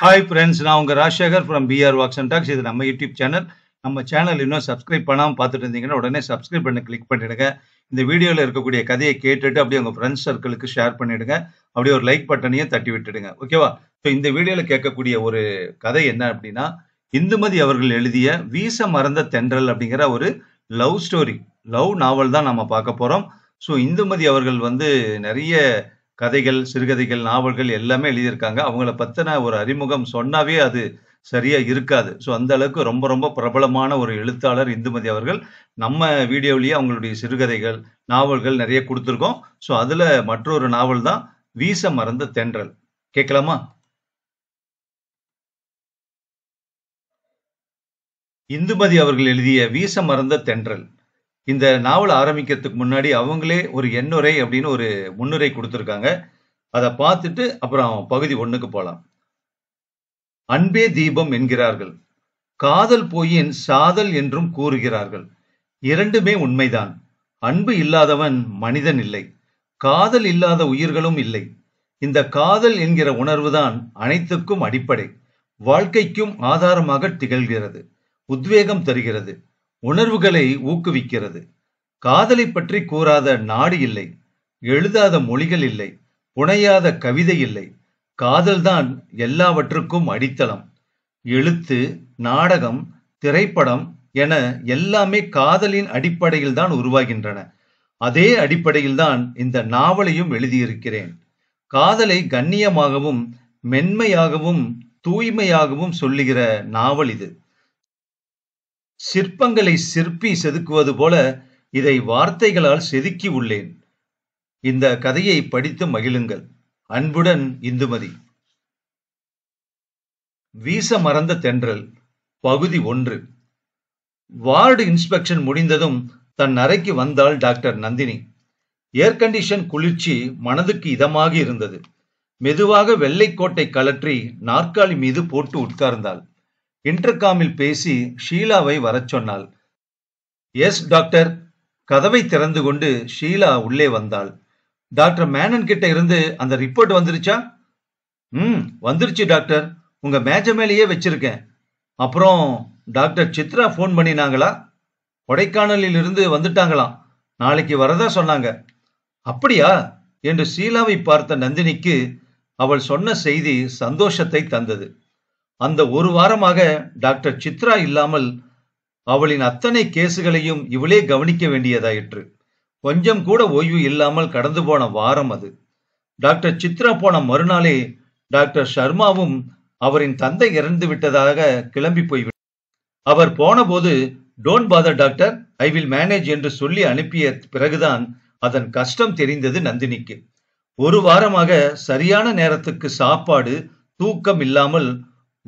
hi friends நான் உங்கள் Rajasekar from PR walks and talks இது நம்ம யூடியூப் சேனல் நம்ம சேனல் இன்னும் சப்ஸ்கிரைப் பண்ணாமல் பார்த்துட்டு இருந்தீங்கன்னா உடனே சப்ஸ்கிரைப் பண்ண கிளிக் பண்ணிடுங்க இந்த வீடியோவில் இருக்கக்கூடிய கதையை கேட்டுட்டு அப்படியே உங்கள் ஃப்ரெண்ட்ஸ் சர்க்கிளுக்கு ஷேர் பண்ணிவிடுங்க அப்படியே ஒரு லைக் பட்டனையும் தட்டி விட்டுடுங்க ஓகேவா ஸோ இந்த வீடியோவில் கேட்கக்கூடிய ஒரு கதை என்ன அப்படின்னா இந்துமதி அவர்கள் எழுதிய வீச மறந்த தென்றல் அப்படிங்கிற ஒரு லவ் ஸ்டோரி லவ் நாவல் தான் நம்ம பார்க்க போகிறோம் ஸோ இந்துமதி அவர்கள் வந்து நிறைய கதைகள் சிறுகதைகள் நாவல்கள் எல்லாமே எழுதியிருக்காங்க அவங்கள பற்றின ஒரு அறிமுகம் சொன்னாவே அது சரியாக இருக்காது ஸோ அந்த அளவுக்கு ரொம்ப ரொம்ப பிரபலமான ஒரு எழுத்தாளர் இந்துமதி அவர்கள் நம்ம வீடியோவிலேயே அவங்களுடைய சிறுகதைகள் நாவல்கள் நிறைய கொடுத்துருக்கோம் ஸோ அதுல மற்றொரு நாவல் தான் வீச மறந்த தென்றல் கேட்கலாமா இந்துமதி அவர்கள் எழுதிய வீச மறந்த தென்றல் இந்த நாவல் ஆரம்பிக்கிறதுக்கு முன்னாடி அவங்களே ஒரு எண்ணுரை அப்படின்னு ஒரு முன்னுரை கொடுத்துருக்காங்க அதை பார்த்துட்டு அப்புறம் பகுதி ஒன்றுக்கு போகலாம் அன்பே தீபம் என்கிறார்கள் காதல் பொய்யின் சாதல் என்றும் கூறுகிறார்கள் இரண்டுமே உண்மைதான் அன்பு இல்லாதவன் மனிதன் இல்லை காதல் இல்லாத உயிர்களும் இல்லை இந்த காதல் என்கிற உணர்வுதான் அனைத்துக்கும் அடிப்படை வாழ்க்கைக்கும் ஆதாரமாக திகழ்கிறது உத்வேகம் தருகிறது உணர்வுகளை ஊக்குவிக்கிறது காதலை பற்றி கூறாத நாடு இல்லை எழுதாத மொழிகள் இல்லை புனையாத கவிதை இல்லை காதல்தான் எல்லாவற்றுக்கும் அடித்தளம் எழுத்து நாடகம் திரைப்படம் என எல்லாமே காதலின் அடிப்படையில் தான் உருவாகின்றன அதே அடிப்படையில் தான் இந்த நாவலையும் எழுதியிருக்கிறேன் காதலை கண்ணியமாகவும் மென்மையாகவும் தூய்மையாகவும் சொல்லுகிற நாவல் இது சிற்பங்களை சிற்பி செதுக்குவது போல இதை வார்த்தைகளால் செதுக்கி உள்ளேன் இந்த கதையை படித்து மகிழுங்கள் அன்புடன் இந்துமதி வீச மறந்த தென்றல் பகுதி ஒன்று வார்டு இன்ஸ்பெக்ஷன் முடிந்ததும் தன் அறைக்கு வந்தாள் டாக்டர் நந்தினி ஏர் கண்டிஷன் குளிர்ச்சி மனதுக்கு இதமாக இருந்தது மெதுவாக வெள்ளைக்கோட்டை கலற்றி நாற்காலி மீது போட்டு உட்கார்ந்தாள் இன்டர்காமில் பேசி ஷீலாவை வரச் சொன்னாள் எஸ் டாக்டர் கதவை திறந்து கொண்டு ஷீலா உள்ளே வந்தாள் டாக்டர் மேனன் கிட்ட இருந்து அந்த ரிப்போர்ட் வந்துருச்சா ம் வந்துருச்சு டாக்டர் உங்க மேஜ மேலேயே வச்சிருக்கேன் அப்புறம் டாக்டர் சித்ரா ஃபோன் பண்ணினாங்களா கொடைக்கானலில் இருந்து வந்துட்டாங்களாம் நாளைக்கு வரதா சொன்னாங்க அப்படியா என்று ஷீலாவை பார்த்த நந்தினிக்கு அவள் சொன்ன செய்தி சந்தோஷத்தை தந்தது அந்த ஒரு வாரமாக டாக்டர் சித்ரா இல்லாமல் அவளின் அத்தனை கேசுகளையும் இவளே கவனிக்க வேண்டியதாயிற்று கொஞ்சம் கூட ஓய்வு இல்லாமல் கடந்து போன வாரம் அது டாக்டர் சித்ரா போன மறுநாளே டாக்டர் சர்மாவும் அவரின் தந்தை இறந்து விட்டதாக கிளம்பி போய்விட்டார் அவர் போனபோது don't bother doctor I will manage என்று சொல்லி அனுப்பிய பிறகுதான் அதன் கஷ்டம் தெரிந்தது நந்தினிக்கு ஒரு வாரமாக சரியான நேரத்துக்கு சாப்பாடு தூக்கம் இல்லாமல்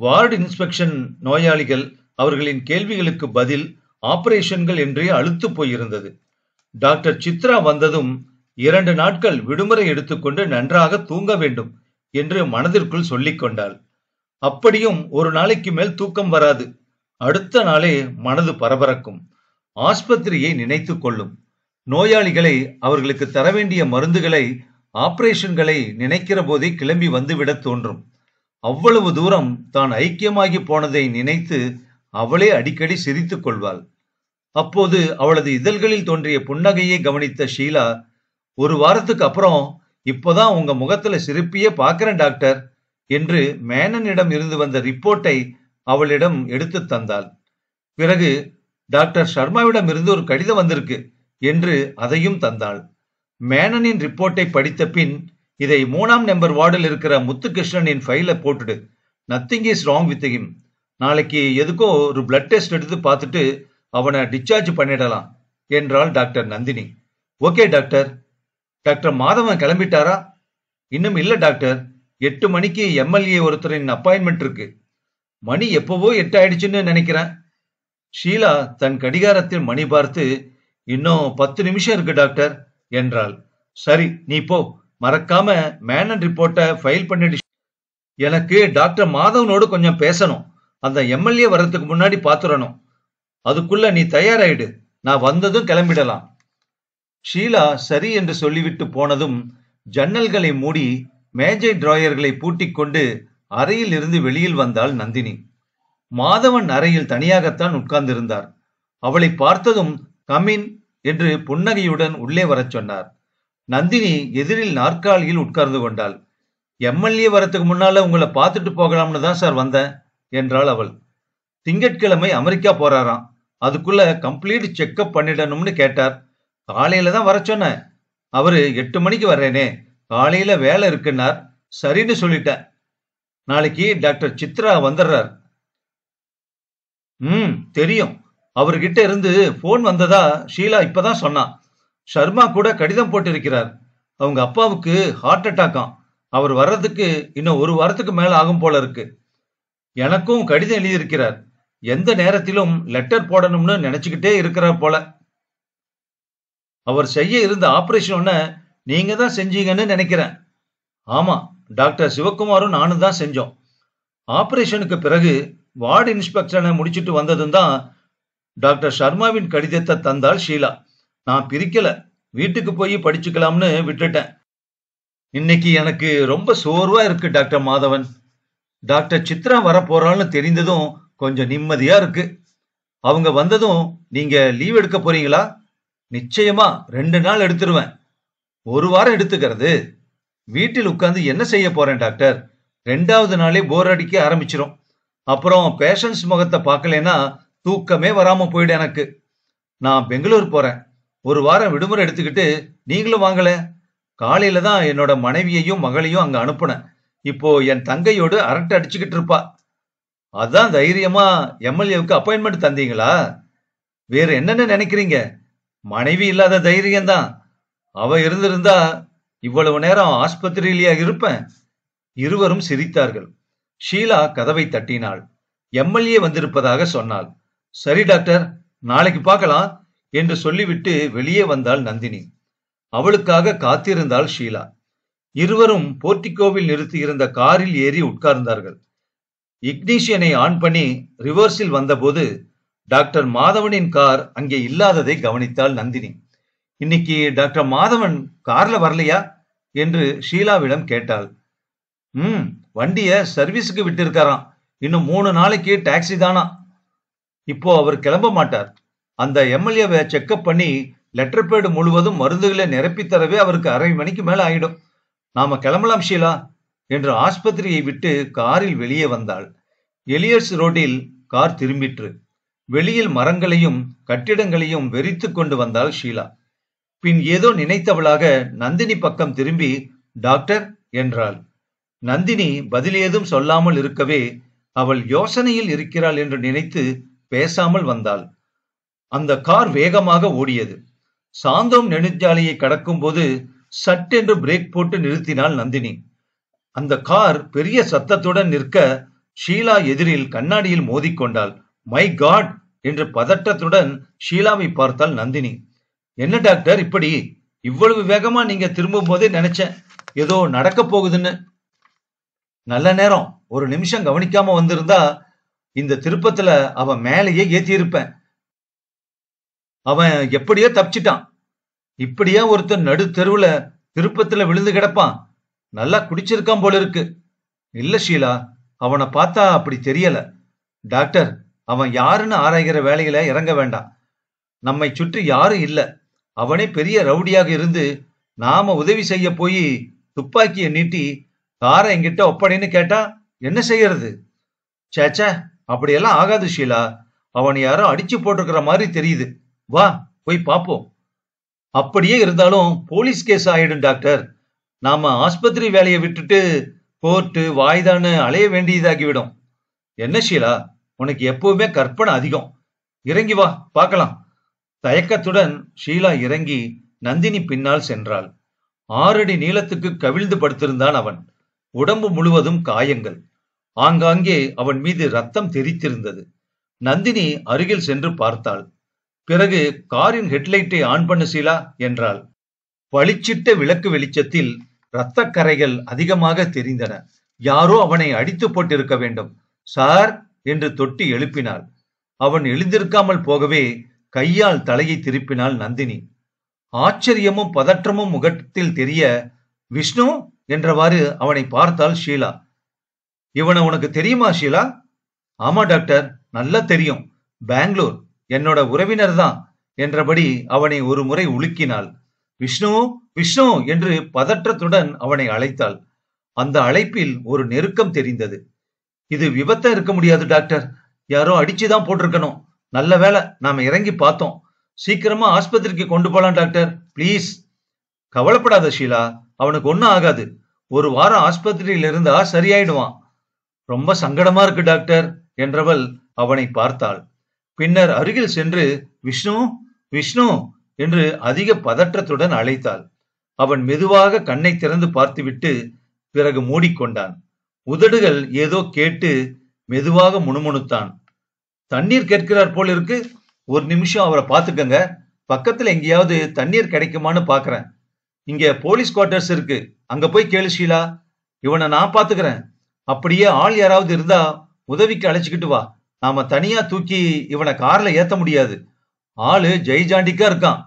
வார்டு இன்ஸ்பெக்ஷன் நோயாளிகள் அவர்களின் கேள்விகளுக்கு பதில் ஆபரேஷன்கள் என்றே அழுத்து போயிருந்தது டாக்டர் சித்ரா வந்ததும் இரண்டு நாட்கள் விடுமுறை எடுத்துக்கொண்டு நன்றாக தூங்க வேண்டும் என்று மனதிற்குள் சொல்லிக் கொண்டாள் அப்படியும் ஒரு நாளைக்கு மேல் தூக்கம் வராது அடுத்த நாளே மனது பரபரக்கும் ஆஸ்பத்திரியை நினைத்து கொள்ளும் நோயாளிகளை அவர்களுக்கு தர வேண்டிய மருந்துகளை ஆபரேஷன்களை நினைக்கிற போதே கிளம்பி வந்துவிட தோன்றும் அவ்வளவு தூரம் தான் ஐக்கியமாகி போனதை நினைத்து அவளே அடிக்கடி சிரித்துக் கொள்வாள் அப்போது அவளது இதழ்களில் தோன்றிய புன்னகையை கவனித்த ஷீலா ஒரு வாரத்துக்கு அப்புறம் இப்போதான் உங்க முகத்துல சிரிப்பியே பார்க்கிறேன் டாக்டர் என்று மேனனிடம் இருந்து வந்த ரிப்போர்ட்டை அவளிடம் எடுத்து தந்தாள் பிறகு டாக்டர் சர்மாவிடம் இருந்து ஒரு கடிதம் வந்திருக்கு என்று அதையும் தந்தாள் மேனனின் ரிப்போர்ட்டை படித்த பின் இதை மூணாம் நம்பர் வார்டில் இருக்கிற முத்துகிருஷ்ணனின் ஃபைல போட்டுடு nothing is wrong with him நாளைக்கு எதுக்கோ ஒரு பிளட் டெஸ்ட் எடுத்து பார்த்துட்டு அவனை டிஸ்சார்ஜ் பண்ணிடலாம் என்றாள் doctor Nandini okay doctor doctor Madhavan கிளம்பிட்டாரா இன்னும் இல்லை டாக்டர் எட்டு மணிக்கு எம்எல்ஏ ஒருத்தரின் அப்பாயின்மெண்ட் இருக்கு மணி எப்பவோ எட்டு ஆயிடுச்சுன்னு நினைக்கிறேன் ஷீலா தன் கடிகாரத்தில் மணி பார்த்து இன்னும் பத்து நிமிஷம் இருக்கு டாக்டர் என்றாள் சரி நீ போ மறக்காம மேன் அண்ட் ரிப்போர்ட்டை ஃபைல் பண்ணிடுச்சு எனக்கு டாக்டர் மாதவனோடு கொஞ்சம் பேசணும் அந்த எம்எல்ஏ வர்றதுக்கு முன்னாடி பாத்துடணும் அதுக்குள்ள நீ தயாராயிடு நான் வந்ததும் கிளம்பிடலாம் ஷீலா சரி என்று சொல்லிவிட்டு போனதும் ஜன்னல்களை மூடி மேஜை டிராயர்களை பூட்டிக்கொண்டு அறையில் இருந்து வெளியில் வந்தாள் நந்தினி மாதவன் அறையில் தனியாகத்தான் உட்கார்ந்திருந்தார் அவளை பார்த்ததும் கமின் என்று புன்னகையுடன் உள்ளே வரச் சொன்னார் நந்தினி எதிரில் நாற்காலியில் உட்கார்ந்து கொண்டாள் எம்எல்ஏ வரத்துக்கு முன்னால உங்களை பார்த்துட்டு போகலாம்னு தான் சார் வந்தேன் என்றாள் அவள் திங்கட்கிழமை அமெரிக்கா போறாராம் அதுக்குள்ள கம்ப்ளீட் செக்கப் பண்ணிடணும்னு கேட்டார் காலையில தான் வர சொன்னேன் அவரு எட்டு மணிக்கு வர்றேனே காலையில வேலை இருக்குன்னார் சரின்னு சொல்லிட்டேன் நாளைக்கு டாக்டர் சித்ரா வந்துடுறார் ம் தெரியும் அவர்கிட்ட இருந்து போன் வந்ததா ஷீலா இப்பதான் சொன்னான் ஷர்மா கூட கடிதம் போட்டிருக்கிறார் அவங்க அப்பாவுக்கு ஹார்ட் அட்டாக்காம் அவர் வர்றதுக்கு இன்னும் ஒரு வாரத்துக்கு மேல ஆகும் போல இருக்கு எனக்கும் கடிதம் எழுதியிருக்கிறார் எந்த நேரத்திலும் லெட்டர் போடணும்னு நினைச்சுக்கிட்டே இருக்கிறார் போல அவர் செய்ய இருந்த ஆபரேஷன் நீங்க தான் செஞ்சீங்கன்னு நினைக்கிறேன் ஆமா டாக்டர் சிவகுமாரும் நானும் தான் செஞ்சோம் ஆபரேஷனுக்கு பிறகு வார்டு இன்ஸ்பெக்டரை முடிச்சுட்டு வந்ததும் தான் டாக்டர் சர்மாவின் கடிதத்தை தந்தாள் ஷீலா நான் பிரிக்கல வீட்டுக்கு போய் படிச்சுக்கலாம்னு விட்டுட்டேன் இன்னைக்கு எனக்கு ரொம்ப சோர்வா இருக்கு டாக்டர் மாதவன் டாக்டர் சித்ரா வரப்போறாள்னு தெரிந்ததும் கொஞ்சம் நிம்மதியா இருக்கு அவங்க வந்ததும் நீங்க லீவ் எடுக்க போறீங்களா நிச்சயமா ரெண்டு நாள் எடுத்துருவேன் ஒரு வாரம் எடுத்துக்கிறது வீட்டில் உட்காந்து என்ன செய்ய போறேன் டாக்டர் ரெண்டாவது நாளே போர் அடிக்க ஆரம்பிச்சிரும் அப்புறம் பேஷன்ஸ் முகத்தை பார்க்கலன்னா தூக்கமே வராம போயிடு எனக்கு நான் பெங்களூர் போறேன் ஒரு வாரம் விடுமுறை எடுத்துக்கிட்டு நீங்களும் வாங்கல காலையில தான் என்னோட மனைவியையும் மகளையும் அங்க அனுப்புனேன் இப்போ என் தங்கையோடு அரட்டை அடிச்சுக்கிட்டு இருப்பா அதான் தைரியமா எம்எல்ஏவுக்கு அப்பாயின்மெண்ட் தந்தீங்களா வேற என்னன்னு நினைக்கிறீங்க மனைவி இல்லாத தைரியம்தான் அவ இருந்திருந்தா இவ்வளவு நேரம் ஆஸ்பத்திரியிலேயே இருப்பேன் இருவரும் சிரித்தார்கள் ஷீலா கதவை தட்டினாள் எம்எல்ஏ வந்திருப்பதாக சொன்னாள் சரி டாக்டர் நாளைக்கு பார்க்கலாம் என்று சொல்லிவிட்டு வெளியே வந்தாள் நந்தினி அவளுக்காக காத்திருந்தாள் ஷீலா இருவரும் போர்டிகோவில் நிறுத்தியிருந்த காரில் ஏறி உட்கார்ந்தார்கள் இக்னீஷியனை ஆன் பண்ணி ரிவர்ஸில் வந்தபோது டாக்டர் மாதவனின் கார் அங்கே இல்லாததை கவனித்தாள் நந்தினி இன்னைக்கு டாக்டர் மாதவன் கார்ல வரலையா என்று ஷீலாவிடம் கேட்டாள் ம் வண்டிய சர்வீஸுக்கு விட்டிருக்காராம் இன்னும் மூணு நாளைக்கு டாக்ஸி தானா இப்போ அவர் கிளம்ப மாட்டார் அந்த எம்எல்ஏவை செக்கப் பண்ணி லெட்டர் பேடு முழுவதும் மருந்துகளை நிரப்பி தரவே அவருக்கு அரை மணிக்கு மேல ஆயிடும் நாம கிளம்பலாம் ஷீலா என்று ஆஸ்பத்திரியை விட்டு காரில் வெளியே வந்தாள் எலியர்ஸ் ரோடில் கார் திரும்பிற்று வெளியில் மரங்களையும் கட்டிடங்களையும் வெறித்து கொண்டு வந்தாள் ஷீலா பின் ஏதோ நினைத்தவளாக நந்தினி பக்கம் திரும்பி டாக்டர் என்றாள் நந்தினி பதில் ஏதும் சொல்லாமல் இருக்கவே அவள் யோசனையில் இருக்கிறாள் என்று நினைத்து பேசாமல் வந்தாள் அந்த கார் வேகமாக ஓடியது சாந்தோம் நெடுஞ்சாலையை கடக்கும் போது சட்டென்று பிரேக் போட்டு நிறுத்தினாள் நந்தினி அந்த கார் பெரிய சத்தத்துடன் நிற்க ஷீலா எதிரில் கண்ணாடியில் மோதிக்கொண்டாள் மை காட் என்று பதட்டத்துடன் ஷீலாவை பார்த்தாள் நந்தினி என்ன டாக்டர் இப்படி இவ்வளவு வேகமா நீங்க திரும்பும் போதே நினைச்சேன் ஏதோ நடக்க போகுதுன்னு நல்ல நேரம் ஒரு நிமிஷம் கவனிக்காம வந்திருந்தா இந்த திருப்பத்துல அவன் மேலேயே ஏத்தி இருப்பேன் அவன் எப்படியோ தப்பிச்சிட்டான் இப்படியா ஒருத்தன் நடு தெருவுல திருப்பத்துல விழுந்து கிடப்பான் நல்லா குடிச்சிருக்கான் போல இருக்கு இல்ல ஷீலா அவனை பார்த்தா அப்படி தெரியல டாக்டர் அவன் யாருன்னு ஆராய்கிற வேலையில இறங்க வேண்டாம் நம்மை சுற்றி யாரும் இல்ல அவனே பெரிய ரவுடியாக இருந்து நாம உதவி செய்ய போய் துப்பாக்கியை நீட்டி காரை எங்கிட்ட ஒப்படைன்னு கேட்டா என்ன செய்யறது சேச்சா அப்படியெல்லாம் ஆகாது ஷீலா அவன் யாரோ அடிச்சு போட்டிருக்கிற மாதிரி தெரியுது வா போய் பார்ப்போம் அப்படியே இருந்தாலும் போலீஸ் கேஸ் ஆயிடும் டாக்டர் நாம ஆஸ்பத்திரி வேலையை விட்டுட்டு கோர்ட்டு வாய்தான்னு அலைய வேண்டியதாகிவிடும் என்ன ஷீலா உனக்கு எப்பவுமே கற்பனை அதிகம் இறங்கி வா பார்க்கலாம் தயக்கத்துடன் ஷீலா இறங்கி நந்தினி பின்னால் சென்றாள் ஆறடி நீளத்துக்கு கவிழ்ந்து படுத்திருந்தான் அவன் உடம்பு முழுவதும் காயங்கள் ஆங்காங்கே அவன் மீது ரத்தம் தெரித்திருந்தது நந்தினி அருகில் சென்று பார்த்தாள் பிறகு காரின் ஹெட்லைட்டை ஆன் பண்ணு சீலா என்றாள் பளிச்சிட்ட விளக்கு வெளிச்சத்தில் கரைகள் அதிகமாக தெரிந்தன யாரோ அவனை அடித்து போட்டிருக்க வேண்டும் சார் என்று தொட்டி எழுப்பினாள் அவன் எழுந்திருக்காமல் போகவே கையால் தலையை திருப்பினாள் நந்தினி ஆச்சரியமும் பதற்றமும் முகத்தில் தெரிய விஷ்ணு என்றவாறு அவனை பார்த்தாள் ஷீலா இவனை உனக்கு தெரியுமா ஷீலா ஆமா டாக்டர் நல்லா தெரியும் பெங்களூர் என்னோட உறவினர் தான் என்றபடி அவனை ஒரு முறை உலுக்கினாள் விஷ்ணு விஷ்ணு என்று பதற்றத்துடன் அவனை அழைத்தாள் அந்த அழைப்பில் ஒரு நெருக்கம் தெரிந்தது இது விபத்தம் இருக்க முடியாது டாக்டர் யாரோ அடிச்சுதான் போட்டிருக்கணும் நல்ல வேலை நாம இறங்கி பார்த்தோம் சீக்கிரமா ஆஸ்பத்திரிக்கு கொண்டு போலாம் டாக்டர் ப்ளீஸ் கவலைப்படாத ஷீலா அவனுக்கு ஒன்றும் ஆகாது ஒரு வாரம் ஆஸ்பத்திரியில் இருந்தா சரியாயிடுவான் ரொம்ப சங்கடமா இருக்கு டாக்டர் என்றவள் அவனை பார்த்தாள் பின்னர் அருகில் சென்று விஷ்ணு விஷ்ணு என்று அதிக பதற்றத்துடன் அழைத்தாள் அவன் மெதுவாக கண்ணை திறந்து பார்த்துவிட்டு பிறகு மூடிக்கொண்டான் உதடுகள் ஏதோ கேட்டு மெதுவாக முணுமுணுத்தான் தண்ணீர் கேட்கிறார் போல் இருக்கு ஒரு நிமிஷம் அவரை பார்த்துக்கங்க பக்கத்துல எங்கேயாவது தண்ணீர் கிடைக்குமான்னு பாக்குறேன் இங்க போலீஸ் குவார்டர்ஸ் இருக்கு அங்க போய் கேளு ஷீலா இவனை நான் பாத்துக்கிறேன் அப்படியே ஆள் யாராவது இருந்தா உதவிக்கு அழைச்சிக்கிட்டு வா நாம தனியா தூக்கி இவனை கார்ல ஏத்த முடியாது ஆளு ஜெய்ஜாண்டிக்கா இருக்கான்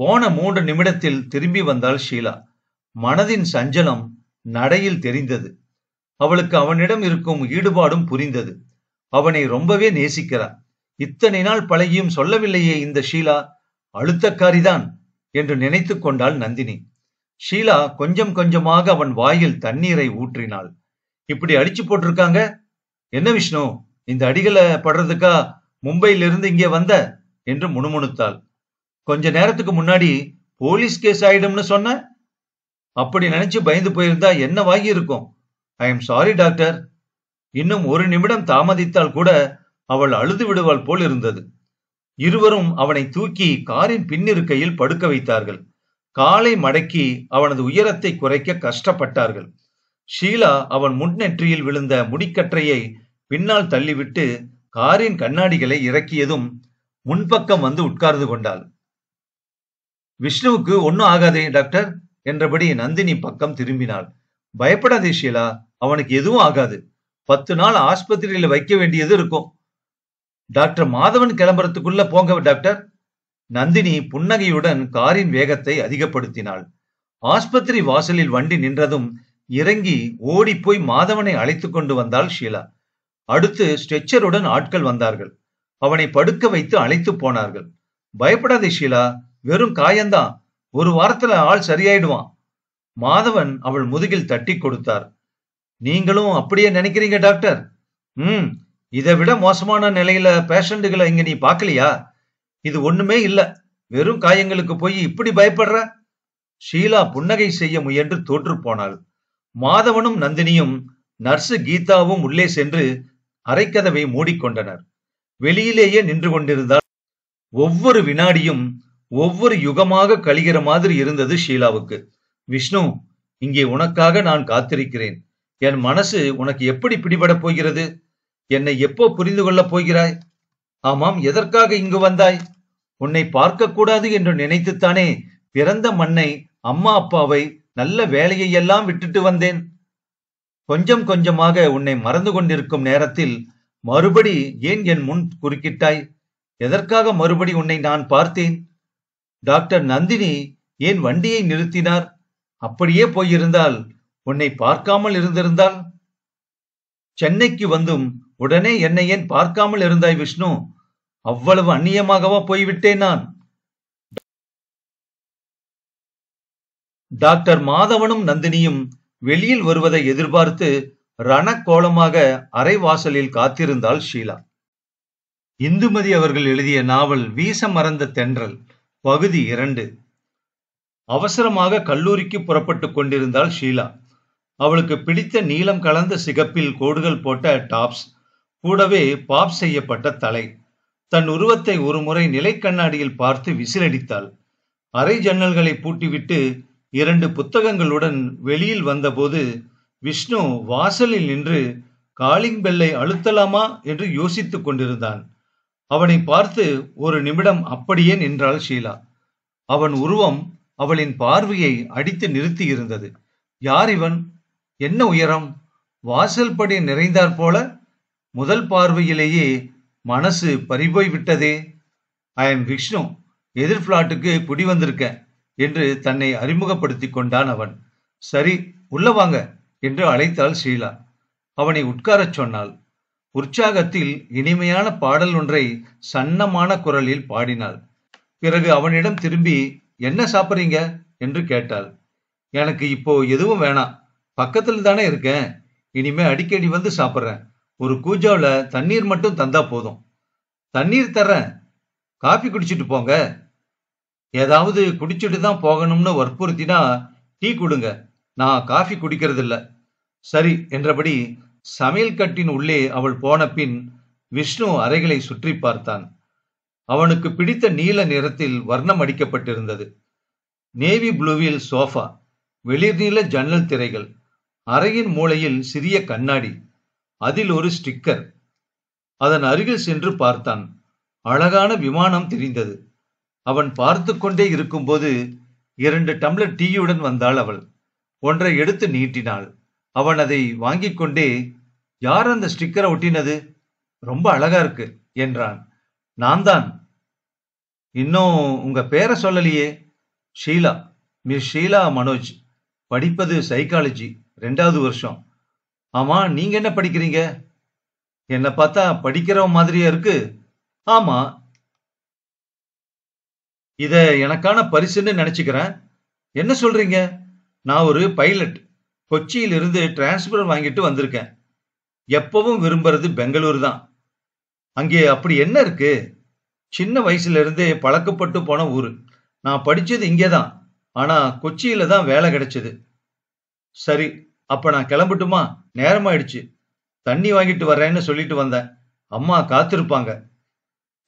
போன மூன்று நிமிடத்தில் திரும்பி வந்தாள் ஷீலா மனதின் சஞ்சலம் நடையில் தெரிந்தது அவளுக்கு அவனிடம் இருக்கும் ஈடுபாடும் புரிந்தது அவனை ரொம்பவே நேசிக்கிறார் இத்தனை நாள் பழகியும் சொல்லவில்லையே இந்த ஷீலா அழுத்தக்காரிதான் என்று நினைத்து கொண்டாள் நந்தினி ஷீலா கொஞ்சம் கொஞ்சமாக அவன் வாயில் தண்ணீரை ஊற்றினாள் இப்படி அடிச்சு போட்டிருக்காங்க என்ன விஷ்ணு இந்த அடிகளை படுறதுக்கா மும்பையிலிருந்து இங்கே வந்த என்று முணுமுணுத்தாள் கொஞ்ச நேரத்துக்கு முன்னாடி போலீஸ் கேஸ் ஆயிடும்னு சொன்ன அப்படி நினைச்சு பயந்து போயிருந்தா என்ன வாங்கி இருக்கும் ஐ எம் சாரி டாக்டர் இன்னும் ஒரு நிமிடம் தாமதித்தால் கூட அவள் அழுது விடுவாள் போல் இருந்தது இருவரும் அவனை தூக்கி காரின் பின்னிருக்கையில் படுக்க வைத்தார்கள் காலை மடக்கி அவனது உயரத்தை குறைக்க கஷ்டப்பட்டார்கள் ஷீலா அவன் முன்னெற்றியில் விழுந்த முடிக்கற்றையை பின்னால் தள்ளிவிட்டு காரின் கண்ணாடிகளை இறக்கியதும் முன்பக்கம் வந்து உட்கார்ந்து கொண்டாள் விஷ்ணுவுக்கு ஒன்னும் ஆகாதே டாக்டர் என்றபடி நந்தினி பக்கம் திரும்பினாள் பயப்படாதே ஷீலா அவனுக்கு எதுவும் ஆகாது பத்து நாள் ஆஸ்பத்திரியில வைக்க வேண்டியது இருக்கும் டாக்டர் மாதவன் கிளம்புறதுக்குள்ள போங்க டாக்டர் நந்தினி புன்னகையுடன் காரின் வேகத்தை அதிகப்படுத்தினாள் ஆஸ்பத்திரி வாசலில் வண்டி நின்றதும் இறங்கி ஓடிப்போய் மாதவனை அழைத்து கொண்டு வந்தாள் ஷீலா அடுத்து ஸ்ட்ரெச்சருடன் ஆட்கள் வந்தார்கள் அவனை படுக்க வைத்து அழைத்து போனார்கள் பயப்படாதே ஷீலா வெறும் காயந்தான் ஒரு வாரத்துல ஆள் சரியாயிடுவான் மாதவன் அவள் முதுகில் தட்டி கொடுத்தார் நீங்களும் அப்படியே நினைக்கிறீங்க டாக்டர் ம் இதை விட மோசமான நிலையில பேஷண்ட்டுகளை இங்க நீ பாக்கலையா இது ஒண்ணுமே இல்ல வெறும் காயங்களுக்கு போய் இப்படி பயப்படுற ஷீலா புன்னகை செய்ய முயன்று தோற்று போனாள் மாதவனும் நந்தினியும் நர்ஸு கீதாவும் உள்ளே சென்று அரைக்கதவை மூடிக்கொண்டனர் வெளியிலேயே நின்று கொண்டிருந்தால் ஒவ்வொரு வினாடியும் ஒவ்வொரு யுகமாக கழிகிற மாதிரி இருந்தது ஷீலாவுக்கு விஷ்ணு இங்கே உனக்காக நான் காத்திருக்கிறேன் என் மனசு உனக்கு எப்படி பிடிபடப் போகிறது என்னை எப்போ புரிந்து கொள்ளப் போகிறாய் ஆமாம் எதற்காக இங்கு வந்தாய் உன்னை பார்க்கக்கூடாது என்று நினைத்துத்தானே பிறந்த மண்ணை அம்மா அப்பாவை நல்ல வேலையை எல்லாம் விட்டுட்டு வந்தேன் கொஞ்சம் கொஞ்சமாக உன்னை மறந்து கொண்டிருக்கும் நேரத்தில் மறுபடி ஏன் என் முன் குறுக்கிட்டாய் எதற்காக மறுபடி உன்னை நான் பார்த்தேன் டாக்டர் நந்தினி ஏன் வண்டியை நிறுத்தினார் அப்படியே போயிருந்தால் உன்னை பார்க்காமல் இருந்திருந்தால் சென்னைக்கு வந்தும் உடனே என்னை ஏன் பார்க்காமல் இருந்தாய் விஷ்ணு அவ்வளவு அந்நியமாகவா போய்விட்டேன் நான் டாக்டர் மாதவனும் நந்தினியும் வெளியில் வருவதை எதிர்பார்த்து ரணக்கோலமாக அரைவாசலில் காத்திருந்தாள் ஷீலா இந்துமதி அவர்கள் எழுதிய நாவல் வீச மறந்த தென்றல் பகுதி இரண்டு அவசரமாக கல்லூரிக்கு புறப்பட்டு கொண்டிருந்தாள் ஷீலா அவளுக்கு பிடித்த நீலம் கலந்த சிகப்பில் கோடுகள் போட்ட டாப்ஸ் கூடவே பாப் செய்யப்பட்ட தலை தன் உருவத்தை ஒருமுறை நிலை கண்ணாடியில் பார்த்து விசிலடித்தாள் அரை ஜன்னல்களை பூட்டிவிட்டு இரண்டு புத்தகங்களுடன் வெளியில் வந்தபோது விஷ்ணு வாசலில் நின்று காலிங் பெல்லை அழுத்தலாமா என்று யோசித்துக் கொண்டிருந்தான் அவனை பார்த்து ஒரு நிமிடம் அப்படியே நின்றாள் ஷீலா அவன் உருவம் அவளின் பார்வையை அடித்து நிறுத்தி இருந்தது யார் இவன் என்ன உயரம் வாசல் படி நிறைந்தாற் போல முதல் பார்வையிலேயே மனசு பறிபோய் விட்டதே ஐ எம் விஷ்ணு எதிர் பிளாட்டுக்கு குடி வந்திருக்கேன் என்று தன்னை அறிமுகப்படுத்தி கொண்டான் அவன் சரி உள்ள வாங்க என்று அழைத்தாள் ஷீலா அவனை உட்காரச் சொன்னாள் உற்சாகத்தில் இனிமையான பாடல் ஒன்றை சன்னமான குரலில் பாடினாள் பிறகு அவனிடம் திரும்பி என்ன சாப்பிட்றீங்க என்று கேட்டாள் எனக்கு இப்போ எதுவும் வேணாம் பக்கத்தில் தானே இருக்கேன் இனிமே அடிக்கடி வந்து சாப்பிட்றேன் ஒரு கூஜாவில் தண்ணீர் மட்டும் தந்தா போதும் தண்ணீர் தர்றேன் காஃபி குடிச்சிட்டு போங்க ஏதாவது குடிச்சிட்டு தான் போகணும்னு வற்புறுத்தினா டீ கொடுங்க நான் காஃபி குடிக்கிறதில்ல சரி என்றபடி சமையல் கட்டின் உள்ளே அவள் போன பின் விஷ்ணு அறைகளை சுற்றி பார்த்தான் அவனுக்கு பிடித்த நீல நிறத்தில் வர்ணம் அடிக்கப்பட்டிருந்தது நேவி ப்ளூவில் சோஃபா வெளிர் ஜன்னல் திரைகள் அறையின் மூலையில் சிறிய கண்ணாடி அதில் ஒரு ஸ்டிக்கர் அதன் அருகில் சென்று பார்த்தான் அழகான விமானம் தெரிந்தது அவன் பார்த்து கொண்டே இருக்கும்போது இரண்டு டம்ளர் டீயுடன் வந்தாள் அவள் ஒன்றை எடுத்து நீட்டினாள் அவன் அதை வாங்கிக் கொண்டே யார் அந்த ஸ்டிக்கரை ஒட்டினது ரொம்ப அழகா இருக்கு என்றான் நான் தான் இன்னும் உங்க பேரை சொல்லலையே ஷீலா மிஸ் ஷீலா மனோஜ் படிப்பது சைக்காலஜி ரெண்டாவது வருஷம் ஆமா நீங்க என்ன படிக்கிறீங்க என்னை பார்த்தா படிக்கிற மாதிரியா இருக்கு ஆமா இத எனக்கான பரிசுன்னு நினைச்சுக்கிறேன் என்ன சொல்றீங்க நான் ஒரு பைலட் கொச்சியிலிருந்து டிரான்ஸ்பர் வாங்கிட்டு வந்திருக்கேன் எப்பவும் விரும்புறது பெங்களூர் தான் அங்கே அப்படி என்ன இருக்கு சின்ன வயசுல இருந்தே பழக்கப்பட்டு போன ஊர் நான் படிச்சது இங்கே தான் ஆனா கொச்சியில தான் வேலை கிடைச்சது சரி அப்ப நான் கிளம்பட்டுமா நேரமாயிடுச்சு தண்ணி வாங்கிட்டு வரேன்னு சொல்லிட்டு வந்தேன் அம்மா காத்திருப்பாங்க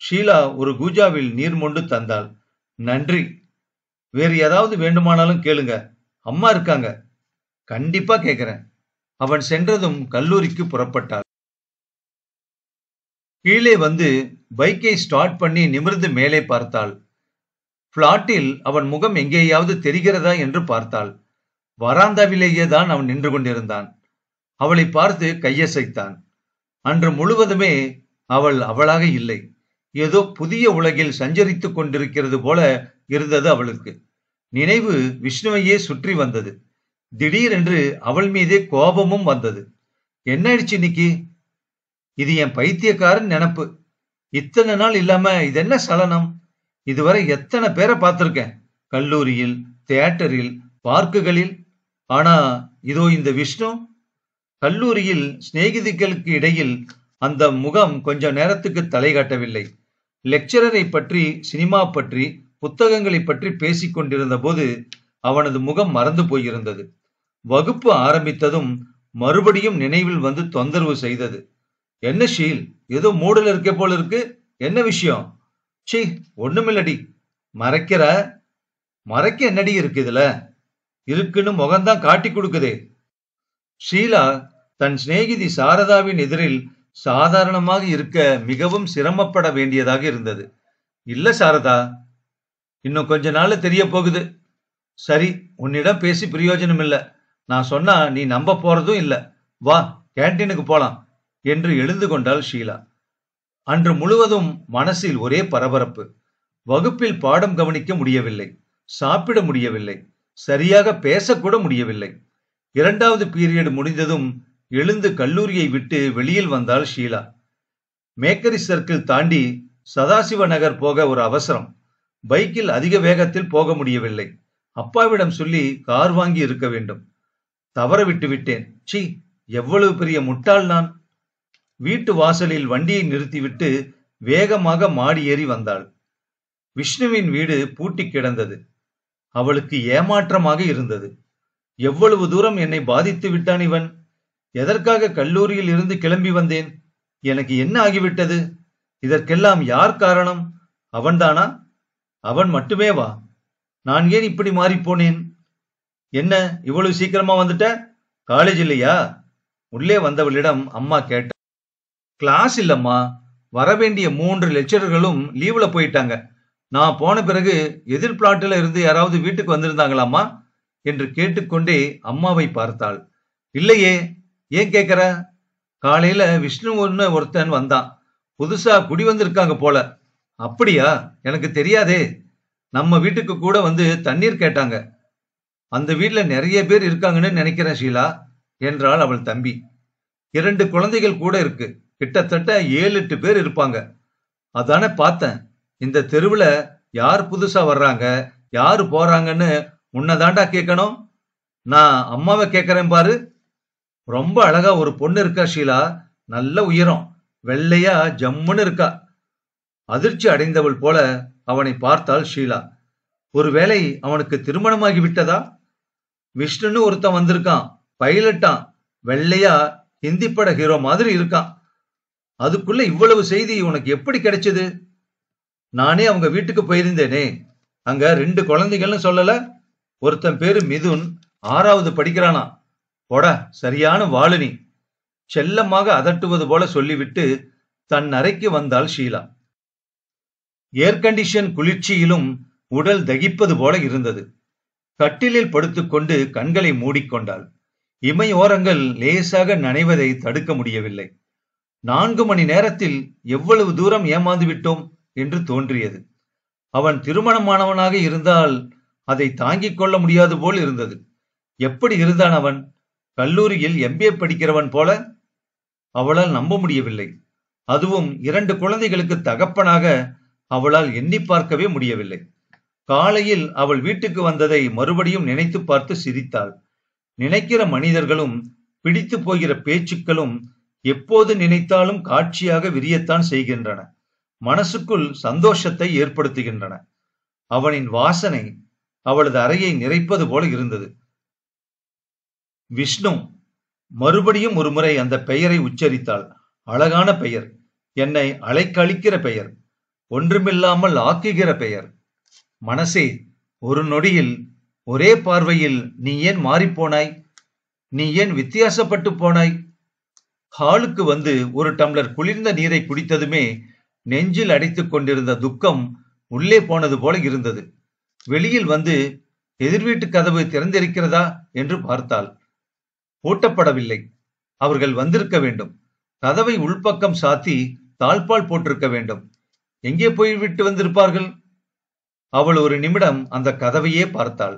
ஷீலா ஒரு கூஜாவில் நீர் மொண்டு தந்தாள் நன்றி வேறு ஏதாவது வேண்டுமானாலும் கேளுங்க அம்மா இருக்காங்க கண்டிப்பா கேக்குறேன் அவன் சென்றதும் கல்லூரிக்கு புறப்பட்டாள் கீழே வந்து பைக்கை ஸ்டார்ட் பண்ணி நிமிர்ந்து மேலே பார்த்தாள் பிளாட்டில் அவன் முகம் எங்கேயாவது தெரிகிறதா என்று பார்த்தாள் வராந்தாவிலேயே தான் அவன் நின்று கொண்டிருந்தான் அவளை பார்த்து கையசைத்தான் அன்று முழுவதுமே அவள் அவளாக இல்லை ஏதோ புதிய உலகில் சஞ்சரித்துக் கொண்டிருக்கிறது போல இருந்தது அவளுக்கு நினைவு விஷ்ணுவையே சுற்றி வந்தது திடீரென்று அவள் மீதே கோபமும் வந்தது என்ன ஆயிடுச்சு இன்னைக்கு இது என் பைத்தியக்காரன் நினப்பு இத்தனை நாள் இல்லாம இது என்ன சலனம் இதுவரை எத்தனை பேரை பார்த்திருக்கேன் கல்லூரியில் தியேட்டரில் பார்க்குகளில் ஆனா இதோ இந்த விஷ்ணு கல்லூரியில் சிநேகிதிகளுக்கு இடையில் அந்த முகம் கொஞ்ச நேரத்துக்கு தலை காட்டவில்லை லெக்சரரை பற்றி சினிமா பற்றி புத்தகங்களை பற்றி பேசிக் கொண்டிருந்த போது அவனது முகம் மறந்து போயிருந்தது வகுப்பு ஆரம்பித்ததும் மறுபடியும் நினைவில் வந்து தொந்தரவு செய்தது என்ன ஷீல் ஏதோ மூடல் இருக்க போல இருக்கு என்ன விஷயம் சி ஒண்ணுமில்லடி மறைக்கிற மறைக்க என்னடி இருக்கு இதுல இருக்குன்னு முகம்தான் காட்டி கொடுக்குதே ஷீலா தன் சிநேகிதி சாரதாவின் எதிரில் சாதாரணமாக இருக்க மிகவும் சிரமப்பட வேண்டியதாக இருந்தது இல்ல சாரதா இன்னும் கொஞ்ச நாள்ல தெரிய போகுது சரி உன்னிடம் பேசி பிரயோஜனம் இல்ல நான் சொன்னா நீ நம்ப போறதும் இல்ல வா கேன்டீனுக்கு போலாம் என்று எழுந்து கொண்டாள் ஷீலா அன்று முழுவதும் மனசில் ஒரே பரபரப்பு வகுப்பில் பாடம் கவனிக்க முடியவில்லை சாப்பிட முடியவில்லை சரியாக பேசக்கூட முடியவில்லை இரண்டாவது பீரியட் முடிந்ததும் எழுந்து கல்லூரியை விட்டு வெளியில் வந்தாள் ஷீலா மேக்கரி சர்க்கிள் தாண்டி சதாசிவ நகர் போக ஒரு அவசரம் பைக்கில் அதிக வேகத்தில் போக முடியவில்லை அப்பாவிடம் சொல்லி கார் வாங்கி இருக்க வேண்டும் தவற விட்டு விட்டேன் சி எவ்வளவு பெரிய முட்டாள் நான் வீட்டு வாசலில் வண்டியை நிறுத்திவிட்டு வேகமாக மாடி ஏறி வந்தாள் விஷ்ணுவின் வீடு பூட்டி கிடந்தது அவளுக்கு ஏமாற்றமாக இருந்தது எவ்வளவு தூரம் என்னை பாதித்து விட்டான் இவன் எதற்காக கல்லூரியில் இருந்து கிளம்பி வந்தேன் எனக்கு என்ன ஆகிவிட்டது இதற்கெல்லாம் யார் காரணம் அவன்தானா அவன் மட்டுமே வா நான் ஏன் இப்படி மாறிப்போனேன் என்ன இவ்வளவு சீக்கிரமா வந்துட்ட காலேஜ் இல்லையா உள்ளே வந்தவளிடம் அம்மா கேட்ட கிளாஸ் இல்லம்மா வரவேண்டிய மூன்று லெக்சரர்களும் லீவ்ல போயிட்டாங்க நான் போன பிறகு எதிர் பிளாட்டில் இருந்து யாராவது வீட்டுக்கு வந்திருந்தாங்களாமா என்று கேட்டுக்கொண்டே அம்மாவை பார்த்தாள் இல்லையே ஏன் கேக்குற காலையில விஷ்ணுன்னு ஒருத்தன் வந்தான் புதுசா குடி வந்திருக்காங்க போல அப்படியா எனக்கு தெரியாதே நம்ம வீட்டுக்கு கூட வந்து தண்ணீர் கேட்டாங்க அந்த வீட்டுல நிறைய பேர் இருக்காங்கன்னு நினைக்கிறேன் ஷீலா என்றாள் அவள் தம்பி இரண்டு குழந்தைகள் கூட இருக்கு கிட்டத்தட்ட ஏழு எட்டு பேர் இருப்பாங்க அதானே பார்த்தேன் இந்த தெருவுல யார் புதுசா வர்றாங்க யாரு போறாங்கன்னு உன்னதாண்டா கேட்கணும் நான் அம்மாவை கேட்கறேன் பாரு ரொம்ப அழகா ஒரு பொண்ணு இருக்கா ஷீலா நல்ல உயரம் வெள்ளையா ஜம்முன்னு இருக்கா அதிர்ச்சி அடைந்தவள் போல அவனை பார்த்தாள் ஷீலா ஒருவேளை அவனுக்கு திருமணமாகி விட்டதா விஷ்ணுன்னு ஒருத்தன் வந்திருக்கான் பைலட்டான் வெள்ளையா ஹிந்தி பட ஹீரோ மாதிரி இருக்கான் அதுக்குள்ள இவ்வளவு செய்தி உனக்கு எப்படி கிடைச்சது நானே அவங்க வீட்டுக்கு போயிருந்தேனே அங்க ரெண்டு குழந்தைகள்னு சொல்லல ஒருத்தன் பேரு மிதுன் ஆறாவது படிக்கிறானா போடா சரியான வாழினி செல்லமாக அதட்டுவது போல சொல்லிவிட்டு தன் அறைக்கு வந்தாள் ஷீலா ஏர் கண்டிஷன் குளிர்ச்சியிலும் உடல் தகிப்பது போல இருந்தது கட்டிலில் படுத்துக்கொண்டு கண்களை மூடிக்கொண்டாள் இமையோரங்கள் லேசாக நனைவதை தடுக்க முடியவில்லை நான்கு மணி நேரத்தில் எவ்வளவு தூரம் ஏமாந்து விட்டோம் என்று தோன்றியது அவன் திருமணமானவனாக இருந்தால் அதை தாங்கிக் கொள்ள முடியாது போல் இருந்தது எப்படி இருந்தான் அவன் கல்லூரியில் எம்பிஏ படிக்கிறவன் போல அவளால் நம்ப முடியவில்லை அதுவும் இரண்டு குழந்தைகளுக்கு தகப்பனாக அவளால் எண்ணி பார்க்கவே முடியவில்லை காலையில் அவள் வீட்டுக்கு வந்ததை மறுபடியும் நினைத்து பார்த்து சிரித்தாள் நினைக்கிற மனிதர்களும் பிடித்து போகிற பேச்சுக்களும் எப்போது நினைத்தாலும் காட்சியாக விரியத்தான் செய்கின்றன மனசுக்குள் சந்தோஷத்தை ஏற்படுத்துகின்றன அவனின் வாசனை அவளது அறையை நிறைப்பது போல இருந்தது விஷ்ணு மறுபடியும் ஒருமுறை அந்த பெயரை உச்சரித்தாள் அழகான பெயர் என்னை அலைக்கழிக்கிற பெயர் ஒன்றுமில்லாமல் ஆக்குகிற பெயர் மனசே ஒரு நொடியில் ஒரே பார்வையில் நீ ஏன் மாறிப்போனாய் நீ ஏன் வித்தியாசப்பட்டு போனாய் ஹாலுக்கு வந்து ஒரு டம்ளர் குளிர்ந்த நீரை குடித்ததுமே நெஞ்சில் அடித்துக் கொண்டிருந்த துக்கம் உள்ளே போனது போல இருந்தது வெளியில் வந்து எதிர்வீட்டு கதவு திறந்திருக்கிறதா என்று பார்த்தாள் பூட்டப்படவில்லை அவர்கள் வந்திருக்க வேண்டும் கதவை உள்பக்கம் சாத்தி தாழ்பால் போட்டிருக்க வேண்டும் எங்கே போய்விட்டு வந்திருப்பார்கள் அவள் ஒரு நிமிடம் அந்த கதவையே பார்த்தாள்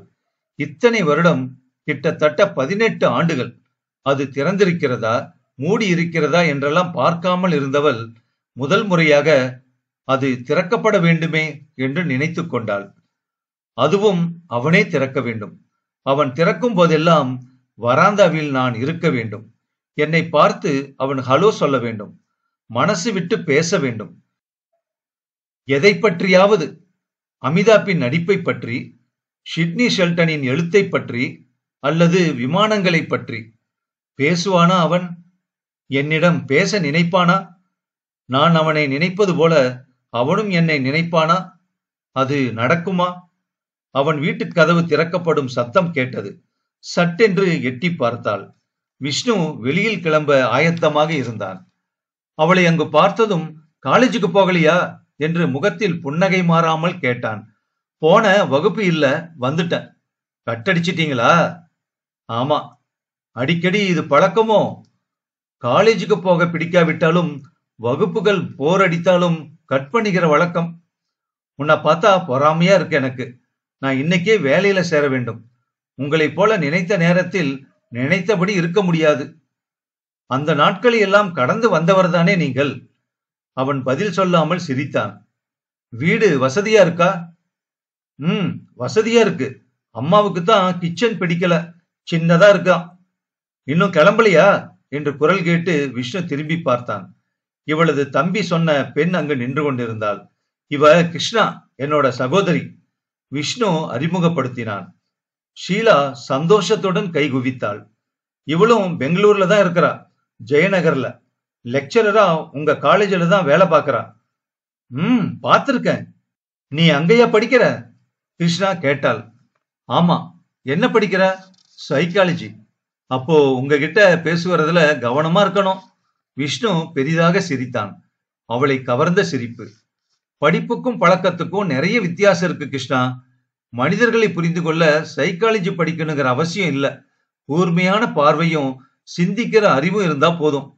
இத்தனை வருடம் கிட்டத்தட்ட பதினெட்டு ஆண்டுகள் அது திறந்திருக்கிறதா மூடி இருக்கிறதா என்றெல்லாம் பார்க்காமல் இருந்தவள் முதல் முறையாக அது திறக்கப்பட வேண்டுமே என்று நினைத்து கொண்டாள் அதுவும் அவனே திறக்க வேண்டும் அவன் திறக்கும் போதெல்லாம் வராந்தாவில் நான் இருக்க வேண்டும் என்னை பார்த்து அவன் ஹலோ சொல்ல வேண்டும் மனசு விட்டு பேச வேண்டும் எதை பற்றியாவது அமிதாப்பின் நடிப்பை பற்றி ஷிட்னி ஷெல்டனின் எழுத்தை பற்றி அல்லது விமானங்களை பற்றி பேசுவானா அவன் என்னிடம் பேச நினைப்பானா நான் அவனை நினைப்பது போல அவனும் என்னை நினைப்பானா அது நடக்குமா அவன் வீட்டுக் கதவு திறக்கப்படும் சத்தம் கேட்டது சட்டென்று எட்டி பார்த்தாள் விஷ்ணு வெளியில் கிளம்ப ஆயத்தமாக இருந்தான் அவளை அங்கு பார்த்ததும் காலேஜுக்கு போகலையா என்று முகத்தில் புன்னகை மாறாமல் கேட்டான் போன வகுப்பு இல்ல வந்துட்டேன் கட்டடிச்சிட்டீங்களா ஆமா அடிக்கடி இது பழக்கமோ காலேஜுக்கு போக பிடிக்காவிட்டாலும் வகுப்புகள் போர் அடித்தாலும் கட் பண்ணிக்கிற வழக்கம் உன்னை பார்த்தா பொறாமையா இருக்கு எனக்கு நான் இன்னைக்கே வேலையில சேர வேண்டும் உங்களைப் போல நினைத்த நேரத்தில் நினைத்தபடி இருக்க முடியாது அந்த நாட்களை எல்லாம் கடந்து வந்தவர்தானே நீங்கள் அவன் பதில் சொல்லாமல் சிரித்தான் வீடு வசதியா இருக்கா ம் வசதியா இருக்கு அம்மாவுக்கு தான் கிச்சன் பிடிக்கல சின்னதா இருக்கான் இன்னும் கிளம்பலையா என்று குரல் கேட்டு விஷ்ணு திரும்பி பார்த்தான் இவளது தம்பி சொன்ன பெண் அங்கு நின்று கொண்டிருந்தாள் இவ கிருஷ்ணா என்னோட சகோதரி விஷ்ணு அறிமுகப்படுத்தினான் ஷீலா சந்தோஷத்துடன் கை குவித்தாள் இவளும் பெங்களூர்ல தான் இருக்கிறா ஜெயநகர்ல லெக்சரரா உங்க காலேஜில தான் வேலை பார்க்கறா ம் பார்த்திருக்கேன் நீ அங்கையா படிக்கிற கிருஷ்ணா கேட்டாள் ஆமா என்ன படிக்கிற சைக்காலஜி அப்போ உங்ககிட்ட பேசுவதுல கவனமா இருக்கணும் விஷ்ணு பெரிதாக சிரித்தான் அவளை கவர்ந்த சிரிப்பு படிப்புக்கும் பழக்கத்துக்கும் நிறைய வித்தியாசம் இருக்கு கிருஷ்ணா மனிதர்களை புரிந்து கொள்ள சைக்காலஜி படிக்கணுங்கிற அவசியம் இல்லை கூர்மையான பார்வையும் சிந்திக்கிற அறிவும் இருந்தா போதும்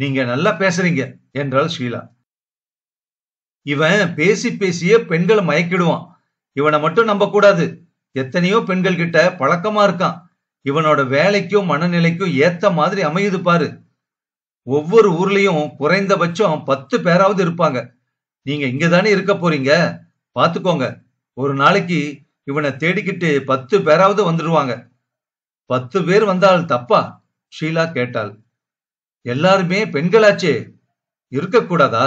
நீங்க நல்லா பேசுறீங்க என்றாள் ஷீலா இவன் பேசி பேசியே பெண்களை மயக்கிடுவான் இவனை மட்டும் நம்ப கூடாது எத்தனையோ பெண்கள் கிட்ட பழக்கமா இருக்கான் இவனோட வேலைக்கும் மனநிலைக்கும் ஏத்த மாதிரி அமையுது பாரு ஒவ்வொரு ஊர்லயும் குறைந்தபட்சம் பத்து பேராவது இருப்பாங்க நீங்க இங்க தானே இருக்க போறீங்க பாத்துக்கோங்க ஒரு நாளைக்கு இவனை தேடிக்கிட்டு பத்து பேராவது வந்துடுவாங்க பத்து பேர் வந்தால் தப்பா ஷீலா கேட்டாள் எல்லாருமே பெண்களாச்சே இருக்கக்கூடாதா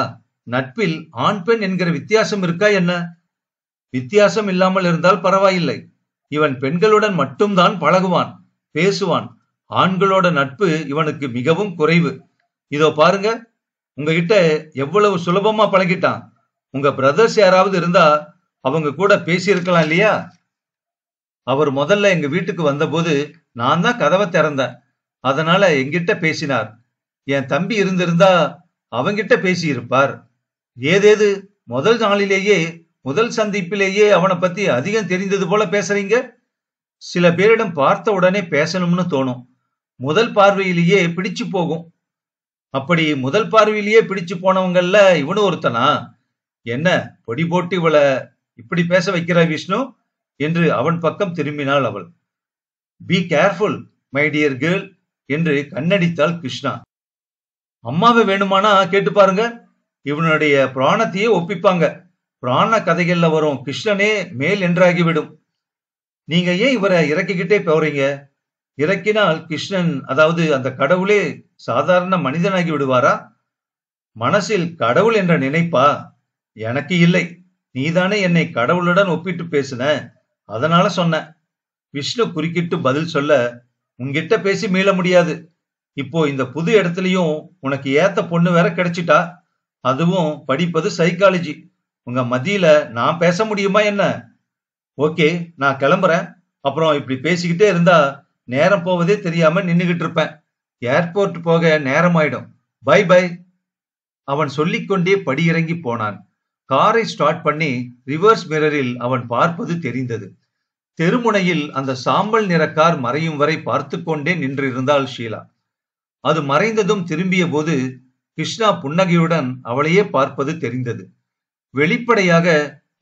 நட்பில் ஆண் பெண் என்கிற வித்தியாசம் இருக்கா என்ன வித்தியாசம் இல்லாமல் இருந்தால் பரவாயில்லை இவன் பெண்களுடன் மட்டும்தான் பழகுவான் பேசுவான் ஆண்களோட நட்பு இவனுக்கு மிகவும் குறைவு இதோ பாருங்க உங்ககிட்ட எவ்வளவு சுலபமா பழகிட்டான் உங்க பிரதர்ஸ் யாராவது இருந்தா அவங்க கூட பேசியிருக்கலாம் இல்லையா அவர் முதல்ல எங்க வீட்டுக்கு வந்தபோது நான் தான் கதவை திறந்தேன் அதனால எங்கிட்ட பேசினார் என் தம்பி இருந்திருந்தா அவங்கிட்ட பேசியிருப்பார் ஏதேது முதல் நாளிலேயே முதல் சந்திப்பிலேயே அவனை பத்தி அதிகம் தெரிந்தது போல பேசுறீங்க சில பேரிடம் பார்த்த உடனே பேசணும்னு தோணும் முதல் பார்வையிலேயே பிடிச்சு போகும் அப்படி முதல் பார்வையிலேயே பிடிச்சு போனவங்கல்ல இவனு ஒருத்தனா என்ன பொடி போட்டு இவளை இப்படி பேச வைக்கிறாய் விஷ்ணு என்று அவன் பக்கம் திரும்பினாள் அவள் be careful my dear girl என்று கண்ணடித்தாள் கிருஷ்ணா அம்மாவை வேணுமானா கேட்டு பாருங்க இவனுடைய பிராணத்தையே ஒப்பிப்பாங்க பிராண கதைகள்ல வரும் கிருஷ்ணனே மேல் என்றாகிவிடும் நீங்க ஏன் இவரை இறக்கிக்கிட்டே போறீங்க இறக்கினால் கிருஷ்ணன் அதாவது அந்த கடவுளே சாதாரண மனிதனாகி விடுவாரா மனசில் கடவுள் என்ற நினைப்பா எனக்கு இல்லை நீதானே என்னை கடவுளுடன் ஒப்பிட்டு பேசுன அதனால சொன்ன விஷ்ணு குறுக்கிட்டு பதில் சொல்ல உன்கிட்ட பேசி மீள முடியாது இப்போ இந்த புது இடத்துலயும் உனக்கு ஏத்த பொண்ணு வேற கிடைச்சிட்டா அதுவும் படிப்பது சைக்காலஜி உங்க மதியில நான் பேச முடியுமா என்ன ஓகே நான் கிளம்புறேன் அப்புறம் இப்படி பேசிக்கிட்டே இருந்தா நேரம் போவதே தெரியாம நின்னுகிட்டு இருப்பேன் ஏர்போர்ட் போக நேரமாயிடும் பை பை அவன் சொல்லிக்கொண்டே படியிறங்கி போனான் காரை ஸ்டார்ட் பண்ணி ரிவர்ஸ் மிரரில் அவன் பார்ப்பது தெரிந்தது தெருமுனையில் அந்த சாம்பல் நிற கார் மறையும் வரை பார்த்து கொண்டே நின்றிருந்தாள் ஷீலா அது மறைந்ததும் திரும்பிய போது கிருஷ்ணா புன்னகையுடன் அவளையே பார்ப்பது தெரிந்தது வெளிப்படையாக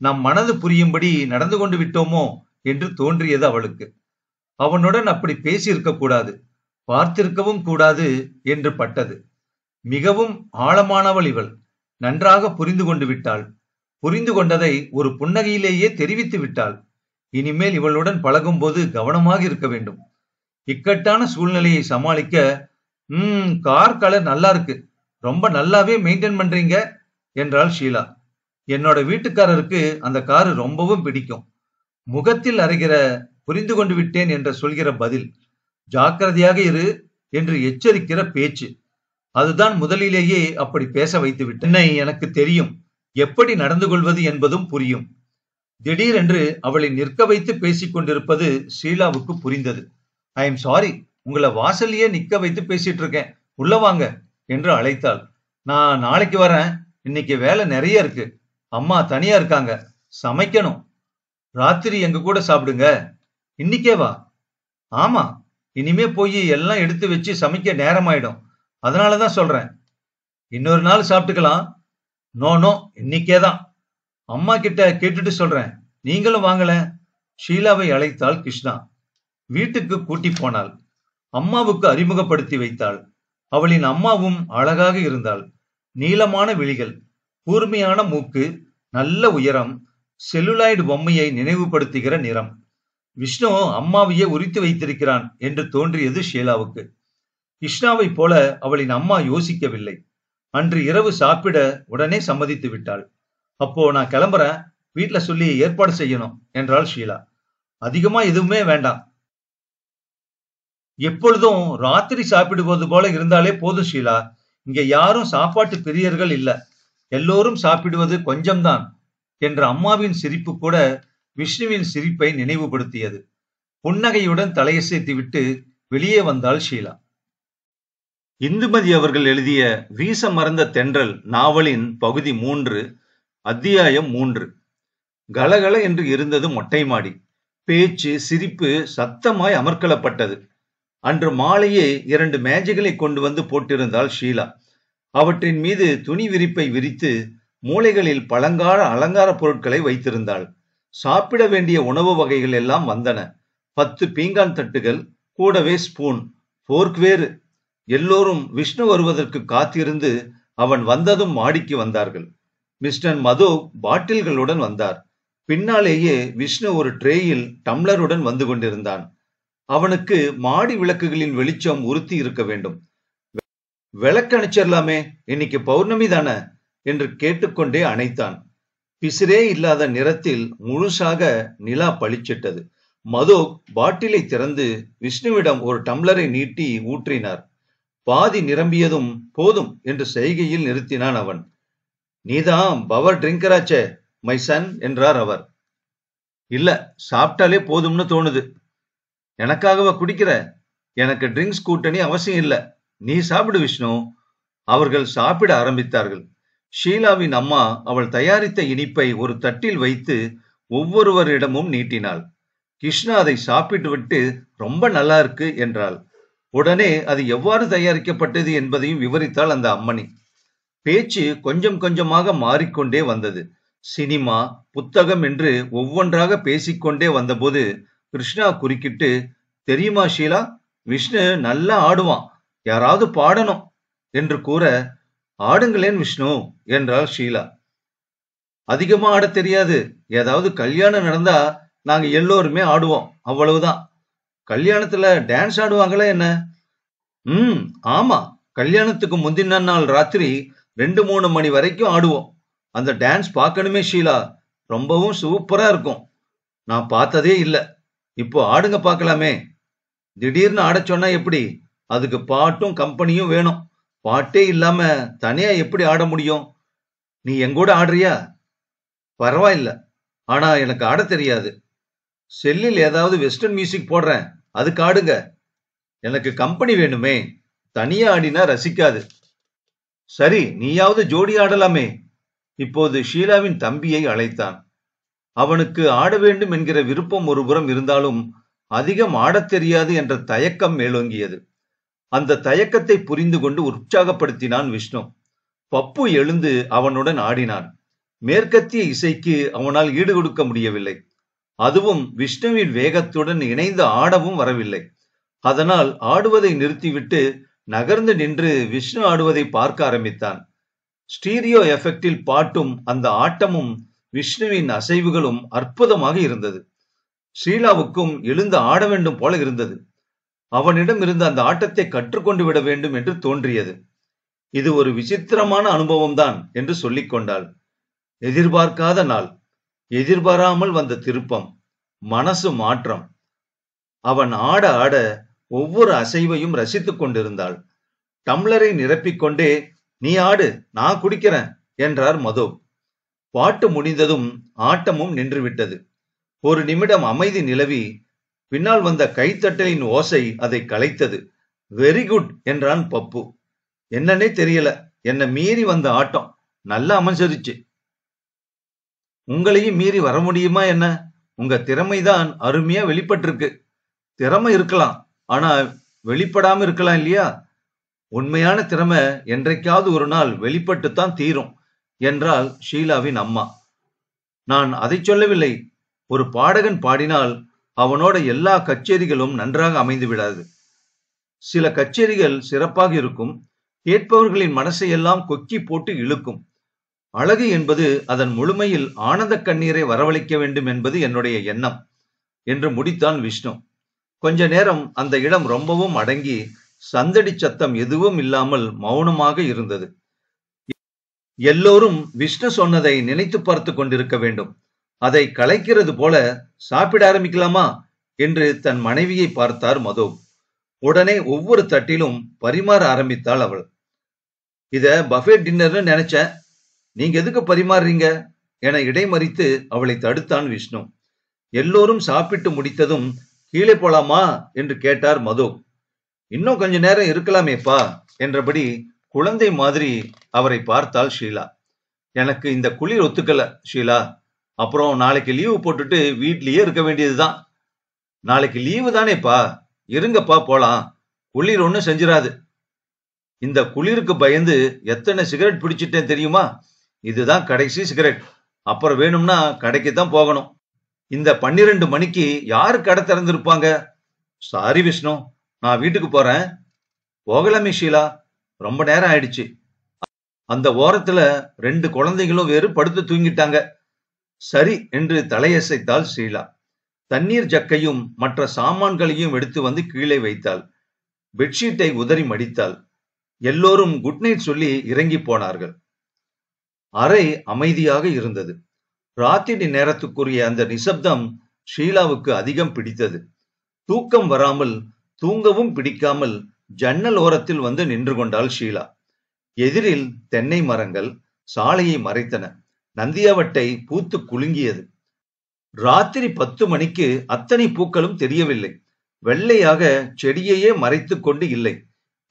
நம் மனது புரியும்படி நடந்து கொண்டு விட்டோமோ என்று தோன்றியது அவளுக்கு அவனுடன் அப்படி பேசியிருக்க கூடாது பார்த்திருக்கவும் கூடாது என்று பட்டது மிகவும் ஆழமானவள் இவள் நன்றாக புரிந்து கொண்டு விட்டாள் புரிந்து கொண்டதை ஒரு புன்னகையிலேயே தெரிவித்து விட்டாள் இனிமேல் இவளுடன் பழகும்போது கவனமாக இருக்க வேண்டும் இக்கட்டான சூழ்நிலையை சமாளிக்க ம் கார் கலர் நல்லா இருக்கு ரொம்ப நல்லாவே மெயின்டைன் பண்றீங்க என்றாள் ஷீலா என்னோட வீட்டுக்காரருக்கு அந்த காரு ரொம்பவும் பிடிக்கும் முகத்தில் அறைகிற புரிந்து கொண்டு விட்டேன் என்று சொல்கிற பதில் ஜாக்கிரதையாக இரு என்று எச்சரிக்கிற பேச்சு அதுதான் முதலிலேயே அப்படி பேச வைத்து என்னை எனக்கு தெரியும் எப்படி நடந்து கொள்வது என்பதும் புரியும் திடீரென்று அவளை நிற்க வைத்து பேசிக் கொண்டிருப்பது ஷீலாவுக்கு புரிந்தது ஐ எம் சாரி உங்களை வாசல்லையே நிக்க வைத்து பேசிட்டு இருக்கேன் உள்ள வாங்க என்று அழைத்தாள் நான் நாளைக்கு வரேன் இன்னைக்கு வேலை நிறைய இருக்கு அம்மா தனியா இருக்காங்க சமைக்கணும் ராத்திரி எங்க கூட சாப்பிடுங்க இன்னைக்கே வா ஆமா இனிமே போய் எல்லாம் எடுத்து வச்சு சமைக்க நேரமாயிடும் அதனால தான் இன்னொரு நாள் சாப்பிட்டுக்கலாம் நோ நோ இன்னைக்கே தான் அம்மா கிட்ட கேட்டுட்டு சொல்றேன் நீங்களும் வாங்கல ஷீலாவை அழைத்தாள் கிருஷ்ணா வீட்டுக்கு கூட்டி போனாள் அம்மாவுக்கு அறிமுகப்படுத்தி வைத்தாள் அவளின் அம்மாவும் அழகாக இருந்தாள் நீளமான விழிகள் கூர்மையான மூக்கு நல்ல உயரம் செல்லுலாய்டு பொம்மையை நினைவுபடுத்துகிற நிறம் விஷ்ணு அம்மாவையே உரித்து வைத்திருக்கிறான் என்று தோன்றியது ஷீலாவுக்கு கிருஷ்ணாவைப் போல அவளின் அம்மா யோசிக்கவில்லை அன்று இரவு சாப்பிட உடனே சம்மதித்து விட்டாள் அப்போ நான் கிளம்புறேன் வீட்டுல சொல்லி ஏற்பாடு செய்யணும் என்றாள் ஷீலா அதிகமா எதுவுமே வேண்டாம் எப்பொழுதும் ராத்திரி சாப்பிடுவது போல இருந்தாலே போதும் ஷீலா இங்க யாரும் சாப்பாட்டு பிரியர்கள் இல்ல எல்லோரும் சாப்பிடுவது கொஞ்சம்தான் என்ற அம்மாவின் சிரிப்பு கூட விஷ்ணுவின் சிரிப்பை நினைவுபடுத்தியது புன்னகையுடன் தலையசைத்து விட்டு வெளியே வந்தாள் ஷீலா இந்துமதி அவர்கள் எழுதிய வீச மறந்த தென்றல் நாவலின் பகுதி மூன்று அத்தியாயம் மூன்று கலகல என்று இருந்தது மொட்டை மாடி பேச்சு சிரிப்பு சத்தமாய் அமர்க்கலப்பட்டது அன்று மாலையே இரண்டு மேஜைகளை கொண்டு வந்து போட்டிருந்தாள் ஷீலா அவற்றின் மீது துணி விரிப்பை விரித்து மூளைகளில் பழங்கால அலங்கார பொருட்களை வைத்திருந்தாள் சாப்பிட வேண்டிய உணவு வகைகள் எல்லாம் வந்தன பத்து பீங்கான் தட்டுகள் கூடவே ஸ்பூன் ஃபோர்க் எல்லோரும் விஷ்ணு வருவதற்கு காத்திருந்து அவன் வந்ததும் மாடிக்கு வந்தார்கள் மிஸ்டர் மது பாட்டில்களுடன் வந்தார் பின்னாலேயே விஷ்ணு ஒரு ட்ரேயில் டம்ளருடன் வந்து கொண்டிருந்தான் அவனுக்கு மாடி விளக்குகளின் வெளிச்சம் உறுத்தி இருக்க வேண்டும் விளக்கு இன்னைக்கு பௌர்ணமி தானே என்று கேட்டுக்கொண்டே அணைத்தான் பிசிரே இல்லாத நிறத்தில் முழுசாக நிலா பளிச்சிட்டது மதோக் பாட்டிலை திறந்து விஷ்ணுவிடம் ஒரு டம்ளரை நீட்டி ஊற்றினார் பாதி நிரம்பியதும் போதும் என்று செய்கையில் நிறுத்தினான் அவன் நீதான் பவர் ட்ரிங்கராச்சே மை சன் என்றார் அவர் இல்ல சாப்பிட்டாலே போதும்னு தோணுது எனக்காகவா குடிக்கிற எனக்கு ட்ரிங்க்ஸ் கூட்டணி அவசியம் இல்ல நீ சாப்பிடு விஷ்ணு அவர்கள் சாப்பிட ஆரம்பித்தார்கள் ஷீலாவின் அம்மா அவள் தயாரித்த இனிப்பை ஒரு தட்டில் வைத்து ஒவ்வொருவரிடமும் நீட்டினாள் கிருஷ்ணா அதை சாப்பிட்டு விட்டு ரொம்ப நல்லா இருக்கு என்றாள் உடனே அது எவ்வாறு தயாரிக்கப்பட்டது என்பதையும் விவரித்தாள் அந்த அம்மணி பேச்சு கொஞ்சம் கொஞ்சமாக மாறிக்கொண்டே வந்தது சினிமா புத்தகம் என்று ஒவ்வொன்றாக பேசிக்கொண்டே வந்தபோது கிருஷ்ணா குறுக்கிட்டு தெரியுமா ஷீலா விஷ்ணு நல்லா ஆடுவான் யாராவது பாடணும் என்று கூற ஆடுங்களேன் விஷ்ணு என்றாள் ஷீலா அதிகமா ஆட தெரியாது ஏதாவது கல்யாணம் நடந்தா நாங்க எல்லோருமே ஆடுவோம் அவ்வளவுதான் கல்யாணத்துல டான்ஸ் ஆடுவாங்களே என்ன ம் ஆமா கல்யாணத்துக்கு முந்தின நாள் ராத்திரி ரெண்டு மூணு மணி வரைக்கும் ஆடுவோம் அந்த டான்ஸ் பார்க்கணுமே ஷீலா ரொம்பவும் சூப்பரா இருக்கும் நான் பார்த்ததே இல்லை இப்போ ஆடுங்க பார்க்கலாமே திடீர்னு ஆட சொன்னா எப்படி அதுக்கு பாட்டும் கம்பெனியும் வேணும் பாட்டே இல்லாம தனியா எப்படி ஆட முடியும் நீ எங்கூட ஆடுறியா பரவாயில்ல ஆனா எனக்கு ஆட தெரியாது செல்லில் ஏதாவது வெஸ்டர்ன் மியூசிக் போடுறேன் அது காடுங்க எனக்கு கம்பெனி வேணுமே தனியா ஆடினா ரசிக்காது சரி நீயாவது ஜோடி ஆடலாமே இப்போது ஷீலாவின் தம்பியை அழைத்தான் அவனுக்கு ஆட வேண்டும் என்கிற விருப்பம் ஒருபுறம் இருந்தாலும் அதிகம் ஆடத் தெரியாது என்ற தயக்கம் மேலோங்கியது அந்த தயக்கத்தை புரிந்து கொண்டு உற்சாகப்படுத்தினான் விஷ்ணு பப்பு எழுந்து அவனுடன் ஆடினான் மேற்கத்திய இசைக்கு அவனால் ஈடு கொடுக்க முடியவில்லை அதுவும் விஷ்ணுவின் வேகத்துடன் இணைந்து ஆடவும் வரவில்லை அதனால் ஆடுவதை நிறுத்திவிட்டு நகர்ந்து நின்று விஷ்ணு ஆடுவதை பார்க்க ஆரம்பித்தான் ஸ்டீரியோ எஃபெக்டில் பாட்டும் அந்த ஆட்டமும் விஷ்ணுவின் அசைவுகளும் அற்புதமாக இருந்தது ஷீலாவுக்கும் எழுந்து ஆட வேண்டும் போல இருந்தது அவனிடம் இருந்த அந்த ஆட்டத்தை கற்றுக்கொண்டு விட வேண்டும் என்று தோன்றியது இது ஒரு விசித்திரமான அனுபவம்தான் என்று சொல்லிக்கொண்டாள் கொண்டாள் எதிர்பார்க்காத நாள் எதிர்பாராமல் வந்த திருப்பம் மனசு மாற்றம் அவன் ஆட ஆட ஒவ்வொரு அசைவையும் ரசித்துக் கொண்டிருந்தாள் டம்ளரை நிரப்பிக்கொண்டே நீ ஆடு நான் குடிக்கிறேன் என்றார் மதோ பாட்டு முடிந்ததும் ஆட்டமும் நின்றுவிட்டது ஒரு நிமிடம் அமைதி நிலவி பின்னால் வந்த கைத்தட்டலின் ஓசை அதை கலைத்தது வெரி குட் என்றான் பப்பு என்னன்னே தெரியல என்ன மீறி வந்த ஆட்டம் நல்லா அமைஞ்சிருச்சு உங்களையும் மீறி வர முடியுமா என்ன உங்க திறமைதான் அருமையா வெளிப்பட்டிருக்கு திறமை இருக்கலாம் ஆனா வெளிப்படாம இருக்கலாம் இல்லையா உண்மையான திறமை என்றைக்காவது ஒரு நாள் வெளிப்பட்டுத்தான் தீரும் என்றாள் ஷீலாவின் அம்மா நான் அதை சொல்லவில்லை ஒரு பாடகன் பாடினால் அவனோட எல்லா கச்சேரிகளும் நன்றாக அமைந்து விடாது சில கச்சேரிகள் சிறப்பாக இருக்கும் கேட்பவர்களின் மனசை எல்லாம் கொக்கி போட்டு இழுக்கும் அழகு என்பது அதன் முழுமையில் ஆனந்த கண்ணீரை வரவழைக்க வேண்டும் என்பது என்னுடைய எண்ணம் என்று முடித்தான் விஷ்ணு கொஞ்ச நேரம் அந்த இடம் ரொம்பவும் அடங்கி சந்தடி சத்தம் எதுவும் இல்லாமல் மௌனமாக இருந்தது எல்லோரும் விஷ்ணு சொன்னதை நினைத்து பார்த்து கொண்டிருக்க வேண்டும் அதை கலைக்கிறது போல சாப்பிட ஆரம்பிக்கலாமா என்று தன் மனைவியை பார்த்தார் மதோ உடனே ஒவ்வொரு தட்டிலும் பரிமாற ஆரம்பித்தாள் அவள் இத பஃபே டின்னர்னு நினைச்சேன் நீங்க எதுக்கு பரிமாறுறீங்க என இடைமறித்து அவளை தடுத்தான் விஷ்ணு எல்லோரும் சாப்பிட்டு முடித்ததும் கீழே போலாமா என்று கேட்டார் மது இன்னும் கொஞ்ச நேரம் இருக்கலாமேப்பா என்றபடி குழந்தை மாதிரி அவரை பார்த்தாள் ஷீலா எனக்கு இந்த குளிர் ஒத்துக்கல ஷீலா அப்புறம் நாளைக்கு லீவு போட்டுட்டு வீட்லயே இருக்க வேண்டியதுதான் நாளைக்கு லீவு தானேப்பா இருங்கப்பா போலாம் குளிர் ஒன்றும் செஞ்சிடாது இந்த குளிருக்கு பயந்து எத்தனை சிகரெட் பிடிச்சிட்டேன் தெரியுமா இதுதான் கடைசி சிகரெட் அப்புறம் வேணும்னா கடைக்கு தான் போகணும் இந்த பன்னிரண்டு மணிக்கு யாரு கடை திறந்திருப்பாங்க சாரி விஷ்ணு நான் வீட்டுக்கு போறேன் போகலாமே ஷீலா ரொம்ப நேரம் ஆயிடுச்சு அந்த ஓரத்துல ரெண்டு குழந்தைகளும் வேறு படுத்து தூங்கிட்டாங்க சரி என்று தலையசைத்தாள் ஷீலா தண்ணீர் ஜக்கையும் மற்ற சாமான்களையும் எடுத்து வந்து கீழே வைத்தாள் பெட்ஷீட்டை உதறி மடித்தாள் எல்லோரும் குட் நைட் சொல்லி இறங்கி போனார்கள் அறை அமைதியாக இருந்தது ராத்திரி நேரத்துக்குரிய அந்த நிசப்தம் ஷீலாவுக்கு அதிகம் பிடித்தது தூக்கம் வராமல் தூங்கவும் பிடிக்காமல் ஜன்னல் ஓரத்தில் வந்து நின்று கொண்டாள் ஷீலா எதிரில் தென்னை மரங்கள் சாலையை மறைத்தன நந்தியாவட்டை பூத்து குலுங்கியது ராத்திரி பத்து மணிக்கு அத்தனை பூக்களும் தெரியவில்லை வெள்ளையாக செடியையே மறைத்து கொண்டு இல்லை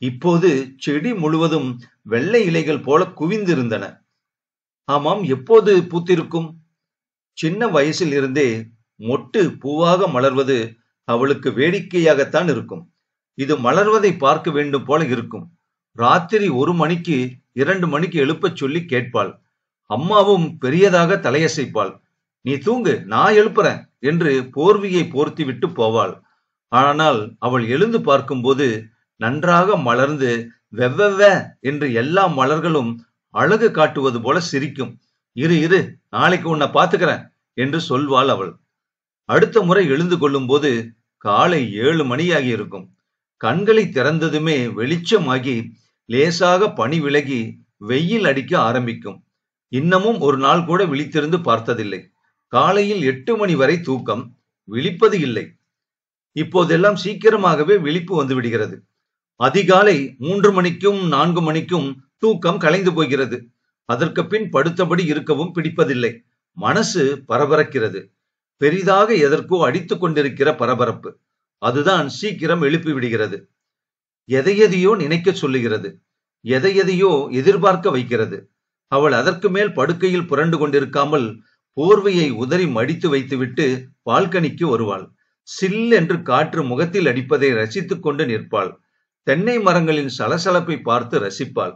இப்போது செடி முழுவதும் வெள்ளை இலைகள் போல குவிந்திருந்தன ஆமாம் எப்போது பூத்திருக்கும் சின்ன வயசில் இருந்தே மொட்டு பூவாக மலர்வது அவளுக்கு வேடிக்கையாகத்தான் இருக்கும் இது மலர்வதை பார்க்க வேண்டும் போல இருக்கும் ராத்திரி ஒரு மணிக்கு இரண்டு மணிக்கு எழுப்பச் சொல்லி கேட்பாள் அம்மாவும் பெரியதாக தலையசைப்பாள் நீ தூங்கு நான் எழுப்புறேன் என்று போர்வியை போர்த்தி விட்டு போவாள் ஆனால் அவள் எழுந்து பார்க்கும்போது நன்றாக மலர்ந்து வெவ்வெவ்வ என்று எல்லா மலர்களும் அழகு காட்டுவது போல சிரிக்கும் இரு இரு நாளைக்கு உன்னை பார்த்துக்கிறேன் என்று சொல்வாள் அவள் அடுத்த முறை எழுந்து கொள்ளும் போது காலை ஏழு மணியாகி இருக்கும் கண்களை திறந்ததுமே வெளிச்சமாகி லேசாக பனி விலகி வெயில் அடிக்க ஆரம்பிக்கும் இன்னமும் ஒரு நாள் கூட விழித்திருந்து பார்த்ததில்லை காலையில் எட்டு மணி வரை தூக்கம் விழிப்பது இல்லை இப்போதெல்லாம் சீக்கிரமாகவே விழிப்பு வந்து விடுகிறது அதிகாலை மூன்று மணிக்கும் நான்கு மணிக்கும் தூக்கம் கலைந்து போகிறது அதற்கு பின் படுத்தபடி இருக்கவும் பிடிப்பதில்லை மனசு பரபரக்கிறது பெரிதாக எதற்கோ அடித்து கொண்டிருக்கிற பரபரப்பு அதுதான் சீக்கிரம் எழுப்பி விடுகிறது எதையெதையோ நினைக்க சொல்லுகிறது எதையெதையோ எதிர்பார்க்க வைக்கிறது அவள் அதற்கு மேல் படுக்கையில் புரண்டு கொண்டிருக்காமல் போர்வையை உதறி மடித்து வைத்துவிட்டு பால்கனிக்கு வருவாள் சில் என்று காற்று முகத்தில் அடிப்பதை ரசித்துக் கொண்டு நிற்பாள் தென்னை மரங்களின் சலசலப்பை பார்த்து ரசிப்பாள்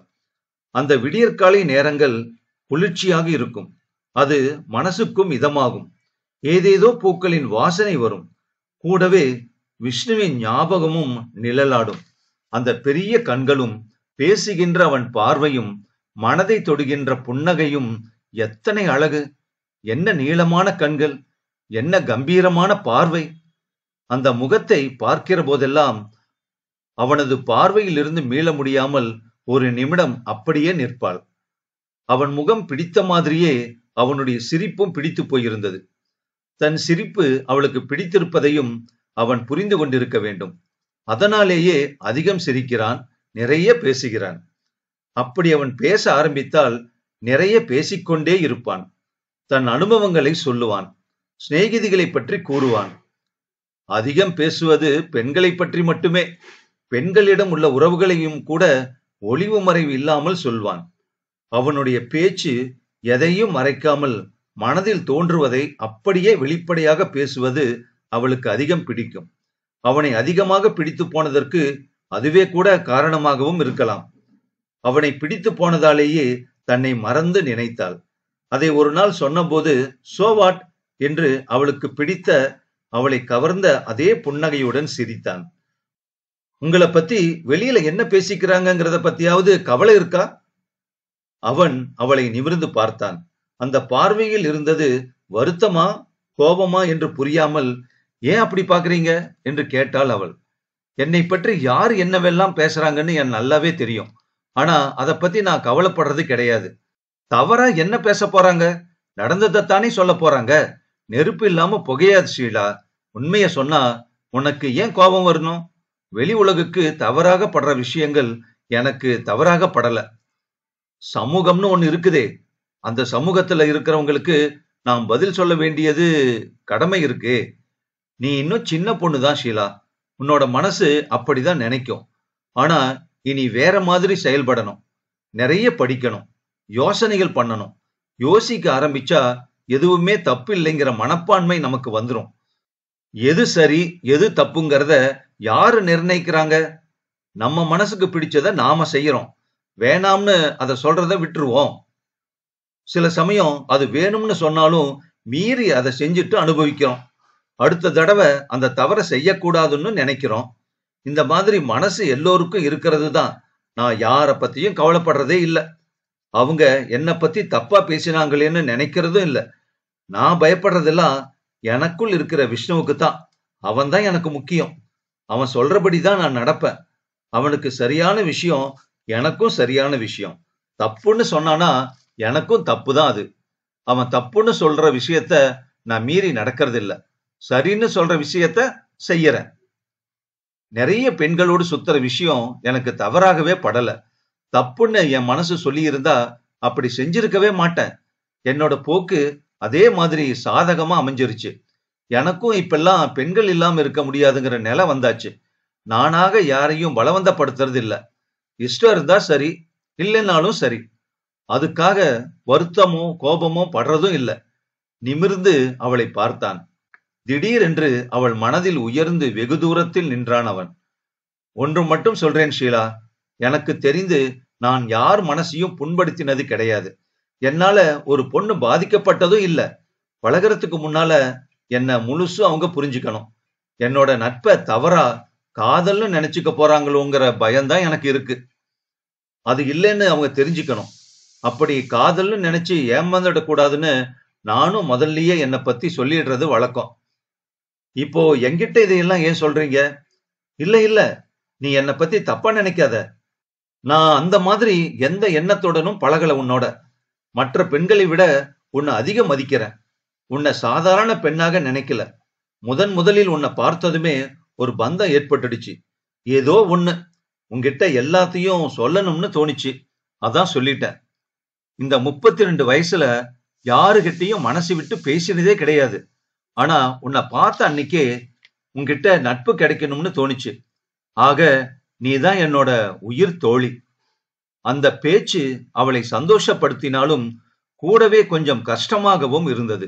அந்த விடியற்காலை நேரங்கள் குளிர்ச்சியாக இருக்கும் அது மனசுக்கும் இதமாகும் ஏதேதோ பூக்களின் வாசனை வரும் கூடவே விஷ்ணுவின் ஞாபகமும் நிழலாடும் அந்த பெரிய கண்களும் பேசுகின்ற அவன் பார்வையும் மனதை தொடுகின்ற புன்னகையும் எத்தனை அழகு என்ன நீளமான கண்கள் என்ன கம்பீரமான பார்வை அந்த முகத்தை பார்க்கிற போதெல்லாம் அவனது பார்வையிலிருந்து மீள முடியாமல் ஒரு நிமிடம் அப்படியே நிற்பாள் அவன் முகம் பிடித்த மாதிரியே அவனுடைய சிரிப்பும் பிடித்து போயிருந்தது தன் சிரிப்பு அவளுக்கு பிடித்திருப்பதையும் அவன் புரிந்து கொண்டிருக்க வேண்டும் அதனாலேயே அதிகம் சிரிக்கிறான் நிறைய பேசுகிறான் அப்படி அவன் பேச ஆரம்பித்தால் நிறைய பேசிக்கொண்டே இருப்பான் தன் அனுபவங்களை சொல்லுவான் சிநேகிதிகளை பற்றி கூறுவான் அதிகம் பேசுவது பெண்களை பற்றி மட்டுமே பெண்களிடம் உள்ள உறவுகளையும் கூட ஒளிவு மறைவு இல்லாமல் சொல்வான் அவனுடைய பேச்சு எதையும் மறைக்காமல் மனதில் தோன்றுவதை அப்படியே வெளிப்படையாக பேசுவது அவளுக்கு அதிகம் பிடிக்கும் அவனை அதிகமாக பிடித்து போனதற்கு அதுவே கூட காரணமாகவும் இருக்கலாம் அவனை பிடித்து போனதாலேயே தன்னை மறந்து நினைத்தாள் அதை ஒரு நாள் சொன்னபோது சோவாட் என்று அவளுக்கு பிடித்த அவளை கவர்ந்த அதே புன்னகையுடன் சிரித்தான் உங்களை பத்தி வெளியில என்ன பேசிக்கிறாங்கிறத பத்தியாவது கவலை இருக்கா அவன் அவளை நிமிர்ந்து பார்த்தான் அந்த பார்வையில் இருந்தது வருத்தமா கோபமா என்று புரியாமல் ஏன் அப்படி பாக்குறீங்க என்று கேட்டாள் அவள் என்னை பற்றி யார் என்னவெல்லாம் பேசுறாங்கன்னு என் நல்லாவே தெரியும் ஆனா அதை பத்தி நான் கவலைப்படுறது கிடையாது தவறா என்ன பேச போறாங்க நடந்ததைத்தானே சொல்ல போறாங்க நெருப்பு இல்லாம புகையாது ஷீலா உண்மைய சொன்னா உனக்கு ஏன் கோபம் வரணும் வெளி உலகுக்கு தவறாக படுற விஷயங்கள் எனக்கு தவறாக படல சமூகம்னு ஒண்ணு இருக்குதே அந்த சமூகத்துல இருக்கிறவங்களுக்கு நாம் பதில் சொல்ல வேண்டியது கடமை இருக்கு நீ இன்னும் சின்ன பொண்ணு தான் ஷீலா உன்னோட மனசு அப்படிதான் நினைக்கும் ஆனா இனி வேற மாதிரி செயல்படணும் நிறைய படிக்கணும் யோசனைகள் பண்ணணும் யோசிக்க ஆரம்பிச்சா எதுவுமே தப்பு இல்லைங்கிற மனப்பான்மை நமக்கு வந்துடும் எது சரி எது தப்புங்கிறத யாரு நிர்ணயிக்கிறாங்க நம்ம மனசுக்கு பிடிச்சத நாம செய்யறோம் வேணாம்னு அதை சொல்றத விட்டுருவோம் சில சமயம் அது வேணும்னு சொன்னாலும் மீறி அதை செஞ்சுட்டு அனுபவிக்கிறோம் அடுத்த தடவை அந்த தவறை செய்யக்கூடாதுன்னு நினைக்கிறோம் இந்த மாதிரி மனசு எல்லோருக்கும் இருக்கிறது தான் நான் யாரை பத்தியும் கவலைப்படுறதே இல்லை அவங்க என்னை பத்தி தப்பா பேசினாங்களேன்னு நினைக்கிறதும் இல்லை நான் பயப்படுறதெல்லாம் எனக்குள் இருக்கிற விஷ்ணுவுக்கு தான் அவன் தான் எனக்கு முக்கியம் அவன் சொல்றபடி தான் நான் நடப்பேன் அவனுக்கு சரியான விஷயம் எனக்கும் சரியான விஷயம் தப்புன்னு சொன்னானா எனக்கும் தப்பு தான் அது அவன் தப்புன்னு சொல்ற விஷயத்த நான் மீறி நடக்கிறது சரின்னு சொல்ற விஷயத்த செய்யறேன் நிறைய பெண்களோடு சுத்துற விஷயம் எனக்கு தவறாகவே படல தப்புன்னு என் மனசு சொல்லி இருந்தா அப்படி செஞ்சிருக்கவே மாட்டேன் என்னோட போக்கு அதே மாதிரி சாதகமா அமைஞ்சிருச்சு எனக்கும் இப்பெல்லாம் பெண்கள் இல்லாம இருக்க முடியாதுங்கிற நிலை வந்தாச்சு நானாக யாரையும் பலவந்தப்படுத்துறது இல்ல இஷ்டம் இருந்தா சரி இல்லைன்னாலும் சரி அதுக்காக வருத்தமோ கோபமோ படுறதும் இல்ல நிமிர்ந்து அவளை பார்த்தான் திடீரென்று அவள் மனதில் உயர்ந்து வெகு தூரத்தில் நின்றான் அவன் ஒன்று மட்டும் சொல்றேன் ஷீலா எனக்கு தெரிந்து நான் யார் மனசையும் புண்படுத்தினது கிடையாது என்னால ஒரு பொண்ணு பாதிக்கப்பட்டதும் இல்ல பழகறதுக்கு முன்னால என்ன முழுசும் அவங்க புரிஞ்சுக்கணும் என்னோட நட்பை தவறா காதல்னு நினைச்சுக்க போறாங்களோங்கிற பயம்தான் எனக்கு இருக்கு அது இல்லைன்னு அவங்க தெரிஞ்சுக்கணும் அப்படி காதல்னு நினைச்சு ஏமாந்துடக்கூடாதுன்னு நானும் முதல்லயே என்னை பத்தி சொல்லிடுறது வழக்கம் இப்போ எங்கிட்ட இதையெல்லாம் ஏன் சொல்றீங்க இல்ல இல்ல நீ என்னை பத்தி தப்பா நினைக்காத நான் அந்த மாதிரி எந்த எண்ணத்துடனும் பழகல உன்னோட மற்ற பெண்களை விட உன்னை அதிகம் மதிக்கிறேன் உன்னை சாதாரண பெண்ணாக நினைக்கல முதன் முதலில் உன்னை பார்த்ததுமே ஒரு பந்தம் ஏற்பட்டுடுச்சு ஏதோ ஒண்ணு உங்ககிட்ட எல்லாத்தையும் சொல்லணும்னு தோணிச்சு அதான் சொல்லிட்டேன் இந்த முப்பத்தி ரெண்டு வயசுல யாருகிட்டையும் மனசு விட்டு பேசினதே கிடையாது ஆனா உன்னை பார்த்த அன்னைக்கே உங்ககிட்ட நட்பு கிடைக்கணும்னு தோணுச்சு ஆக நீ தான் என்னோட உயிர் தோழி அந்த பேச்சு அவளை சந்தோஷப்படுத்தினாலும் கூடவே கொஞ்சம் கஷ்டமாகவும் இருந்தது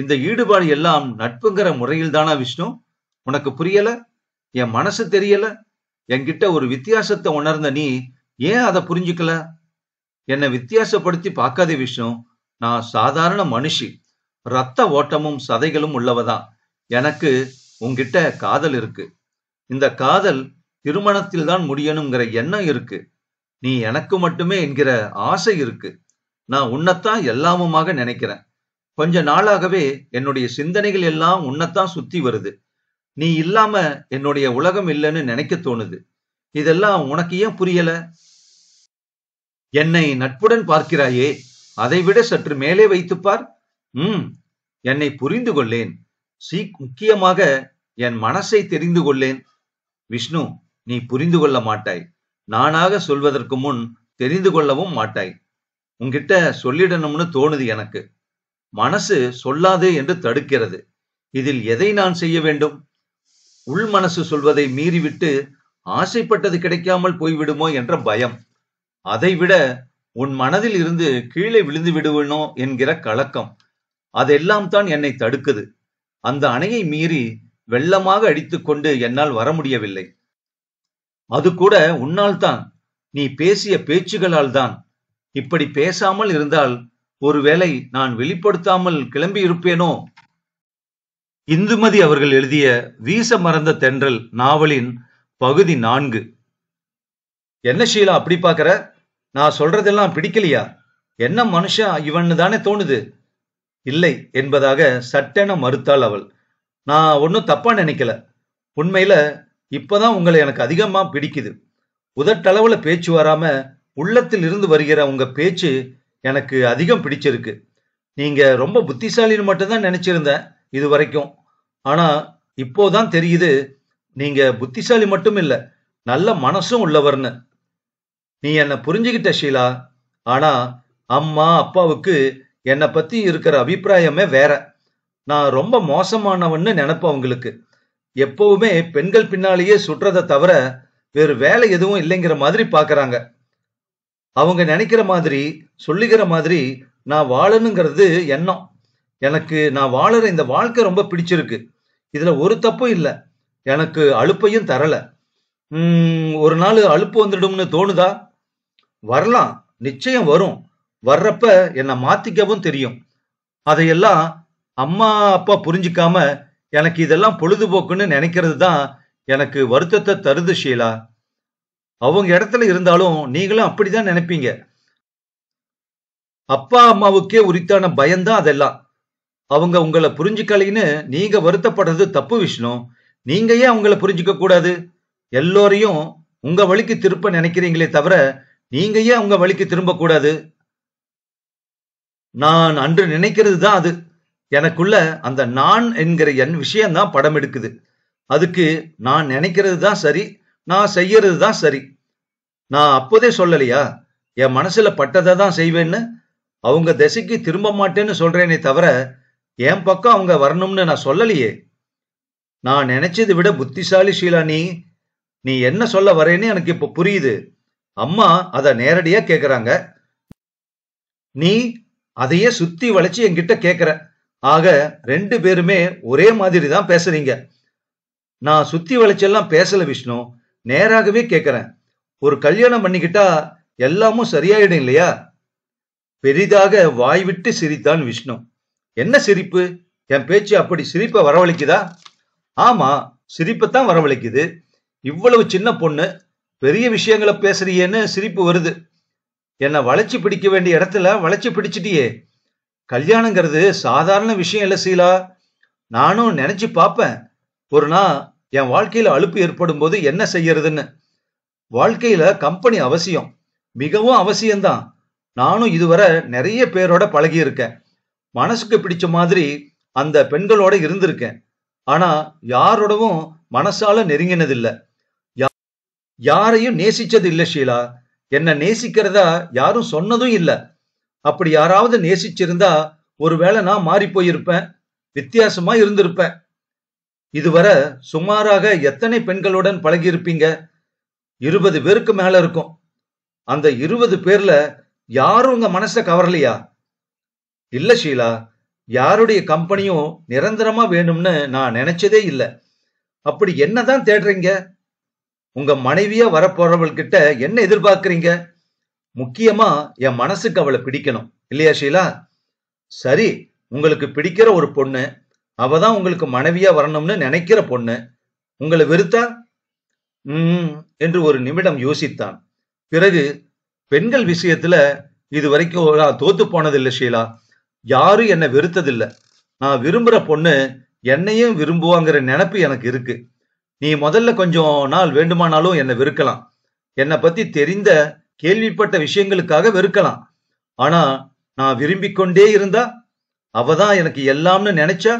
இந்த ஈடுபாடு எல்லாம் நட்புங்கிற முறையில் தானா விஷ்ணு உனக்கு புரியல என் மனசு தெரியல என்கிட்ட ஒரு வித்தியாசத்தை உணர்ந்த நீ ஏன் அதை புரிஞ்சுக்கல என்னை வித்தியாசப்படுத்தி பார்க்காதே விஷ்ணு நான் சாதாரண மனுஷி ரத்த ஓட்டமும் சதைகளும் உள்ளவதான் எனக்கு உங்ககிட்ட காதல் இருக்கு இந்த காதல் திருமணத்தில் தான் முடியணுங்கிற எண்ணம் இருக்கு நீ எனக்கு மட்டுமே என்கிற ஆசை இருக்கு நான் உன்னைத்தான் எல்லாமுமாக நினைக்கிறேன் கொஞ்ச நாளாகவே என்னுடைய சிந்தனைகள் எல்லாம் உன்னைத்தான் சுத்தி வருது நீ இல்லாம என்னுடைய உலகம் இல்லைன்னு நினைக்க தோணுது இதெல்லாம் உனக்கு ஏன் புரியல என்னை நட்புடன் பார்க்கிறாயே அதைவிட சற்று மேலே வைத்துப்பார் உம் என்னை புரிந்து கொள்ளேன் சீ முக்கியமாக என் மனசை தெரிந்து கொள்ளேன் விஷ்ணு நீ புரிந்து கொள்ள மாட்டாய் நானாக சொல்வதற்கு முன் தெரிந்து கொள்ளவும் மாட்டாய் உங்ககிட்ட சொல்லிடணும்னு தோணுது எனக்கு மனசு சொல்லாது என்று தடுக்கிறது இதில் எதை நான் செய்ய வேண்டும் உள் மனசு சொல்வதை மீறிவிட்டு ஆசைப்பட்டது கிடைக்காமல் போய்விடுமோ என்ற பயம் அதைவிட உன் மனதில் இருந்து கீழே விழுந்து விடுவனோ என்கிற கலக்கம் அதெல்லாம் தான் என்னை தடுக்குது அந்த அணையை மீறி வெள்ளமாக அடித்துக்கொண்டு என்னால் வர முடியவில்லை அது கூட உன்னால் தான் நீ பேசிய பேச்சுகளால் தான் இப்படி பேசாமல் இருந்தால் ஒருவேளை நான் வெளிப்படுத்தாமல் கிளம்பி இருப்பேனோ இந்துமதி அவர்கள் எழுதிய வீச மறந்த தென்றல் நாவலின் பகுதி நான்கு என்ன ஷீலா அப்படி பாக்குற நான் சொல்றதெல்லாம் பிடிக்கலையா என்ன மனுஷன் இவன்னு தானே தோணுது இல்லை என்பதாக சட்டென மறுத்தாள் அவள் நான் ஒன்னும் தப்பா நினைக்கல உண்மையில இப்பதான் உங்களை எனக்கு அதிகமா பிடிக்குது உதட்டளவுல பேச்சு வராம உள்ளத்தில் இருந்து வருகிற உங்க பேச்சு எனக்கு அதிகம் பிடிச்சிருக்கு நீங்க ரொம்ப புத்திசாலின்னு மட்டும்தான் நினைச்சிருந்தேன் இது வரைக்கும் ஆனா இப்போதான் தெரியுது நீங்க புத்திசாலி மட்டும் இல்ல நல்ல மனசும் உள்ளவர்னு நீ என்னை புரிஞ்சுக்கிட்ட ஷீலா ஆனா அம்மா அப்பாவுக்கு என்னை பத்தி இருக்கிற அபிப்பிராயமே வேற நான் ரொம்ப மோசமானவன்னு நினைப்பேன் அவங்களுக்கு எப்பவுமே பெண்கள் பின்னாலேயே சுற்றதை தவிர வேறு வேலை எதுவும் இல்லைங்கிற மாதிரி பார்க்குறாங்க அவங்க நினைக்கிற மாதிரி சொல்லிக்கிற மாதிரி நான் வாழணுங்கிறது எண்ணம் எனக்கு நான் வாழற இந்த வாழ்க்கை ரொம்ப பிடிச்சிருக்கு இதில் ஒரு தப்பும் இல்லை எனக்கு அழுப்பையும் தரலை ஒரு நாள் அழுப்பு வந்துடும்னு தோணுதா வரலாம் நிச்சயம் வரும் வர்றப்ப என்னை மாத்திக்கவும் தெரியும் அதையெல்லாம் அம்மா அப்பா புரிஞ்சிக்காம எனக்கு இதெல்லாம் பொழுதுபோக்குன்னு நினைக்கிறது தான் எனக்கு வருத்தத்தை தருது ஷீலா அவங்க இடத்துல இருந்தாலும் நீங்களும் அப்படிதான் நினைப்பீங்க அப்பா அம்மாவுக்கே உரித்தான பயம்தான் அதெல்லாம் அவங்க உங்களை புரிஞ்சுக்கலைன்னு நீங்க வருத்தப்படுறது தப்பு விஷ்ணு நீங்க ஏன் அவங்கள புரிஞ்சுக்க கூடாது எல்லோரையும் உங்க வழிக்கு திருப்ப நினைக்கிறீங்களே தவிர நீங்க ஏன் உங்க வழிக்கு திரும்ப கூடாது நான் அன்று நினைக்கிறது தான் அது எனக்குள்ள அந்த நான் என்கிற என் விஷயம்தான் படம் எடுக்குது அதுக்கு நான் நினைக்கிறது தான் சரி நான் செய்யறது தான் சரி நான் அப்போதே சொல்லலையா என் மனசுல பட்டதை தான் செய்வேன்னு அவங்க திசைக்கு திரும்ப மாட்டேன்னு சொல்றேனே தவிர என் பக்கம் அவங்க வரணும்னு நான் சொல்லலையே நான் நினைச்சதை விட புத்திசாலி ஷீலா நீ நீ என்ன சொல்ல வரேன்னு எனக்கு இப்ப புரியுது அம்மா அத நேரடியா கேக்குறாங்க நீ அதையே சுத்தி வளைச்சு என்கிட்ட கேக்குற ஆக ரெண்டு பேருமே ஒரே மாதிரி தான் பேசுறீங்க நான் சுத்தி வளைச்செல்லாம் பேசல விஷ்ணு நேராகவே கேட்கிறேன் ஒரு கல்யாணம் பண்ணிக்கிட்டா எல்லாமும் சரியாயிடும் இல்லையா பெரிதாக வாய் விட்டு சிரித்தான் விஷ்ணு என்ன சிரிப்பு என் பேச்சு அப்படி சிரிப்பை வரவழைக்குதா ஆமா சிரிப்பைத்தான் வரவழைக்குது இவ்வளவு சின்ன பொண்ணு பெரிய விஷயங்களை பேசுறியேன்னு சிரிப்பு வருது என்னை வளைச்சி பிடிக்க வேண்டிய இடத்துல வளைச்சி பிடிச்சிட்டியே கல்யாணங்கிறது சாதாரண விஷயம் இல்லை சீலா நானும் நினைச்சு பார்ப்பேன் ஒரு நாள் என் வாழ்க்கையில அழுப்பு ஏற்படும் போது என்ன செய்யறதுன்னு வாழ்க்கையில கம்பெனி அவசியம் மிகவும் அவசியம்தான் நானும் இதுவரை நிறைய பேரோட பழகி இருக்கேன் மனசுக்கு பிடிச்ச மாதிரி அந்த பெண்களோட இருந்திருக்கேன் ஆனா யாரோடவும் மனசால நெருங்கினதில்லை யாரையும் நேசிச்சது இல்லை ஷீலா என்ன நேசிக்கிறதா யாரும் சொன்னதும் இல்லை அப்படி யாராவது நேசிச்சிருந்தா ஒருவேளை நான் மாறி போயிருப்பேன் வித்தியாசமா இருந்திருப்பேன் இதுவரை சுமாராக எத்தனை பெண்களுடன் பழகியிருப்பீங்க இருபது பேருக்கு மேல இருக்கும் அந்த இருபது பேர்ல யாரும் உங்க மனசை கவரலையா இல்ல ஷீலா யாருடைய கம்பெனியும் நிரந்தரமா வேணும்னு நான் நினைச்சதே இல்லை அப்படி என்னதான் தேடுறீங்க உங்க மனைவியா வரப்போறவள்கிட்ட என்ன எதிர்பார்க்கறீங்க முக்கியமா என் மனசுக்கு அவளை பிடிக்கணும் இல்லையா ஷீலா சரி உங்களுக்கு பிடிக்கிற ஒரு பொண்ணு அவ தான் உங்களுக்கு மனைவியா வரணும்னு நினைக்கிற பொண்ணு உங்களை வெறுத்தா என்று ஒரு நிமிடம் யோசித்தான் பிறகு பெண்கள் விஷயத்துல இது வரைக்கும் நான் தோத்து போனதில்லை ஷீலா யாரும் என்னை வெறுத்ததில்லை நான் விரும்புற பொண்ணு என்னையும் விரும்புவாங்கிற நினப்பு எனக்கு இருக்கு நீ முதல்ல கொஞ்சம் நாள் வேண்டுமானாலும் என்னை வெறுக்கலாம் என்னை பத்தி தெரிந்த கேள்விப்பட்ட விஷயங்களுக்காக வெறுக்கலாம் ஆனா நான் விரும்பிக் கொண்டே இருந்தா அவ தான் எனக்கு எல்லாம்னு நினைச்சா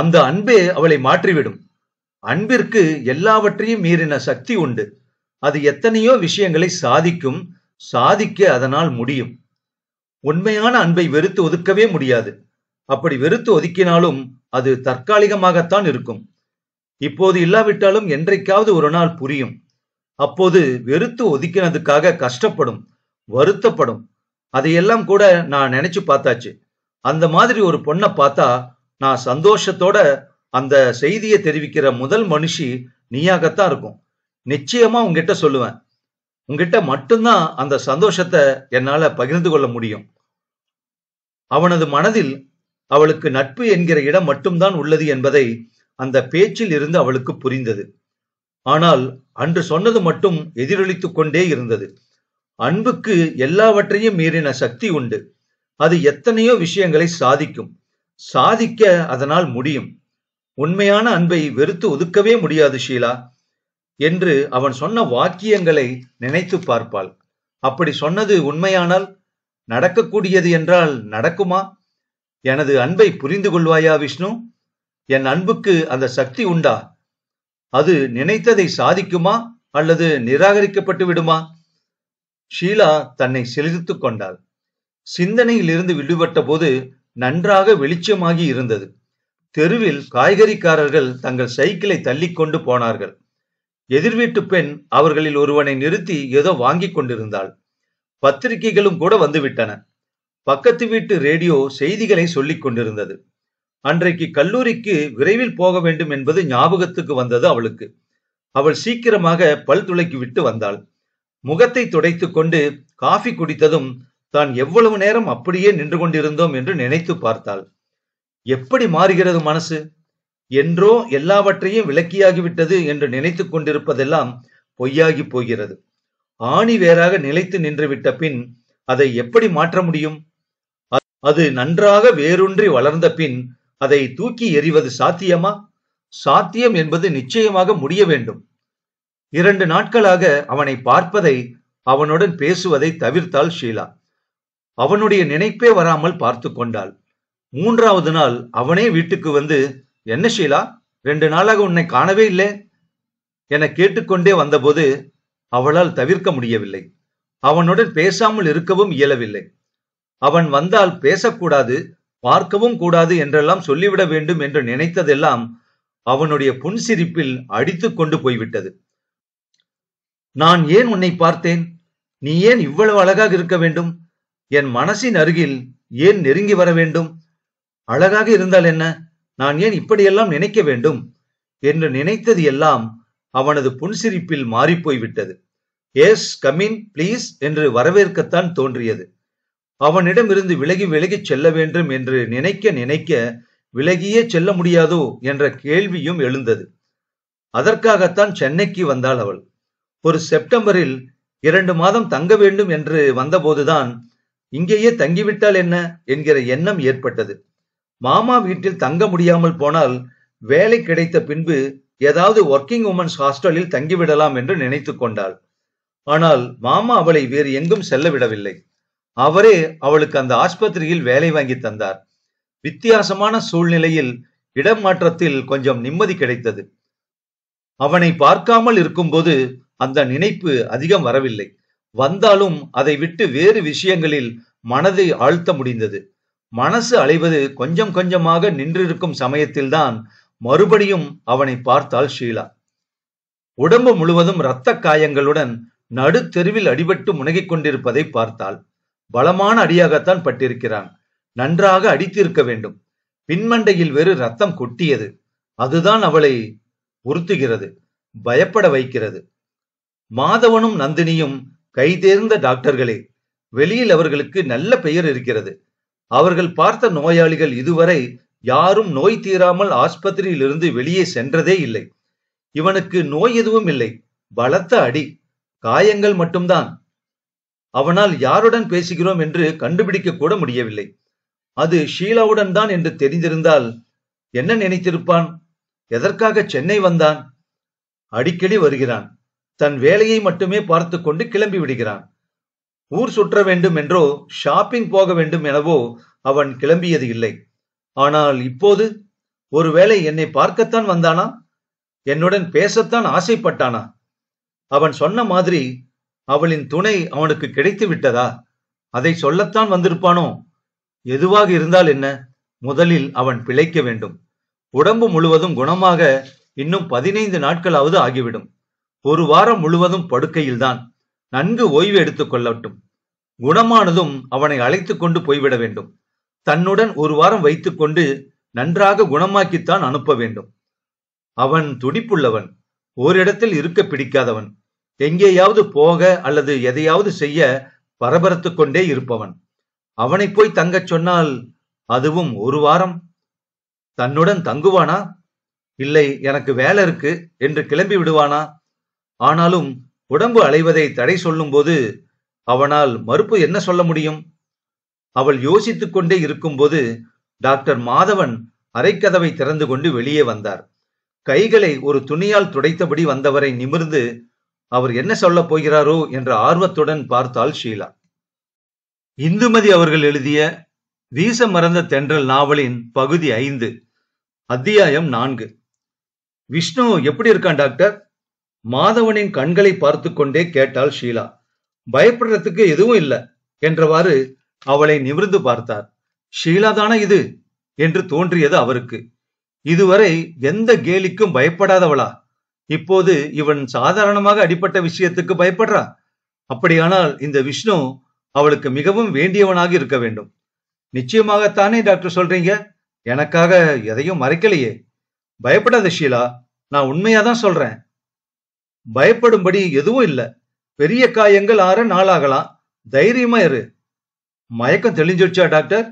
அந்த அன்பே அவளை மாற்றிவிடும் அன்பிற்கு எல்லாவற்றையும் மீறின சக்தி உண்டு அது எத்தனையோ விஷயங்களை சாதிக்கும் சாதிக்க அதனால் முடியும் உண்மையான அன்பை வெறுத்து ஒதுக்கவே முடியாது அப்படி வெறுத்து ஒதுக்கினாலும் அது தற்காலிகமாகத்தான் இருக்கும் இப்போது இல்லாவிட்டாலும் என்றைக்காவது ஒரு நாள் புரியும் அப்போது வெறுத்து ஒதுக்கினதுக்காக கஷ்டப்படும் வருத்தப்படும் அதையெல்லாம் கூட நான் நினைச்சு பார்த்தாச்சு அந்த மாதிரி ஒரு பொண்ணை பார்த்தா நான் சந்தோஷத்தோட அந்த செய்தியை தெரிவிக்கிற முதல் மனுஷி நீயாகத்தான் இருக்கும் நிச்சயமா உங்ககிட்ட சொல்லுவேன் உங்ககிட்ட மட்டும்தான் அந்த சந்தோஷத்தை என்னால பகிர்ந்து கொள்ள முடியும் அவனது மனதில் அவளுக்கு நட்பு என்கிற இடம் மட்டும்தான் உள்ளது என்பதை அந்த பேச்சில் இருந்து அவளுக்கு புரிந்தது ஆனால் அன்று சொன்னது மட்டும் எதிரொலித்துக் கொண்டே இருந்தது அன்புக்கு எல்லாவற்றையும் மீறின சக்தி உண்டு அது எத்தனையோ விஷயங்களை சாதிக்கும் சாதிக்க அதனால் முடியும் உண்மையான அன்பை வெறுத்து ஒதுக்கவே முடியாது ஷீலா என்று அவன் சொன்ன வாக்கியங்களை நினைத்து பார்ப்பாள் அப்படி சொன்னது உண்மையானால் நடக்கக்கூடியது என்றால் நடக்குமா எனது அன்பை புரிந்து கொள்வாயா விஷ்ணு என் அன்புக்கு அந்த சக்தி உண்டா அது நினைத்ததை சாதிக்குமா அல்லது நிராகரிக்கப்பட்டு விடுமா ஷீலா தன்னை சிலிர்த்து கொண்டாள் சிந்தனையில் இருந்து விடுபட்ட போது நன்றாக வெளிச்சமாகி இருந்தது தெருவில் காய்கறிக்காரர்கள் தங்கள் சைக்கிளை தள்ளிக்கொண்டு போனார்கள் எதிர்வீட்டு பெண் அவர்களில் ஒருவனை நிறுத்தி ஏதோ வாங்கிக் கொண்டிருந்தாள் பத்திரிகைகளும் கூட வந்துவிட்டன பக்கத்து வீட்டு ரேடியோ செய்திகளை சொல்லிக் கொண்டிருந்தது அன்றைக்கு கல்லூரிக்கு விரைவில் போக வேண்டும் என்பது ஞாபகத்துக்கு வந்தது அவளுக்கு அவள் சீக்கிரமாக பல் துளைக்கி விட்டு வந்தாள் முகத்தை துடைத்து கொண்டு காஃபி குடித்ததும் தான் எவ்வளவு நேரம் அப்படியே நின்று கொண்டிருந்தோம் என்று நினைத்து பார்த்தாள் எப்படி மாறுகிறது மனசு என்றோ எல்லாவற்றையும் விலக்கியாகிவிட்டது என்று நினைத்து கொண்டிருப்பதெல்லாம் பொய்யாகி போகிறது ஆணி வேறாக நிலைத்து நின்றுவிட்ட பின் அதை எப்படி மாற்ற முடியும் அது நன்றாக வேரூன்றி வளர்ந்த பின் அதை தூக்கி எறிவது சாத்தியமா சாத்தியம் என்பது நிச்சயமாக முடிய வேண்டும் இரண்டு நாட்களாக அவனை பார்ப்பதை அவனுடன் பேசுவதை தவிர்த்தாள் ஷீலா அவனுடைய நினைப்பே வராமல் பார்த்து கொண்டாள் மூன்றாவது நாள் அவனே வீட்டுக்கு வந்து என்ன ஷீலா ரெண்டு நாளாக உன்னை காணவே இல்லை என கேட்டுக்கொண்டே வந்தபோது அவளால் தவிர்க்க முடியவில்லை அவனுடன் பேசாமல் இருக்கவும் இயலவில்லை அவன் வந்தால் பேசக்கூடாது பார்க்கவும் கூடாது என்றெல்லாம் சொல்லிவிட வேண்டும் என்று நினைத்ததெல்லாம் அவனுடைய புன்சிரிப்பில் அடித்து கொண்டு போய்விட்டது நான் ஏன் உன்னை பார்த்தேன் நீ ஏன் இவ்வளவு அழகாக இருக்க வேண்டும் என் மனசின் அருகில் ஏன் நெருங்கி வர வேண்டும் அழகாக இருந்தால் என்ன நான் ஏன் இப்படியெல்லாம் நினைக்க வேண்டும் என்று நினைத்தது எல்லாம் அவனது புன்சிரிப்பில் மாறிப்போய்விட்டது எஸ் கமின் பிளீஸ் என்று வரவேற்கத்தான் தோன்றியது அவனிடமிருந்து விலகி விலகிச் செல்ல வேண்டும் என்று நினைக்க நினைக்க விலகியே செல்ல முடியாதோ என்ற கேள்வியும் எழுந்தது அதற்காகத்தான் சென்னைக்கு வந்தாள் அவள் ஒரு செப்டம்பரில் இரண்டு மாதம் தங்க வேண்டும் என்று வந்தபோதுதான் இங்கேயே தங்கிவிட்டால் என்ன என்கிற எண்ணம் ஏற்பட்டது மாமா வீட்டில் தங்க முடியாமல் போனால் வேலை கிடைத்த பின்பு ஏதாவது ஒர்க்கிங் உமன்ஸ் ஹாஸ்டலில் தங்கிவிடலாம் என்று நினைத்து கொண்டாள் ஆனால் மாமா அவளை வேறு எங்கும் செல்ல விடவில்லை அவரே அவளுக்கு அந்த ஆஸ்பத்திரியில் வேலை வாங்கி தந்தார் வித்தியாசமான சூழ்நிலையில் இடம் மாற்றத்தில் கொஞ்சம் நிம்மதி கிடைத்தது அவனை பார்க்காமல் இருக்கும்போது அந்த நினைப்பு அதிகம் வரவில்லை வந்தாலும் அதை விட்டு வேறு விஷயங்களில் மனதை ஆழ்த்த முடிந்தது மனசு அலைவது கொஞ்சம் கொஞ்சமாக நின்றிருக்கும் சமயத்தில்தான் மறுபடியும் அவனை பார்த்தாள் ஷீலா உடம்பு முழுவதும் இரத்த காயங்களுடன் நடு தெருவில் அடிபட்டு முனகிக் கொண்டிருப்பதை பார்த்தாள் பலமான அடியாகத்தான் பட்டிருக்கிறான் நன்றாக அடித்திருக்க வேண்டும் பின்மண்டையில் வெறு ரத்தம் கொட்டியது அதுதான் அவளை உறுத்துகிறது பயப்பட வைக்கிறது மாதவனும் நந்தினியும் கைதேர்ந்த டாக்டர்களே வெளியில் அவர்களுக்கு நல்ல பெயர் இருக்கிறது அவர்கள் பார்த்த நோயாளிகள் இதுவரை யாரும் நோய் தீராமல் ஆஸ்பத்திரியிலிருந்து வெளியே சென்றதே இல்லை இவனுக்கு நோய் எதுவும் இல்லை பலத்த அடி காயங்கள் மட்டும்தான் அவனால் யாருடன் பேசுகிறோம் என்று கண்டுபிடிக்க கூட முடியவில்லை அது ஷீலாவுடன் தான் என்று தெரிந்திருந்தால் என்ன நினைத்திருப்பான் எதற்காக சென்னை வந்தான் அடிக்கடி வருகிறான் தன் வேலையை மட்டுமே பார்த்து கொண்டு கிளம்பி விடுகிறான் ஊர் சுற்ற வேண்டும் என்றோ ஷாப்பிங் போக வேண்டும் எனவோ அவன் கிளம்பியது இல்லை ஆனால் இப்போது ஒருவேளை என்னை பார்க்கத்தான் வந்தானா என்னுடன் பேசத்தான் ஆசைப்பட்டானா அவன் சொன்ன மாதிரி அவளின் துணை அவனுக்கு கிடைத்து விட்டதா அதை சொல்லத்தான் வந்திருப்பானோ எதுவாக இருந்தால் என்ன முதலில் அவன் பிழைக்க வேண்டும் உடம்பு முழுவதும் குணமாக இன்னும் பதினைந்து நாட்களாவது ஆகிவிடும் ஒரு வாரம் முழுவதும் படுக்கையில்தான் நன்கு ஓய்வு எடுத்துக் கொள்ளட்டும் குணமானதும் அவனை அழைத்துக் கொண்டு போய்விட வேண்டும் தன்னுடன் ஒரு வாரம் வைத்துக்கொண்டு நன்றாக குணமாக்கித்தான் அனுப்ப வேண்டும் அவன் துடிப்புள்ளவன் ஓரிடத்தில் இருக்க பிடிக்காதவன் எங்கேயாவது போக அல்லது எதையாவது செய்ய பரபரத்து கொண்டே இருப்பவன் அவனை போய் தங்கச் சொன்னால் அதுவும் ஒரு வாரம் தன்னுடன் தங்குவானா இல்லை எனக்கு வேலை இருக்கு என்று கிளம்பி விடுவானா ஆனாலும் உடம்பு அலைவதை தடை சொல்லும் போது அவனால் மறுப்பு என்ன சொல்ல முடியும் அவள் யோசித்துக் கொண்டே இருக்கும்போது டாக்டர் மாதவன் அரைக்கதவை திறந்து கொண்டு வெளியே வந்தார் கைகளை ஒரு துணியால் துடைத்தபடி வந்தவரை நிமிர்ந்து அவர் என்ன சொல்ல போகிறாரோ என்ற ஆர்வத்துடன் பார்த்தாள் ஷீலா இந்துமதி அவர்கள் எழுதிய வீச மறந்த தென்றல் நாவலின் பகுதி ஐந்து அத்தியாயம் நான்கு விஷ்ணு எப்படி இருக்கான் டாக்டர் மாதவனின் கண்களை பார்த்து கொண்டே கேட்டாள் ஷீலா பயப்படுறதுக்கு எதுவும் இல்லை என்றவாறு அவளை நிமிர்ந்து பார்த்தார் ஷீலா தானே இது என்று தோன்றியது அவருக்கு இதுவரை எந்த கேலிக்கும் பயப்படாதவளா இப்போது இவன் சாதாரணமாக அடிப்பட்ட விஷயத்துக்கு பயப்படுறான் அப்படியானால் இந்த விஷ்ணு அவளுக்கு மிகவும் வேண்டியவனாக இருக்க வேண்டும் நிச்சயமாகத்தானே டாக்டர் சொல்றீங்க எனக்காக எதையும் மறைக்கலையே பயப்படாத ஷீலா நான் உண்மையா தான் சொல்றேன் பயப்படும்படி எதுவும் இல்லை பெரிய காயங்கள் ஆற நாளாகலாம் தைரியமா இரு மயக்கம் தெளிஞ்சிருச்சா டாக்டர்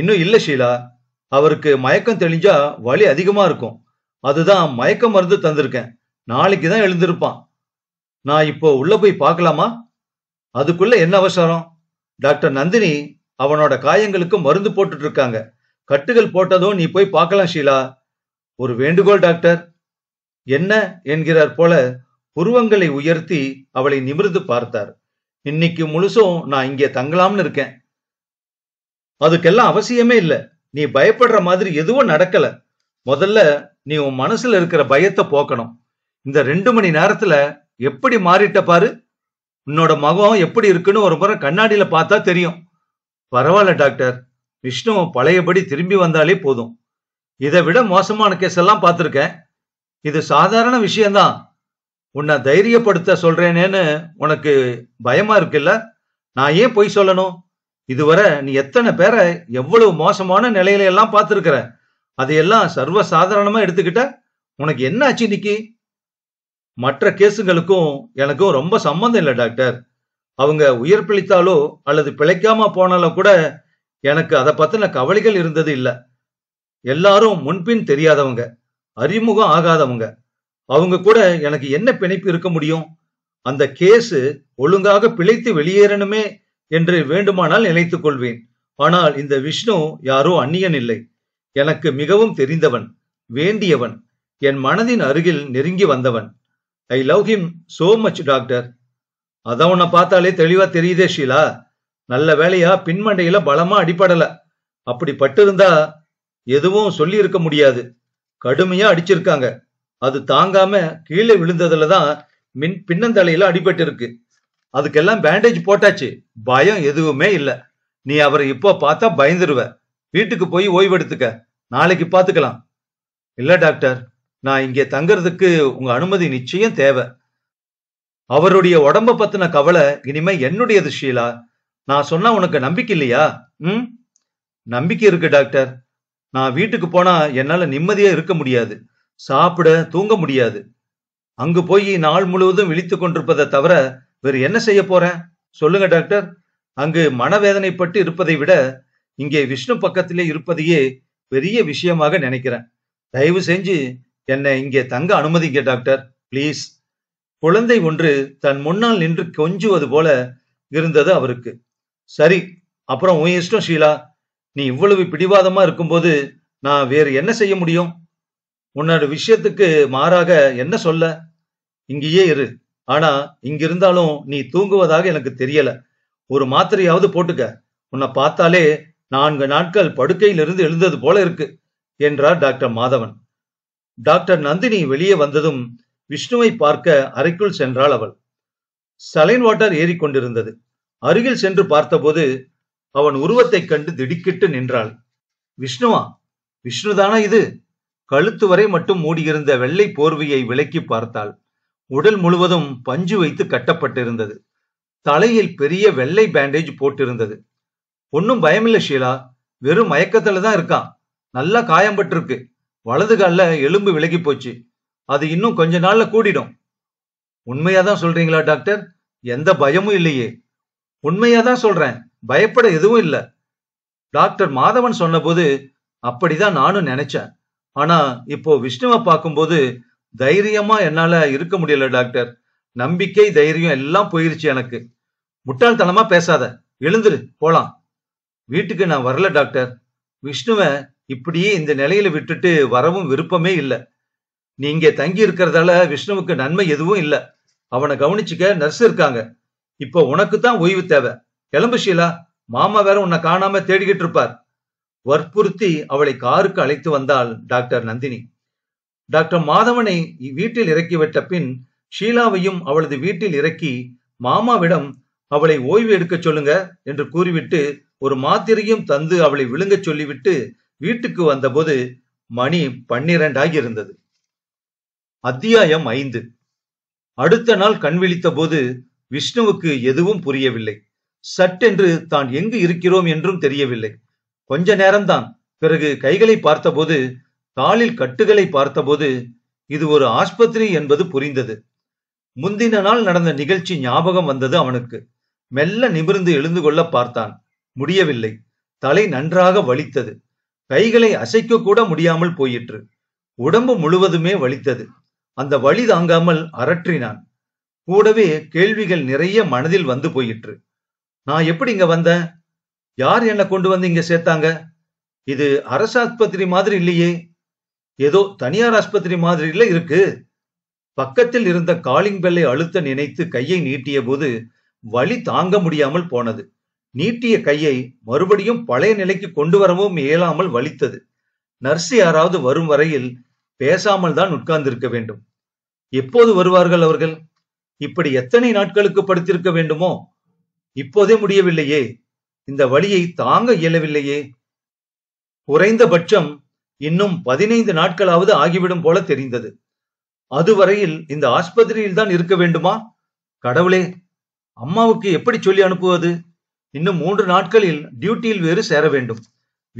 இன்னும் இல்ல ஷீலா அவருக்கு மயக்கம் தெளிஞ்சா வலி அதிகமா இருக்கும் அதுதான் மயக்க மருந்து தந்திருக்கேன் நாளைக்கு தான் எழுந்திருப்பான் நான் இப்போ உள்ள போய் பார்க்கலாமா அதுக்குள்ள என்ன அவசரம் டாக்டர் நந்தினி அவனோட காயங்களுக்கு மருந்து போட்டுட்டு இருக்காங்க கட்டுகள் போட்டதும் நீ போய் பார்க்கலாம் ஷீலா ஒரு வேண்டுகோள் டாக்டர் என்ன என்கிறார் போல புருவங்களை உயர்த்தி அவளை நிமிர்ந்து பார்த்தார் இன்னைக்கு முழுசும் நான் இங்கே தங்கலாம்னு இருக்கேன் அதுக்கெல்லாம் அவசியமே இல்லை நீ பயப்படுற மாதிரி எதுவும் நடக்கலை முதல்ல நீ உன் மனசுல இருக்கிற பயத்தை போக்கணும் இந்த ரெண்டு மணி நேரத்துல எப்படி மாறிட்ட பாரு உன்னோட முகம் எப்படி இருக்குன்னு ஒரு முறை கண்ணாடியில பார்த்தா தெரியும் பரவாயில்ல டாக்டர் விஷ்ணு பழையபடி திரும்பி வந்தாலே போதும் இதை விட மோசமான கேஸ் எல்லாம் பார்த்துருக்கேன் இது சாதாரண விஷயம்தான் உன்னை தைரியப்படுத்த சொல்றேனேன்னு உனக்கு பயமா இருக்குல்ல நான் ஏன் பொய் சொல்லணும் இதுவரை நீ எத்தனை பேரை எவ்வளவு மோசமான நிலையில எல்லாம் பார்த்துருக்கிற அதையெல்லாம் சர்வ சாதாரணமா எடுத்துக்கிட்ட உனக்கு என்ன ஆச்சு இன்னைக்கு மற்ற கேஸுங்களுக்கும் எனக்கும் ரொம்ப சம்பந்தம் இல்லை டாக்டர் அவங்க உயிர் பிழைத்தாலோ அல்லது பிழைக்காம போனாலோ கூட எனக்கு அதை பத்தின கவலைகள் இருந்தது இல்லை எல்லாரும் முன்பின் தெரியாதவங்க அறிமுகம் ஆகாதவங்க அவங்க கூட எனக்கு என்ன பிணைப்பு இருக்க முடியும் அந்த கேஸு ஒழுங்காக பிழைத்து வெளியேறணுமே என்று வேண்டுமானால் நினைத்துக் கொள்வேன் ஆனால் இந்த விஷ்ணு யாரோ அந்நியன் இல்லை எனக்கு மிகவும் தெரிந்தவன் வேண்டியவன் என் மனதின் அருகில் நெருங்கி வந்தவன் I love him so much doctor அதான் உன்னை பார்த்தாலே தெளிவா தெரியுதே ஷீலா நல்ல வேலையா பின்மண்டையில பலமா அடிப்படல அப்படி பட்டிருந்தா எதுவும் சொல்லி இருக்க முடியாது கடுமையா அடிச்சிருக்காங்க அது தாங்காம கீழே விழுந்ததுல தான் மின் பின்னந்தலையில அடிபட்டு இருக்கு அதுக்கெல்லாம் பேண்டேஜ் போட்டாச்சு பயம் எதுவுமே இல்லை நீ அவரை இப்போ பார்த்தா பயந்துருவ வீட்டுக்கு போய் ஓய்வெடுத்துக்க நாளைக்கு பார்த்துக்கலாம் இல்ல டாக்டர் நான் இங்கே தங்கறதுக்கு உங்க அனுமதி நிச்சயம் தேவை அவருடைய உடம்ப பத்தின கவலை இனிமே என்னுடையது ஷீலா நான் சொன்னா உனக்கு நம்பிக்கை இல்லையா ம் நம்பிக்கை இருக்கு டாக்டர் நான் வீட்டுக்கு போனா என்னால நிம்மதியா இருக்க முடியாது சாப்பிட தூங்க முடியாது அங்கு போய் நாள் முழுவதும் விழித்து கொண்டிருப்பதை தவிர வேறு என்ன செய்ய போறேன் சொல்லுங்க டாக்டர் அங்கு மனவேதனைப்பட்டு இருப்பதை விட இங்கே விஷ்ணு பக்கத்திலே இருப்பதையே பெரிய விஷயமாக நினைக்கிறேன் தயவு செஞ்சு என்னை இங்கே தங்க அனுமதிங்க டாக்டர் பிளீஸ் குழந்தை ஒன்று தன் முன்னால் நின்று கொஞ்சுவது போல இருந்தது அவருக்கு சரி அப்புறம் உன் இஷ்டம் ஷீலா நீ இவ்வளவு பிடிவாதமா இருக்கும்போது நான் வேறு என்ன செய்ய முடியும் உன்னோட விஷயத்துக்கு மாறாக என்ன சொல்ல இங்கேயே இரு ஆனா இங்கிருந்தாலும் இருந்தாலும் நீ தூங்குவதாக எனக்கு தெரியல ஒரு மாத்திரையாவது போட்டுக்க உன்னை பார்த்தாலே நான்கு நாட்கள் படுக்கையிலிருந்து எழுந்தது போல இருக்கு என்றார் டாக்டர் மாதவன் டாக்டர் நந்தினி வெளியே வந்ததும் விஷ்ணுவை பார்க்க அறைக்குள் சென்றாள் அவள் சலைன் வாட்டர் ஏறிக்கொண்டிருந்தது அருகில் சென்று பார்த்தபோது அவன் உருவத்தைக் கண்டு திடுக்கிட்டு நின்றாள் விஷ்ணுவா விஷ்ணுதானா இது கழுத்து வரை மட்டும் மூடியிருந்த வெள்ளை போர்வையை விலக்கி பார்த்தாள் உடல் முழுவதும் பஞ்சு வைத்து கட்டப்பட்டிருந்தது தலையில் பெரிய வெள்ளை பேண்டேஜ் போட்டிருந்தது ஒன்னும் இல்ல ஷீலா வெறும் மயக்கத்துல தான் இருக்கான் நல்லா காயம்பட்டிருக்கு வலது கால எலும்பு விலகி போச்சு அது இன்னும் கொஞ்ச நாள்ல கூடிடும் உண்மையா தான் சொல்றீங்களா டாக்டர் எந்த பயமும் இல்லையே உண்மையா தான் சொல்றேன் பயப்பட எதுவும் இல்ல டாக்டர் மாதவன் சொன்னபோது அப்படிதான் நானும் நினைச்சேன் ஆனா இப்போ விஷ்ணுவை பார்க்கும்போது தைரியமா என்னால இருக்க முடியல டாக்டர் நம்பிக்கை தைரியம் எல்லாம் போயிருச்சு எனக்கு முட்டாள்தனமா பேசாத எழுந்துரு போலாம் வீட்டுக்கு நான் வரல டாக்டர் விஷ்ணுவை இப்படியே இந்த நிலையில விட்டுட்டு வரவும் விருப்பமே இல்லை நீங்க தங்கி இருக்கிறதால விஷ்ணுவுக்கு நன்மை எதுவும் இல்லை அவனை கவனிச்சுக்க நர்ஸ் இருக்காங்க இப்போ உனக்கு தான் ஓய்வு தேவை கிளம்பு ஷீலா மாமா வேற உன்னை காணாம தேடிக்கிட்டு இருப்பார் வற்புறுத்தி அவளை காருக்கு அழைத்து வந்தாள் டாக்டர் நந்தினி டாக்டர் மாதவனை வீட்டில் இறக்கிவிட்ட பின் ஷீலாவையும் அவளது வீட்டில் இறக்கி மாமாவிடம் அவளை ஓய்வு எடுக்க சொல்லுங்க என்று கூறிவிட்டு ஒரு மாத்திரையும் தந்து அவளை விழுங்கச் சொல்லிவிட்டு வீட்டுக்கு வந்தபோது மணி பன்னிரண்டு ஆகியிருந்தது அத்தியாயம் ஐந்து அடுத்த நாள் கண் விழித்த போது விஷ்ணுவுக்கு எதுவும் புரியவில்லை சட்டென்று தான் எங்கு இருக்கிறோம் என்றும் தெரியவில்லை கொஞ்ச நேரம்தான் பிறகு கைகளை பார்த்தபோது காலில் கட்டுகளை பார்த்தபோது இது ஒரு ஆஸ்பத்திரி என்பது புரிந்தது முந்தின நாள் நடந்த நிகழ்ச்சி ஞாபகம் வந்தது அவனுக்கு மெல்ல நிமிர்ந்து எழுந்து கொள்ள பார்த்தான் முடியவில்லை தலை நன்றாக வலித்தது கைகளை அசைக்க கூட முடியாமல் போயிற்று உடம்பு முழுவதுமே வலித்தது அந்த வழி தாங்காமல் அரற்றினான் கூடவே கேள்விகள் நிறைய மனதில் வந்து போயிற்று நான் எப்படி இங்க வந்தேன் யார் என்ன கொண்டு வந்து இங்க சேர்த்தாங்க இது அரசு ஆஸ்பத்திரி மாதிரி இல்லையே ஏதோ தனியார் ஆஸ்பத்திரி மாதிரில இருக்கு பக்கத்தில் இருந்த காலிங் பெல்லை அழுத்த நினைத்து கையை நீட்டிய போது வழி தாங்க முடியாமல் போனது நீட்டிய கையை மறுபடியும் பழைய நிலைக்கு கொண்டு வரவும் இயலாமல் வலித்தது நர்ஸ் யாராவது வரும் வரையில் பேசாமல் தான் உட்கார்ந்திருக்க வேண்டும் எப்போது வருவார்கள் அவர்கள் இப்படி எத்தனை நாட்களுக்கு படுத்திருக்க வேண்டுமோ இப்போதே முடியவில்லையே இந்த வழியை தாங்க இயலவில்லையே குறைந்தபட்சம் இன்னும் பதினைந்து நாட்களாவது ஆகிவிடும் போல தெரிந்தது அதுவரையில் இந்த ஆஸ்பத்திரியில் தான் இருக்க வேண்டுமா கடவுளே அம்மாவுக்கு எப்படி சொல்லி அனுப்புவது இன்னும் மூன்று நாட்களில் டியூட்டியில் வேறு சேர வேண்டும்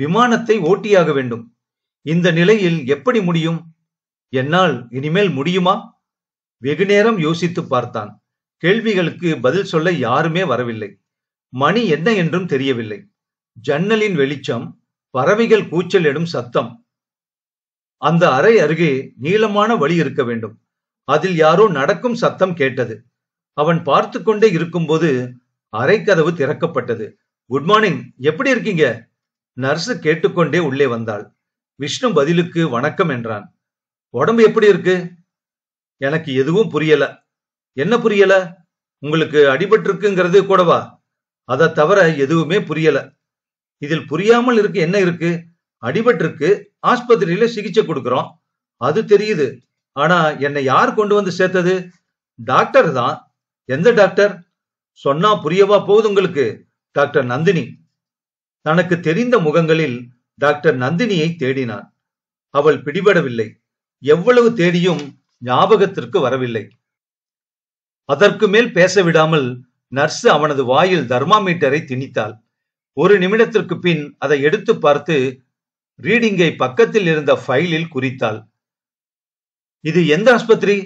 விமானத்தை ஓட்டியாக வேண்டும் இந்த நிலையில் எப்படி முடியும் என்னால் இனிமேல் முடியுமா வெகுநேரம் யோசித்து பார்த்தான் கேள்விகளுக்கு பதில் சொல்ல யாருமே வரவில்லை மணி என்ன என்றும் தெரியவில்லை ஜன்னலின் வெளிச்சம் பறவைகள் கூச்சல் எடும் சத்தம் அந்த அறை அருகே நீளமான வழி இருக்க வேண்டும் அதில் யாரோ நடக்கும் சத்தம் கேட்டது அவன் பார்த்து கொண்டே இருக்கும்போது கதவு திறக்கப்பட்டது குட் மார்னிங் எப்படி இருக்கீங்க நர்ஸு கேட்டுக்கொண்டே உள்ளே வந்தாள் விஷ்ணு பதிலுக்கு வணக்கம் என்றான் உடம்பு எப்படி இருக்கு எனக்கு எதுவும் புரியல என்ன புரியல உங்களுக்கு அடிபட்டிருக்குங்கிறது கூடவா அதை தவிர எதுவுமே புரியல இதில் புரியாமல் இருக்கு என்ன இருக்கு அடிபட்டிருக்கு ஆஸ்பத்திரியில சிகிச்சை கொடுக்குறோம் அது தெரியுது ஆனா என்னை யார் கொண்டு வந்து சேர்த்தது டாக்டர் தான் எந்த டாக்டர் சொன்னா புரியவா போகுது உங்களுக்கு டாக்டர் நந்தினி தனக்கு தெரிந்த முகங்களில் டாக்டர் நந்தினியை தேடினான் அவள் பிடிபடவில்லை எவ்வளவு தேடியும் ஞாபகத்திற்கு வரவில்லை அதற்கு மேல் பேச விடாமல் நர்ஸ் அவனது வாயில் தர்மாமீட்டரை திணித்தாள் ஒரு நிமிடத்திற்கு பின் அதை எடுத்து பார்த்து ரீடிங்கை பக்கத்தில் இருந்த ஃபைலில் குறித்தாள் இது எந்த ஆஸ்பத்திரி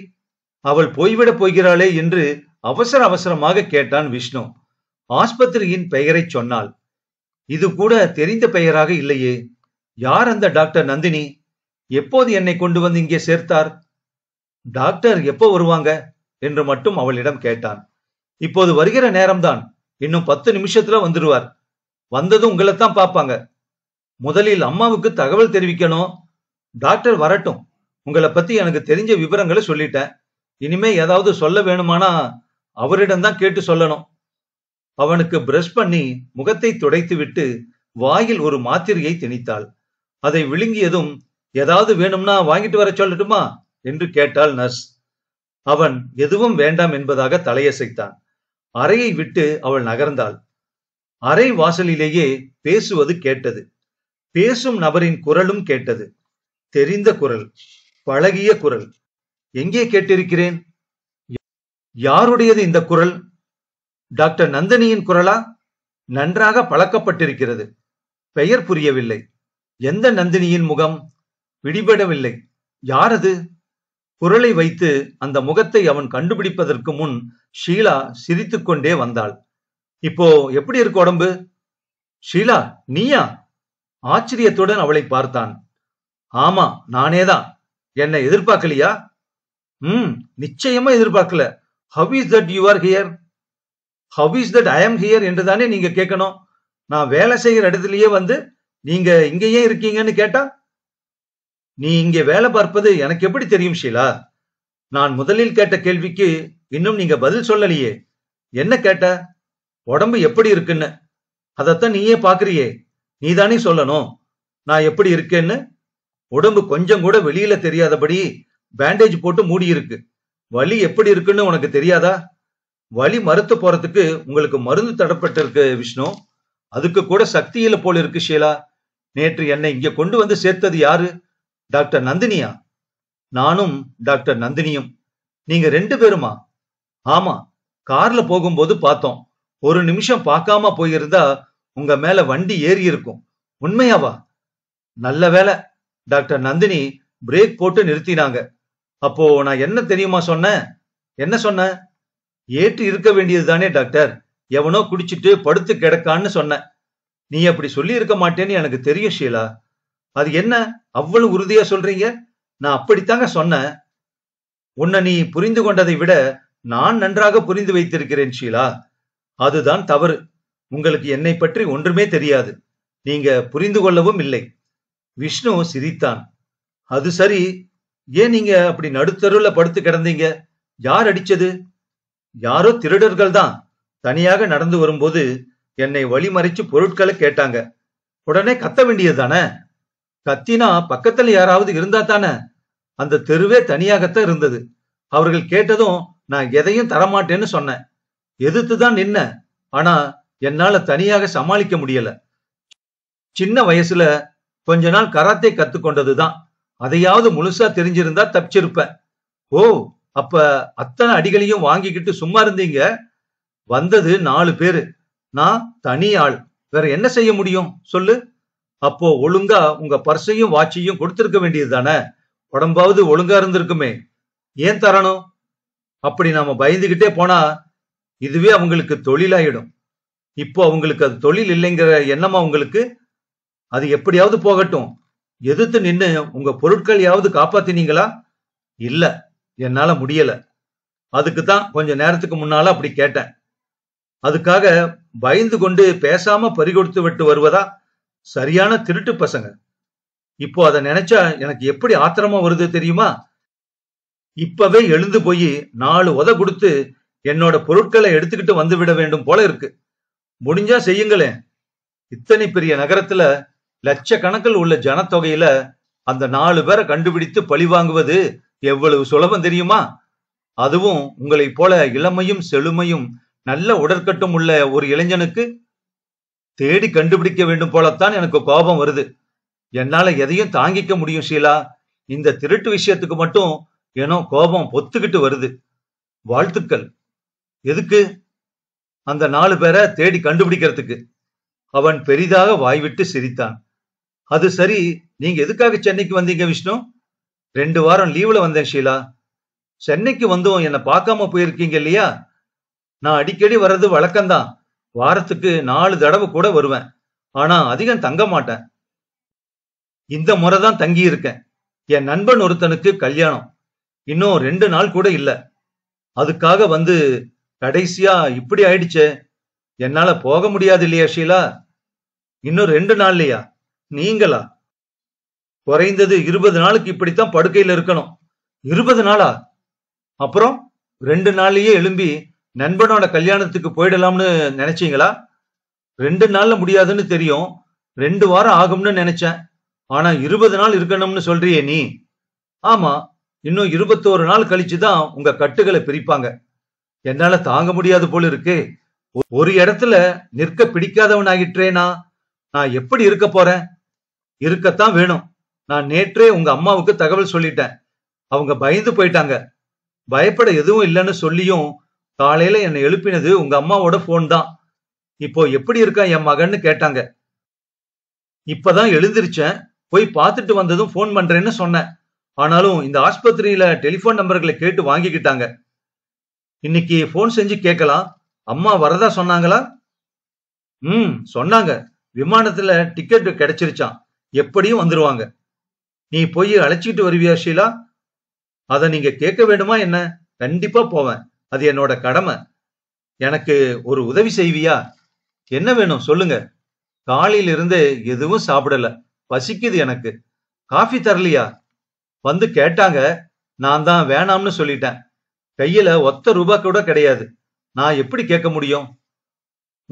அவள் போய்விடப் போகிறாளே என்று அவசர அவசரமாக கேட்டான் விஷ்ணு ஆஸ்பத்திரியின் பெயரை சொன்னால் இது கூட தெரிந்த பெயராக இல்லையே யார் அந்த டாக்டர் நந்தினி எப்போது என்னை கொண்டு வந்து இங்கே சேர்த்தார் டாக்டர் எப்போ வருவாங்க என்று மட்டும் அவளிடம் கேட்டான் இப்போது வருகிற நேரம்தான் இன்னும் பத்து நிமிஷத்துல வந்துடுவார் வந்ததும் உங்களைத்தான் பார்ப்பாங்க முதலில் அம்மாவுக்கு தகவல் தெரிவிக்கணும் டாக்டர் வரட்டும் உங்களை பத்தி எனக்கு தெரிஞ்ச விவரங்களை சொல்லிட்டேன் இனிமே ஏதாவது சொல்ல வேணுமானா அவரிடம்தான் கேட்டு சொல்லணும் அவனுக்கு பிரஷ் பண்ணி முகத்தை துடைத்துவிட்டு வாயில் ஒரு மாத்திரையை திணித்தாள் அதை விழுங்கியதும் ஏதாவது வேணும்னா வாங்கிட்டு வர சொல்லட்டுமா என்று கேட்டாள் நர்ஸ் அவன் எதுவும் வேண்டாம் என்பதாக தலையசைத்தான் அறையை விட்டு அவள் நகர்ந்தாள் அறை வாசலிலேயே பேசுவது கேட்டது பேசும் நபரின் குரலும் கேட்டது தெரிந்த குரல் பழகிய குரல் எங்கே கேட்டிருக்கிறேன் யாருடையது இந்த குரல் டாக்டர் நந்தினியின் குரலா நன்றாக பழக்கப்பட்டிருக்கிறது பெயர் புரியவில்லை எந்த நந்தினியின் முகம் பிடிபடவில்லை யாரது குரலை வைத்து அந்த முகத்தை அவன் கண்டுபிடிப்பதற்கு முன் ஷீலா சிரித்துக்கொண்டே வந்தாள் இப்போ எப்படி இருக்கு உடம்பு ஷீலா நீயா ஆச்சரியத்துடன் அவளை பார்த்தான் ஆமா நானேதான் என்னை எதிர்பார்க்கலையா ம் நிச்சயமா எதிர்பார்க்கல how is that you are here how is that I am here என்று தானே நீங்க கேட்கணும் நான் வேலை செய்கிற இடத்துலயே வந்து நீங்க இங்கேயே இருக்கீங்கன்னு கேட்டா நீ இங்கே வேலை பார்ப்பது எனக்கு எப்படி தெரியும் ஷீலா நான் முதலில் கேட்ட கேள்விக்கு இன்னும் நீங்க பதில் சொல்லலையே என்ன கேட்ட உடம்பு எப்படி இருக்குன்னு அதைத்தான் நீயே பாக்குறியே நீ தானே சொல்லணும் நான் எப்படி இருக்கேன்னு உடம்பு கொஞ்சம் கூட வெளியில தெரியாதபடி பேண்டேஜ் போட்டு மூடி இருக்கு வலி எப்படி இருக்குன்னு உனக்கு தெரியாதா வலி மறுத்து போறதுக்கு உங்களுக்கு மருந்து தடப்பட்டிருக்கு விஷ்ணு அதுக்கு கூட சக்தியில போல இருக்கு ஷீலா நேற்று என்னை இங்க கொண்டு வந்து சேர்த்தது யாரு டாக்டர் நந்தினியா நானும் டாக்டர் நந்தினியும் நீங்க ரெண்டு பேருமா ஆமா கார்ல போகும்போது பார்த்தோம் ஒரு நிமிஷம் பார்க்காம போயிருந்தா உங்க மேல வண்டி ஏறி இருக்கும் உண்மையாவா நல்ல வேலை டாக்டர் நந்தினி பிரேக் போட்டு நிறுத்தினாங்க அப்போ நான் என்ன தெரியுமா சொன்னேன் என்ன சொன்னேன் ஏற்று இருக்க வேண்டியது தானே டாக்டர் எவனோ குடிச்சிட்டு படுத்து கிடக்கான்னு சொன்னேன் நீ அப்படி சொல்லி இருக்க மாட்டேன்னு எனக்கு தெரியும் ஷீலா அது என்ன அவ்வளவு உறுதியா சொல்றீங்க நான் அப்படித்தாங்க சொன்னேன் உன்னை நீ புரிந்து கொண்டதை விட நான் நன்றாக புரிந்து வைத்திருக்கிறேன் ஷீலா அதுதான் தவறு உங்களுக்கு என்னை பற்றி ஒன்றுமே தெரியாது நீங்க புரிந்து கொள்ளவும் இல்லை விஷ்ணு சிரித்தான் அது சரி ஏன் நீங்க அப்படி நடுத்தருல படுத்து கிடந்தீங்க யார் அடிச்சது யாரோ திருடர்கள் தான் தனியாக நடந்து வரும்போது என்னை வழிமறைச்சு பொருட்களை கேட்டாங்க உடனே கத்த வேண்டியது தானே கத்தினா பக்கத்துல யாராவது இருந்தா தானே அந்த தெருவே தனியாகத்தான் இருந்தது அவர்கள் கேட்டதும் நான் எதையும் தரமாட்டேன்னு சொன்னேன் எதிர்த்துதான் தான் நின்ன ஆனா என்னால தனியாக சமாளிக்க முடியல சின்ன வயசுல கொஞ்ச நாள் கராத்தே கத்துக்கொண்டதுதான் அதையாவது முழுசா தெரிஞ்சிருந்தா தப்பிச்சிருப்பேன் ஓ அப்ப அத்தனை அடிகளையும் வாங்கிக்கிட்டு சும்மா இருந்தீங்க வந்தது நாலு பேரு நான் தனி ஆள் வேற என்ன செய்ய முடியும் சொல்லு அப்போ ஒழுங்கா உங்க பர்சையும் வாட்சையும் கொடுத்திருக்க வேண்டியது தானே உடம்பாவது ஒழுங்கா இருந்திருக்குமே ஏன் தரணும் அப்படி நாம பயந்துகிட்டே போனா இதுவே அவங்களுக்கு தொழிலாயிடும் இப்போ அவங்களுக்கு அது தொழில் இல்லைங்கிற எண்ணமா அவங்களுக்கு அது எப்படியாவது போகட்டும் எதிர்த்து நின்று உங்க யாவது காப்பாத்தினீங்களா இல்ல என்னால முடியல அதுக்கு தான் கொஞ்ச நேரத்துக்கு முன்னால அப்படி கேட்டேன் அதுக்காக பயந்து கொண்டு பேசாம பறிகொடுத்து விட்டு வருவதா சரியான திருட்டு பசங்க இப்போ அதை நினைச்சா எனக்கு எப்படி ஆத்திரமா வருது தெரியுமா இப்பவே எழுந்து போய் நாலு உத கொடுத்து என்னோட பொருட்களை எடுத்துக்கிட்டு வந்து விட வேண்டும் போல இருக்கு முடிஞ்சா செய்யுங்களேன் இத்தனை பெரிய நகரத்துல லட்சக்கணக்கில் உள்ள ஜனத்தொகையில அந்த நாலு பேரை கண்டுபிடித்து பழி வாங்குவது எவ்வளவு சுலபம் தெரியுமா அதுவும் உங்களை போல இளமையும் செழுமையும் நல்ல உடற்கட்டும் உள்ள ஒரு இளைஞனுக்கு தேடி கண்டுபிடிக்க வேண்டும் போலத்தான் எனக்கு கோபம் வருது என்னால எதையும் தாங்கிக்க முடியும் ஷீலா இந்த திருட்டு விஷயத்துக்கு மட்டும் ஏனோ கோபம் பொத்துக்கிட்டு வருது வாழ்த்துக்கள் எதுக்கு அந்த நாலு பேரை தேடி கண்டுபிடிக்கிறதுக்கு அவன் பெரிதாக வாய்விட்டு சிரித்தான் அது சரி நீங்க எதுக்காக சென்னைக்கு வந்தீங்க விஷ்ணு ரெண்டு வாரம் லீவ்ல வந்தேன் ஷீலா சென்னைக்கு வந்தும் என்னை பார்க்காம போயிருக்கீங்க இல்லையா நான் அடிக்கடி வர்றது வழக்கம்தான் வாரத்துக்கு நாலு தடவை கூட வருவேன் ஆனா அதிகம் தங்க மாட்டேன் இந்த முறை தான் தங்கி இருக்கேன் என் நண்பன் ஒருத்தனுக்கு கல்யாணம் இன்னும் ரெண்டு நாள் கூட இல்ல அதுக்காக வந்து கடைசியா இப்படி ஆயிடுச்சு என்னால போக முடியாது இல்லையா ஷீலா இன்னும் ரெண்டு நாள்லையா நீங்களா குறைந்தது இருபது நாளுக்கு இப்படித்தான் படுக்கையில இருக்கணும் இருபது நாளா அப்புறம் ரெண்டு நாள்லயே எழும்பி நண்பனோட கல்யாணத்துக்கு போயிடலாம்னு நினைச்சீங்களா ரெண்டு நாள்ல முடியாதுன்னு தெரியும் ரெண்டு வாரம் ஆகும்னு நினைச்சேன் ஆனா இருபது நாள் இருக்கணும்னு சொல்றியே நீ ஆமா இன்னும் இருபத்தோரு நாள் கழிச்சுதான் உங்க கட்டுகளை பிரிப்பாங்க என்னால தாங்க முடியாது போல இருக்கு ஒரு இடத்துல நிற்க பிடிக்காதவன் ஆகிட்டேனா நான் எப்படி இருக்க போறேன் இருக்கத்தான் வேணும் நான் நேற்றே உங்க அம்மாவுக்கு தகவல் சொல்லிட்டேன் அவங்க பயந்து போயிட்டாங்க பயப்பட எதுவும் இல்லைன்னு சொல்லியும் காலையில என்னை எழுப்பினது உங்க அம்மாவோட போன் தான் இப்போ எப்படி இருக்கான் என் மகன்னு கேட்டாங்க இப்பதான் எழுந்திருச்சேன் போய் பார்த்துட்டு வந்ததும் போன் பண்றேன்னு சொன்னேன் ஆனாலும் இந்த ஆஸ்பத்திரியில டெலிபோன் நம்பர்களை கேட்டு வாங்கிக்கிட்டாங்க இன்னைக்கு போன் செஞ்சு கேட்கலாம் அம்மா வரதா சொன்னாங்களா ம் சொன்னாங்க விமானத்துல டிக்கெட் கிடைச்சிருச்சான் எப்படியும் வந்துருவாங்க நீ போய் அழைச்சிட்டு வருவியா ஷீலா அதை நீங்க கேட்க வேண்டுமா என்ன கண்டிப்பா போவேன் அது என்னோட கடமை எனக்கு ஒரு உதவி செய்வியா என்ன வேணும் சொல்லுங்க காலையிலிருந்து எதுவும் சாப்பிடல பசிக்குது எனக்கு காஃபி தரலையா வந்து கேட்டாங்க நான் தான் வேணாம்னு சொல்லிட்டேன் கையில ஒத்த ரூபா கூட கிடையாது நான் எப்படி கேட்க முடியும்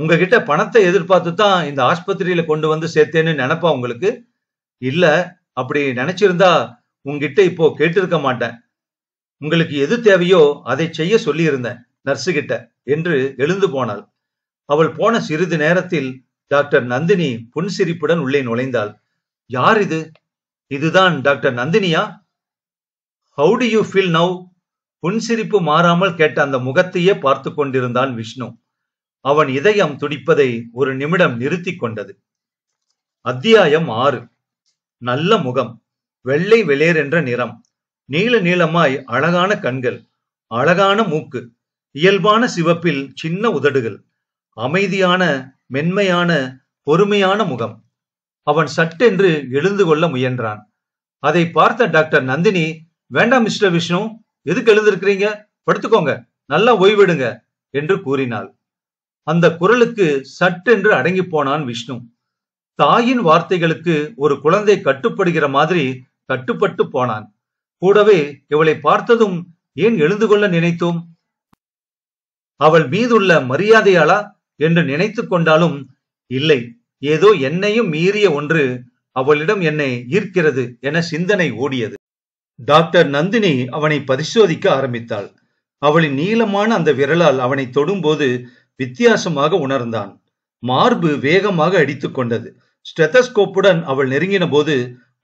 உங்ககிட்ட பணத்தை எதிர்பார்த்து தான் இந்த ஆஸ்பத்திரியில கொண்டு வந்து சேர்த்தேன்னு நினைப்பா உங்களுக்கு இல்ல அப்படி நினைச்சிருந்தா உங்ககிட்ட இப்போ கேட்டிருக்க மாட்டேன் உங்களுக்கு எது தேவையோ அதை செய்ய சொல்லியிருந்தேன் நர்ஸு கிட்ட என்று எழுந்து போனாள் அவள் போன சிறிது நேரத்தில் டாக்டர் நந்தினி புன்சிரிப்புடன் உள்ளே நுழைந்தாள் யார் இது இதுதான் டாக்டர் நந்தினியா how do you feel now புன்சிரிப்பு மாறாமல் கேட்ட அந்த முகத்தையே பார்த்து கொண்டிருந்தான் விஷ்ணு அவன் இதயம் துடிப்பதை ஒரு நிமிடம் நிறுத்தி கொண்டது அத்தியாயம் ஆறு நல்ல முகம் வெள்ளை வெளியர் என்ற நிறம் நீல நீளமாய் அழகான கண்கள் அழகான மூக்கு இயல்பான சிவப்பில் சின்ன உதடுகள் அமைதியான மென்மையான பொறுமையான முகம் அவன் சட்டென்று எழுந்து கொள்ள முயன்றான் அதை பார்த்த டாக்டர் நந்தினி வேண்டாம் மிஸ்டர் விஷ்ணு எதுக்கு எழுந்திருக்கிறீங்க படுத்துக்கோங்க நல்லா ஓய்வெடுங்க என்று கூறினாள் அந்த குரலுக்கு சட்டென்று அடங்கி போனான் விஷ்ணு தாயின் வார்த்தைகளுக்கு ஒரு குழந்தை கட்டுப்படுகிற மாதிரி கட்டுப்பட்டு போனான் கூடவே இவளை பார்த்ததும் ஏன் எழுந்து கொள்ள நினைத்தோம் அவள் மீதுள்ள மரியாதையாளா என்று நினைத்து கொண்டாலும் இல்லை ஏதோ என்னையும் மீறிய ஒன்று அவளிடம் என்னை ஈர்க்கிறது என சிந்தனை ஓடியது டாக்டர் நந்தினி அவனை பரிசோதிக்க ஆரம்பித்தாள் அவளின் நீளமான அந்த விரலால் அவனை தொடும்போது வித்தியாசமாக உணர்ந்தான் மார்பு வேகமாக கொண்டது ஸ்டெத்தஸ்கோப்புடன் அவள் நெருங்கின போது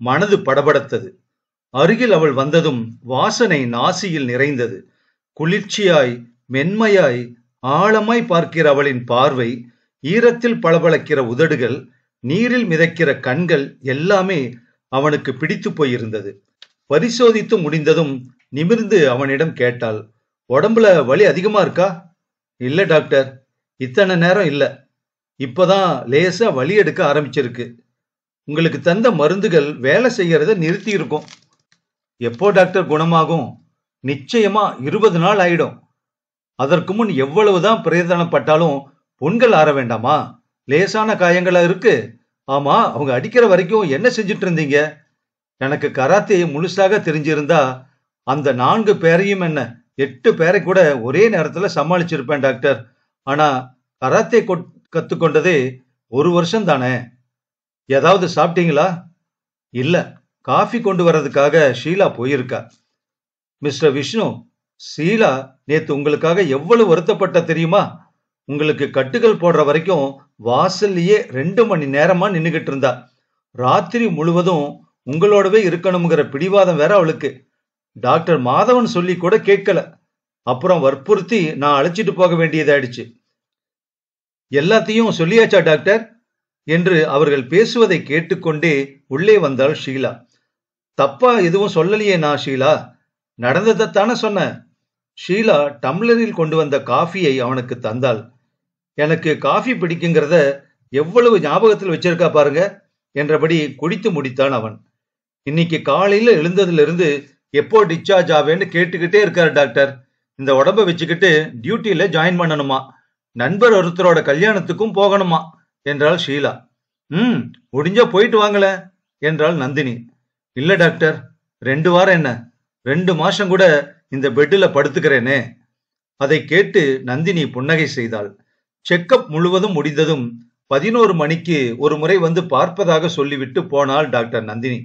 மனது படபடத்தது அருகில் அவள் வந்ததும் வாசனை நாசியில் நிறைந்தது குளிர்ச்சியாய் மென்மையாய் ஆழமாய் பார்க்கிற அவளின் பார்வை ஈரத்தில் பளபளக்கிற உதடுகள் நீரில் மிதக்கிற கண்கள் எல்லாமே அவனுக்கு பிடித்து போயிருந்தது பரிசோதித்து முடிந்ததும் நிமிர்ந்து அவனிடம் கேட்டாள் உடம்புல வலி அதிகமா இருக்கா இல்ல டாக்டர் இத்தனை நேரம் இல்லை இப்போதான் லேசா வழி எடுக்க ஆரம்பிச்சிருக்கு உங்களுக்கு தந்த மருந்துகள் வேலை செய்யறத நிறுத்தி இருக்கும் எப்போ டாக்டர் குணமாகும் நிச்சயமா இருபது நாள் ஆயிடும் அதற்கு முன் எவ்வளவுதான் பிரயோதனப்பட்டாலும் பொண்கள் ஆற வேண்டாமா லேசான காயங்களா இருக்கு ஆமா அவங்க அடிக்கிற வரைக்கும் என்ன செஞ்சிட்டு இருந்தீங்க எனக்கு கராத்தே முழுசாக தெரிஞ்சிருந்தா அந்த நான்கு பேரையும் என்ன எட்டு பேரை கூட ஒரே நேரத்துல சமாளிச்சிருப்பேன் டாக்டர் ஆனா கராத்தே கத்துக்கொண்டது ஒரு வருஷம் தானே ஏதாவது சாப்பிட்டீங்களா இல்ல காஃபி கொண்டு வர்றதுக்காக ஷீலா போயிருக்கா மிஸ்டர் விஷ்ணு ஷீலா நேத்து உங்களுக்காக எவ்வளவு வருத்தப்பட்ட தெரியுமா உங்களுக்கு கட்டுகள் போடுற வரைக்கும் வாசல்லையே ரெண்டு மணி நேரமா நின்னுகிட்டு இருந்தா ராத்திரி முழுவதும் உங்களோடவே இருக்கணுங்கிற பிடிவாதம் வேற அவளுக்கு டாக்டர் மாதவன் சொல்லி கூட கேட்கல அப்புறம் வற்புறுத்தி நான் அழைச்சிட்டு போக வேண்டியதாயிடுச்சு எல்லாத்தையும் சொல்லியாச்சா டாக்டர் என்று அவர்கள் பேசுவதை கேட்டுக்கொண்டே உள்ளே வந்தாள் ஷீலா தப்பா எதுவும் சொல்லலையே நான் ஷீலா நடந்ததைத்தானே சொன்ன ஷீலா டம்ளரில் கொண்டு வந்த காஃபியை அவனுக்கு தந்தாள் எனக்கு காஃபி பிடிக்குங்கிறத எவ்வளவு ஞாபகத்தில் வச்சிருக்கா பாருங்க என்றபடி குடித்து முடித்தான் அவன் இன்னைக்கு காலையில எழுந்ததிலிருந்து எப்போ டிஸ்சார்ஜ் ஆவேன்னு கேட்டுக்கிட்டே இருக்காரு டாக்டர் இந்த உடம்ப வச்சுக்கிட்டு டியூட்டியில ஜாயின் பண்ணணுமா நண்பர் ஒருத்தரோட கல்யாணத்துக்கும் போகணுமா என்றாள் ஷீலா ம் முடிஞ்ச போயிட்டு வாங்கல என்றாள் நந்தினி இல்ல டாக்டர் ரெண்டு வாரம் என்ன ரெண்டு மாசம் கூட இந்த பெட்டில் படுத்துக்கிறேனே அதை கேட்டு நந்தினி புன்னகை செய்தாள் செக்கப் முழுவதும் முடிந்ததும் பதினோரு மணிக்கு ஒரு முறை வந்து பார்ப்பதாக சொல்லிவிட்டு போனாள் டாக்டர் நந்தினி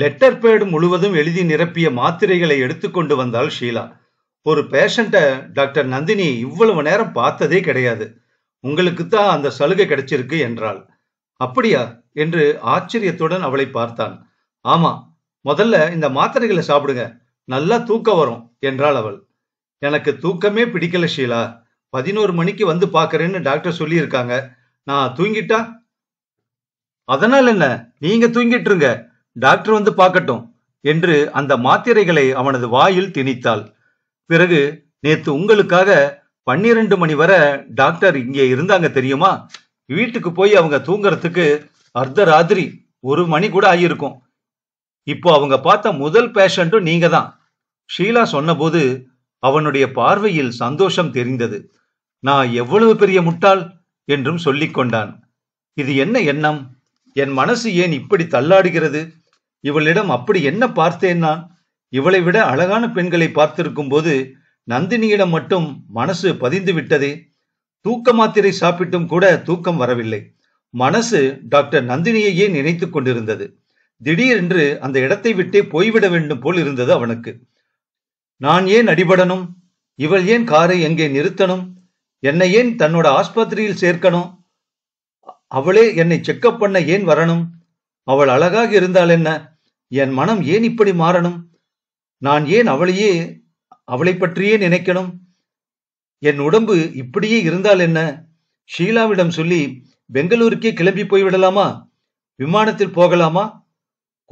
லெட்டர் பேடு முழுவதும் எழுதி நிரப்பிய மாத்திரைகளை எடுத்துக்கொண்டு வந்தாள் ஷீலா ஒரு பேஷண்ட்டை டாக்டர் நந்தினி இவ்வளவு நேரம் பார்த்ததே கிடையாது உங்களுக்கு தான் அந்த சலுகை கிடைச்சிருக்கு என்றாள் அப்படியா என்று ஆச்சரியத்துடன் அவளை பார்த்தான் ஆமா முதல்ல இந்த மாத்திரைகளை சாப்பிடுங்க நல்லா தூக்கம் வரும் என்றாள் அவள் எனக்கு தூக்கமே பிடிக்கல ஷீலா பதினோரு மணிக்கு வந்து பாக்குறேன்னு டாக்டர் சொல்லியிருக்காங்க நான் தூங்கிட்டா அதனால் என்ன நீங்க தூங்கிட்டுருங்க டாக்டர் வந்து பார்க்கட்டும் என்று அந்த மாத்திரைகளை அவனது வாயில் திணித்தாள் பிறகு நேத்து உங்களுக்காக பன்னிரண்டு மணி வரை டாக்டர் இங்கே இருந்தாங்க தெரியுமா வீட்டுக்கு போய் அவங்க தூங்குறதுக்கு அர்த்த ராத்திரி ஒரு மணி கூட ஆகியிருக்கும் இப்போ அவங்க பார்த்த முதல் பேஷண்ட்டும் நீங்க தான் ஷீலா சொன்னபோது அவனுடைய பார்வையில் சந்தோஷம் தெரிந்தது நான் எவ்வளவு பெரிய முட்டாள் என்றும் சொல்லி கொண்டான் இது என்ன எண்ணம் என் மனசு ஏன் இப்படி தள்ளாடுகிறது இவளிடம் அப்படி என்ன பார்த்தேன் நான் இவளை விட அழகான பெண்களை பார்த்திருக்கும் போது நந்தினியிடம் மட்டும் மனசு பதிந்து விட்டதே தூக்க மாத்திரை சாப்பிட்டும் கூட தூக்கம் வரவில்லை மனசு டாக்டர் நந்தினியையே நினைத்து கொண்டிருந்தது திடீரென்று அந்த இடத்தை விட்டே போய்விட வேண்டும் போல் இருந்தது அவனுக்கு நான் ஏன் அடிபடணும் இவள் ஏன் காரை எங்கே நிறுத்தணும் என்னை ஏன் தன்னோட ஆஸ்பத்திரியில் சேர்க்கணும் அவளே என்னை செக்கப் பண்ண ஏன் வரணும் அவள் அழகாக இருந்தால் என்ன என் மனம் ஏன் இப்படி மாறணும் நான் ஏன் அவளையே அவளை பற்றியே நினைக்கணும் என் உடம்பு இப்படியே இருந்தால் என்ன ஷீலாவிடம் சொல்லி பெங்களூருக்கே கிளம்பி போய்விடலாமா விமானத்தில் போகலாமா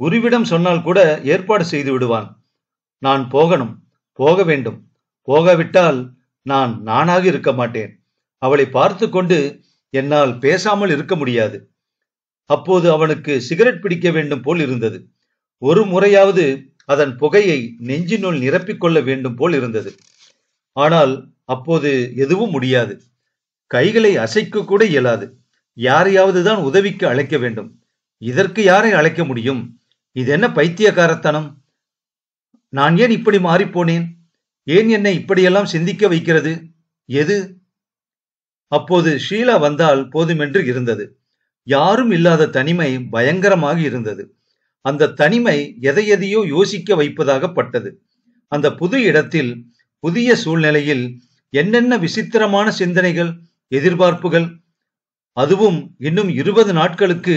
குருவிடம் சொன்னால் கூட ஏற்பாடு செய்து விடுவான் நான் போகணும் போக வேண்டும் போகாவிட்டால் நான் நானாக இருக்க மாட்டேன் அவளை பார்த்து கொண்டு என்னால் பேசாமல் இருக்க முடியாது அப்போது அவனுக்கு சிகரெட் பிடிக்க வேண்டும் போல் இருந்தது ஒரு முறையாவது அதன் புகையை நெஞ்சினுள் நிரப்பிக் கொள்ள வேண்டும் போல் இருந்தது ஆனால் அப்போது எதுவும் முடியாது கைகளை அசைக்க கூட இயலாது யாரையாவது தான் உதவிக்கு அழைக்க வேண்டும் இதற்கு யாரை அழைக்க முடியும் இது என்ன பைத்தியக்காரத்தனம் நான் ஏன் இப்படி மாறிப்போனேன் ஏன் என்னை இப்படியெல்லாம் சிந்திக்க வைக்கிறது எது அப்போது ஷீலா வந்தால் போதுமென்று இருந்தது யாரும் இல்லாத தனிமை பயங்கரமாக இருந்தது அந்த தனிமை எதையெதையோ யோசிக்க வைப்பதாகப்பட்டது அந்த புது இடத்தில் புதிய சூழ்நிலையில் என்னென்ன விசித்திரமான சிந்தனைகள் எதிர்பார்ப்புகள் அதுவும் இன்னும் இருபது நாட்களுக்கு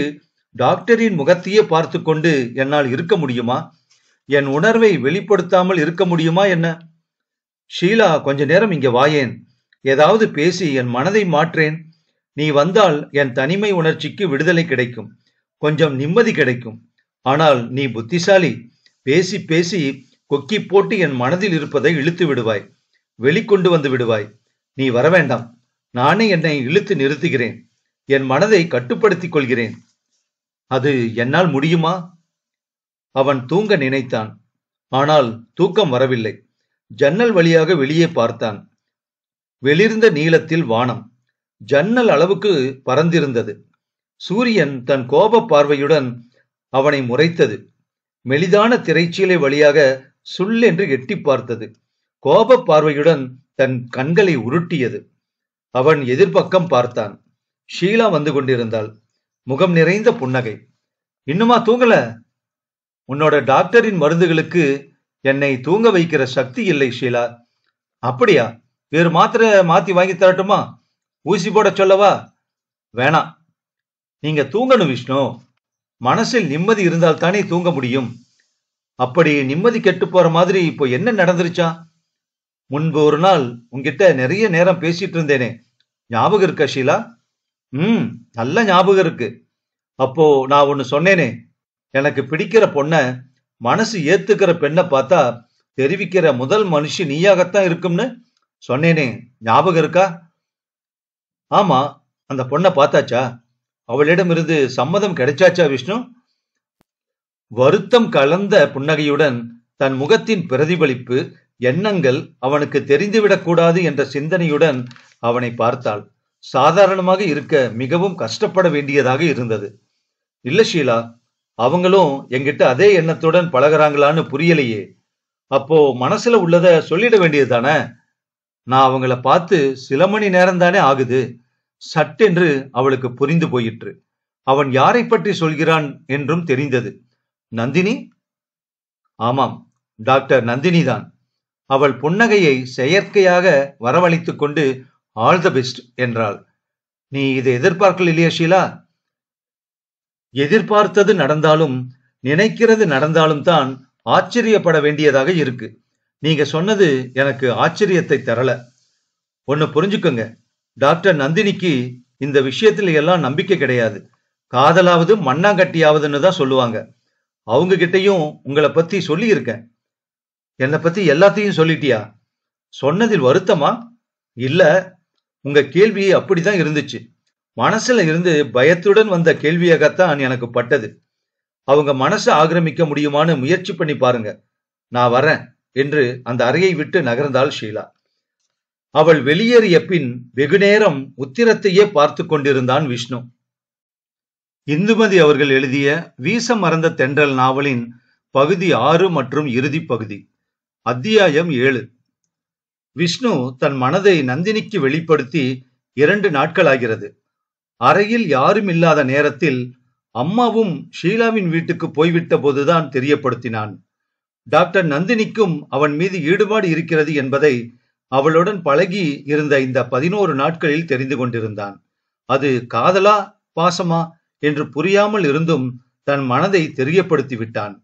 டாக்டரின் முகத்தையே பார்த்து கொண்டு என்னால் இருக்க முடியுமா என் உணர்வை வெளிப்படுத்தாமல் இருக்க முடியுமா என்ன ஷீலா கொஞ்ச நேரம் இங்கே வாயேன் ஏதாவது பேசி என் மனதை மாற்றேன் நீ வந்தால் என் தனிமை உணர்ச்சிக்கு விடுதலை கிடைக்கும் கொஞ்சம் நிம்மதி கிடைக்கும் ஆனால் நீ புத்திசாலி பேசி பேசி கொக்கி போட்டு என் மனதில் இருப்பதை இழுத்து விடுவாய் வெளிக்கொண்டு வந்து விடுவாய் நீ வரவேண்டாம் நானே என்னை இழுத்து நிறுத்துகிறேன் என் மனதை கட்டுப்படுத்திக் கொள்கிறேன் அது என்னால் முடியுமா அவன் தூங்க நினைத்தான் ஆனால் தூக்கம் வரவில்லை ஜன்னல் வழியாக வெளியே பார்த்தான் வெளிர்ந்த நீளத்தில் வானம் ஜன்னல் அளவுக்கு பறந்திருந்தது சூரியன் தன் கோப பார்வையுடன் அவனை முறைத்தது மெலிதான திரைச்சீலை வழியாக சுல்லென்று எட்டி பார்த்தது கோப பார்வையுடன் தன் கண்களை உருட்டியது அவன் எதிர்பக்கம் பார்த்தான் ஷீலா வந்து கொண்டிருந்தாள் முகம் நிறைந்த புன்னகை இன்னுமா தூங்கல உன்னோட டாக்டரின் மருந்துகளுக்கு என்னை தூங்க வைக்கிற சக்தி இல்லை ஷீலா அப்படியா வேறு மாத்திரை மாத்தி வாங்கி தரட்டுமா ஊசி போட சொல்லவா வேணாம் நீங்க தூங்கணும் விஷ்ணு மனசில் நிம்மதி இருந்தால் தானே தூங்க முடியும் அப்படி நிம்மதி கெட்டு போற மாதிரி இப்போ என்ன நடந்துருச்சா முன்பு ஒரு நாள் உங்ககிட்ட நிறைய நேரம் பேசிட்டு இருந்தேனே ஞாபகம் இருக்கா ஷீலா ம் நல்ல ஞாபகம் இருக்கு அப்போ நான் ஒன்னு சொன்னேனே எனக்கு பிடிக்கிற பொண்ண மனசு ஏத்துக்கிற பெண்ணை பார்த்தா தெரிவிக்கிற முதல் மனுஷி நீயாகத்தான் இருக்கும்னு சொன்னேனே ஞாபகம் இருக்கா ஆமா அந்த பொண்ணை பார்த்தாச்சா அவளிடம் இருந்து சம்மதம் கிடைச்சாச்சா விஷ்ணு வருத்தம் கலந்த புன்னகையுடன் தன் முகத்தின் பிரதிபலிப்பு எண்ணங்கள் அவனுக்கு தெரிந்துவிடக்கூடாது என்ற சிந்தனையுடன் அவனை பார்த்தாள் சாதாரணமாக இருக்க மிகவும் கஷ்டப்பட வேண்டியதாக இருந்தது இல்ல ஷீலா அவங்களும் எங்கிட்ட அதே எண்ணத்துடன் பழகிறாங்களான்னு புரியலையே அப்போ மனசுல உள்ளத சொல்லிட வேண்டியது தானே நான் அவங்கள பார்த்து சில மணி நேரம் தானே ஆகுது சட்டென்று அவளுக்கு புரிந்து போயிற்று அவன் யாரை பற்றி சொல்கிறான் என்றும் தெரிந்தது நந்தினி ஆமாம் டாக்டர் நந்தினிதான் அவள் புன்னகையை செயற்கையாக வரவழைத்துக் கொண்டு ஆல் த பெஸ்ட் என்றாள் நீ இதை இல்லையா ஷீலா எதிர்பார்த்தது நடந்தாலும் நினைக்கிறது நடந்தாலும் தான் ஆச்சரியப்பட வேண்டியதாக இருக்கு நீங்க சொன்னது எனக்கு ஆச்சரியத்தை தரல ஒன்னு புரிஞ்சுக்கோங்க டாக்டர் நந்தினிக்கு இந்த விஷயத்துல எல்லாம் நம்பிக்கை கிடையாது காதலாவது மண்ணாங்கட்டியாவதுன்னு தான் சொல்லுவாங்க அவங்க கிட்டையும் உங்களை பத்தி சொல்லியிருக்கேன் என்னை பத்தி எல்லாத்தையும் சொல்லிட்டியா சொன்னதில் வருத்தமா இல்ல உங்க கேள்வி அப்படிதான் இருந்துச்சு மனசுல இருந்து பயத்துடன் வந்த கேள்வியாகத்தான் எனக்கு பட்டது அவங்க மனசை ஆக்கிரமிக்க முடியுமான்னு முயற்சி பண்ணி பாருங்க நான் வரேன் என்று அந்த அறையை விட்டு நகர்ந்தாள் ஷீலா அவள் வெளியேறிய பின் வெகுநேரம் உத்திரத்தையே பார்த்து கொண்டிருந்தான் விஷ்ணு இந்துமதி அவர்கள் எழுதிய வீச மறந்த தென்றல் நாவலின் பகுதி ஆறு மற்றும் இறுதி பகுதி அத்தியாயம் ஏழு விஷ்ணு தன் மனதை நந்தினிக்கு வெளிப்படுத்தி இரண்டு நாட்கள் ஆகிறது அறையில் யாரும் இல்லாத நேரத்தில் அம்மாவும் ஷீலாவின் வீட்டுக்கு போய்விட்ட போதுதான் தெரியப்படுத்தினான் டாக்டர் நந்தினிக்கும் அவன் மீது ஈடுபாடு இருக்கிறது என்பதை அவளுடன் பழகி இருந்த இந்த பதினோரு நாட்களில் தெரிந்து கொண்டிருந்தான் அது காதலா பாசமா என்று புரியாமல் இருந்தும் தன் மனதை தெரியப்படுத்தி விட்டான்